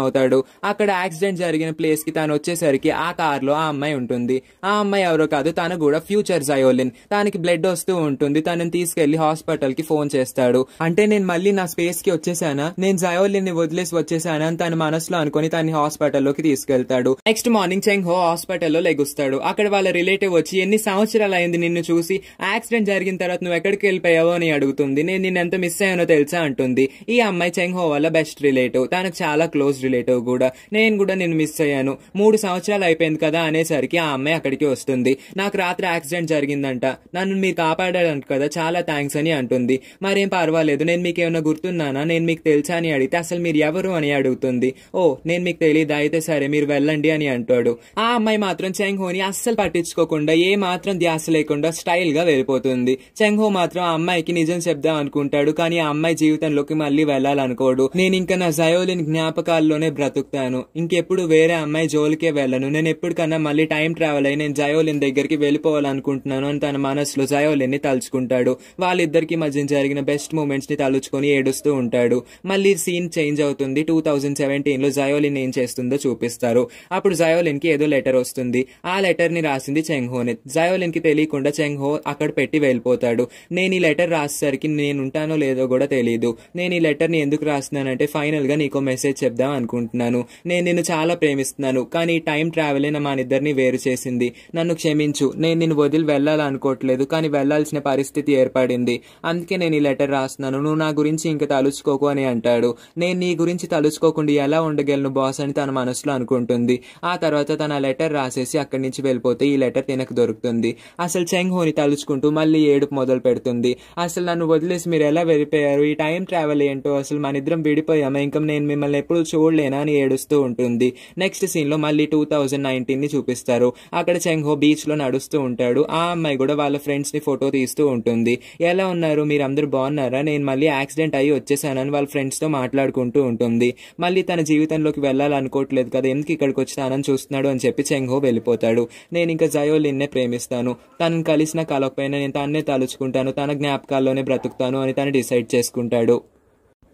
అవుతాడు అక్కడ యాక్సిడెంట్ జరిగిన ప్లేస్ కి తను వచ్చేసరికి ఆ కార్ లో ఆ అమ్మాయి ఉంటుంది ఆ అమ్మాయి ఎవరో కాదు తను కూడా ఫ్యూచర్ జయోలిన్ తనకి బ్లడ్ వస్తూ ఉంటుంది తనని తీసుకెళ్లి హాస్పిటల్ కి ఫోన్ చేస్తాడు అంటే నేను మళ్ళీ నా స్పేస్ కి వచ్చేసానా నేను జయోలిన్ ని వదిలేసి వచ్చేసానా అని తన మనసులో అనుకుని తన హాస్పిటల్ లోకి తీసుకెళ్తాడు నెక్స్ట్ మార్నింగ్ చెంగ్ హో హాస్పిటల్లో లెగుస్తాడు అక్కడ వాళ్ళ రిలేటివ్ వచ్చి ఎన్ని సంవత్సరాలు అయింది నిన్ను చూసి యాక్సిడెంట్ జరిగిన తర్వాత నువ్వు ఎక్కడికి ఎందుకు వెళ్ళిపోయావో అని అడుగుతుంది నేను నిన్న ఎంత మిస్ అయ్యానో తెలుసా అంటుంది ఈ అమ్మాయి చెంగ్ హో వల్ల బెస్ట్ రిలేటివ్ తనకు చాలా క్లోజ్ రిలేటివ్ కూడా నేను కూడా నేను మిస్ అయ్యాను మూడు సంవత్సరాలు అయిపోయింది కదా అనేసరికి ఆ అమ్మాయి అక్కడికి వస్తుంది నాకు రాత్రి యాక్సిడెంట్ జరిగిందంట నన్ను మీరు కాపాడాడు కదా చాలా థ్యాంక్స్ అని అంటుంది మరేం పర్వాలేదు నేను మీకు ఏమైనా గుర్తున్నానా నేను మీకు తెలుసా అని అడిగితే అసలు మీరు ఎవరు అని అడుగుతుంది ఓ నేను మీకు తెలియదు అయితే సరే మీరు వెళ్ళండి అని అంటాడు ఆ అమ్మాయి మాత్రం చెంగ్ హోని అస్సలు పట్టించుకోకుండా ఏ మాత్రం ధ్యాస లేకుండా స్టైల్ గా వెళ్ళిపోతుంది చెంగ్ హో మాత్రం ఆ అమ్మాయికి నిజం చెప్దాం అనుకుంటాడు కానీ ఆ అమ్మాయి జీవితంలోకి మళ్ళీ వెళ్ళాలనుకోడు నేను ఇంకా నా జయోలిన్ జ్ఞాపకాల్లోనే బ్రతుకుతాను ఇంకెప్పుడు వేరే అమ్మాయి జోలికే వెళ్ళను నేను ఎప్పటికన్నా మళ్ళీ టైం ట్రావెల్ అయి నేను జయోలిన్ దగ్గరికి వెళ్ళిపోవాలనుకుంటున్నాను అని తన మనసులో జయోలిన్ ని తలుచుకుంటాడు వాళ్ళిద్దరికి మధ్య జరిగిన బెస్ట్ మూమెంట్స్ ని తలుచుకొని ఏడుస్తూ ఉంటాడు మళ్ళీ సీన్ చేంజ్ అవుతుంది టూ థౌజండ్ సెవెంటీన్ లో జయోలిన్ ఏం చేస్తుందో చూపిస్తారు అప్పుడు జయోలిన్ కి ఏదో లెటర్ వస్తుంది ఆ లెటర్ ని రాసింది చెంగ్ హోని జయోలిన్ కి తెలియకుండా చెంగ్ హో అక్కడ పెట్టి వెళ్ళిపోతాడు నేను ఈ లెటర్ రాసేసరికి నేను ఉంటానో లేదో కూడా తెలియదు నేను ఈ లెటర్ని ఎందుకు రాస్తున్నానంటే ఫైనల్గా నీకు మెసేజ్ చెప్దాం అనుకుంటున్నాను నేను నిన్ను చాలా ప్రేమిస్తున్నాను కానీ టైం ట్రావెలే మా ఇద్దరిని వేరు చేసింది నన్ను క్షమించు నేను నిన్ను వదిలి వెళ్ళాలనుకోవట్లేదు కానీ వెళ్ళాల్సిన పరిస్థితి ఏర్పడింది అందుకే నేను ఈ లెటర్ రాస్తున్నాను నువ్వు నా గురించి ఇంకా తలుచుకోకు అని అంటాడు నేను నీ గురించి తలుచుకోకుండా ఎలా ఉండగలను బాస్ అని తన మనసులో అనుకుంటుంది ఆ తర్వాత తన లెటర్ రాసేసి అక్కడి నుంచి వెళ్ళిపోతే ఈ లెటర్ తినకు దొరుకుతుంది అసలు చెంగ్ హోని తలుచుకుంటూ మళ్ళీ ఏడుపు మొదలు పెడుతుంది పడుతుంది అసలు నన్ను వదిలేసి మీరు ఎలా వెళ్ళిపోయారు ఈ టైం ట్రావెల్ ఏంటో అసలు మన ఇద్దరం విడిపోయామా ఇంకా నేను మిమ్మల్ని ఎప్పుడు చూడలేనా అని ఏడుస్తూ ఉంటుంది నెక్స్ట్ సీన్లో మళ్ళీ టూ థౌజండ్ ని చూపిస్తారు అక్కడ చెంగ్హో బీచ్లో నడుస్తూ ఉంటాడు ఆ అమ్మాయి కూడా వాళ్ళ ఫ్రెండ్స్ని ఫోటో తీస్తూ ఉంటుంది ఎలా ఉన్నారు మీరు అందరూ బాగున్నారా నేను మళ్ళీ యాక్సిడెంట్ అయ్యి వచ్చేసానని వాళ్ళ ఫ్రెండ్స్తో మాట్లాడుకుంటూ ఉంటుంది మళ్ళీ తన జీవితంలోకి వెళ్ళాలనుకోవట్లేదు కదా ఎందుకు ఇక్కడికి వచ్చి చూస్తున్నాడు అని చెప్పి చెంగ్హో వెళ్ళిపోతాడు నేను ఇంకా జయోలిన్నే ప్రేమిస్తాను తనను కలిసిన కాలకపోయినా నేను తన్నే తలుచుకుంటాను తను తన జ్ఞాపకాల్లోనే బ్రతుకుతాను అని తను డిసైడ్ చేసుకుంటాడు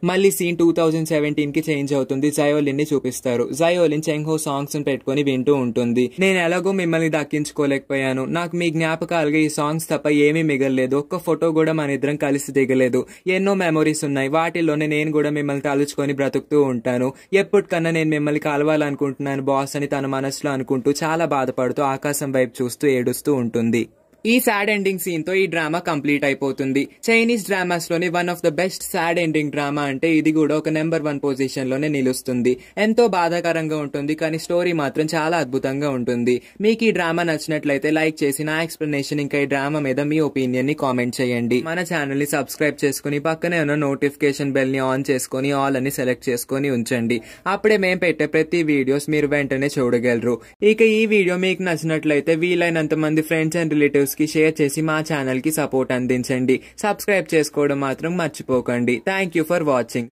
మళ్ళీ సీన్ టూ థౌజండ్ సెవెంటీన్కి చేంజ్ అవుతుంది ని చూపిస్తారు జయోలిన్ చెంగ్ హో సాంగ్స్ పెట్టుకుని వింటూ ఉంటుంది నేను ఎలాగో మిమ్మల్ని దక్కించుకోలేకపోయాను నాకు మీ జ్ఞాపకాలుగా ఈ సాంగ్స్ తప్ప ఏమీ మిగలలేదు ఒక్క ఫోటో కూడా మన ఇద్దరం కలిసి దిగలేదు ఎన్నో మెమొరీస్ ఉన్నాయి వాటిలోనే నేను కూడా మిమ్మల్ని తలుచుకొని బ్రతుకుతూ ఉంటాను ఎప్పటికన్నా నేను మిమ్మల్ని కలవాలనుకుంటున్నాను బాస్ అని తన మనసులో అనుకుంటూ చాలా బాధపడుతూ ఆకాశం వైపు చూస్తూ ఏడుస్తూ ఉంటుంది ఈ సాడ్ ఎండింగ్ సీన్ తో ఈ డ్రామా కంప్లీట్ అయిపోతుంది చైనీస్ డ్రామాస్ లోని one of the best sad ending drama అంటే ఇది కూడా ఒక నెంబర్ వన్ పొజిషన్ లోనే నిలుస్తుంది ఎంతో బాధాకరంగా ఉంటుంది కానీ స్టోరీ మాత్రం చాలా అద్భుతంగా ఉంటుంది మీకు ఈ డ్రామా నచ్చినట్లయితే లైక్ చేసి నా ఎక్స్ప్లెనేషన్ ఇంకా ఈ డ్రామా మీద మీ ఒపీనియన్ ని కామెంట్ చేయండి మన ఛానల్ ని సబ్స్క్రైబ్ చేసుకుని పక్కనే ఉన్న నోటిఫికేషన్ బెల్ ని ఆన్ చేసుకుని ఆల్ అని సెలెక్ట్ చేసుకుని ఉంచండి అప్పుడే మేము పెట్టే ప్రతి వీడియోస్ మీరు వెంటనే చూడగలరు ఇక ఈ వీడియో మీకు నచ్చినట్లయితే వీలైనంత మంది ఫ్రెండ్స్ అండ్ రిలేటివ్స్ కి షేర్ చేసి మా ఛానల్ కి సపోర్ట్ అందించండి సబ్స్క్రైబ్ చేసుకోవడం మాత్రం మర్చిపోకండి థ్యాంక్ యూ ఫర్ వాచింగ్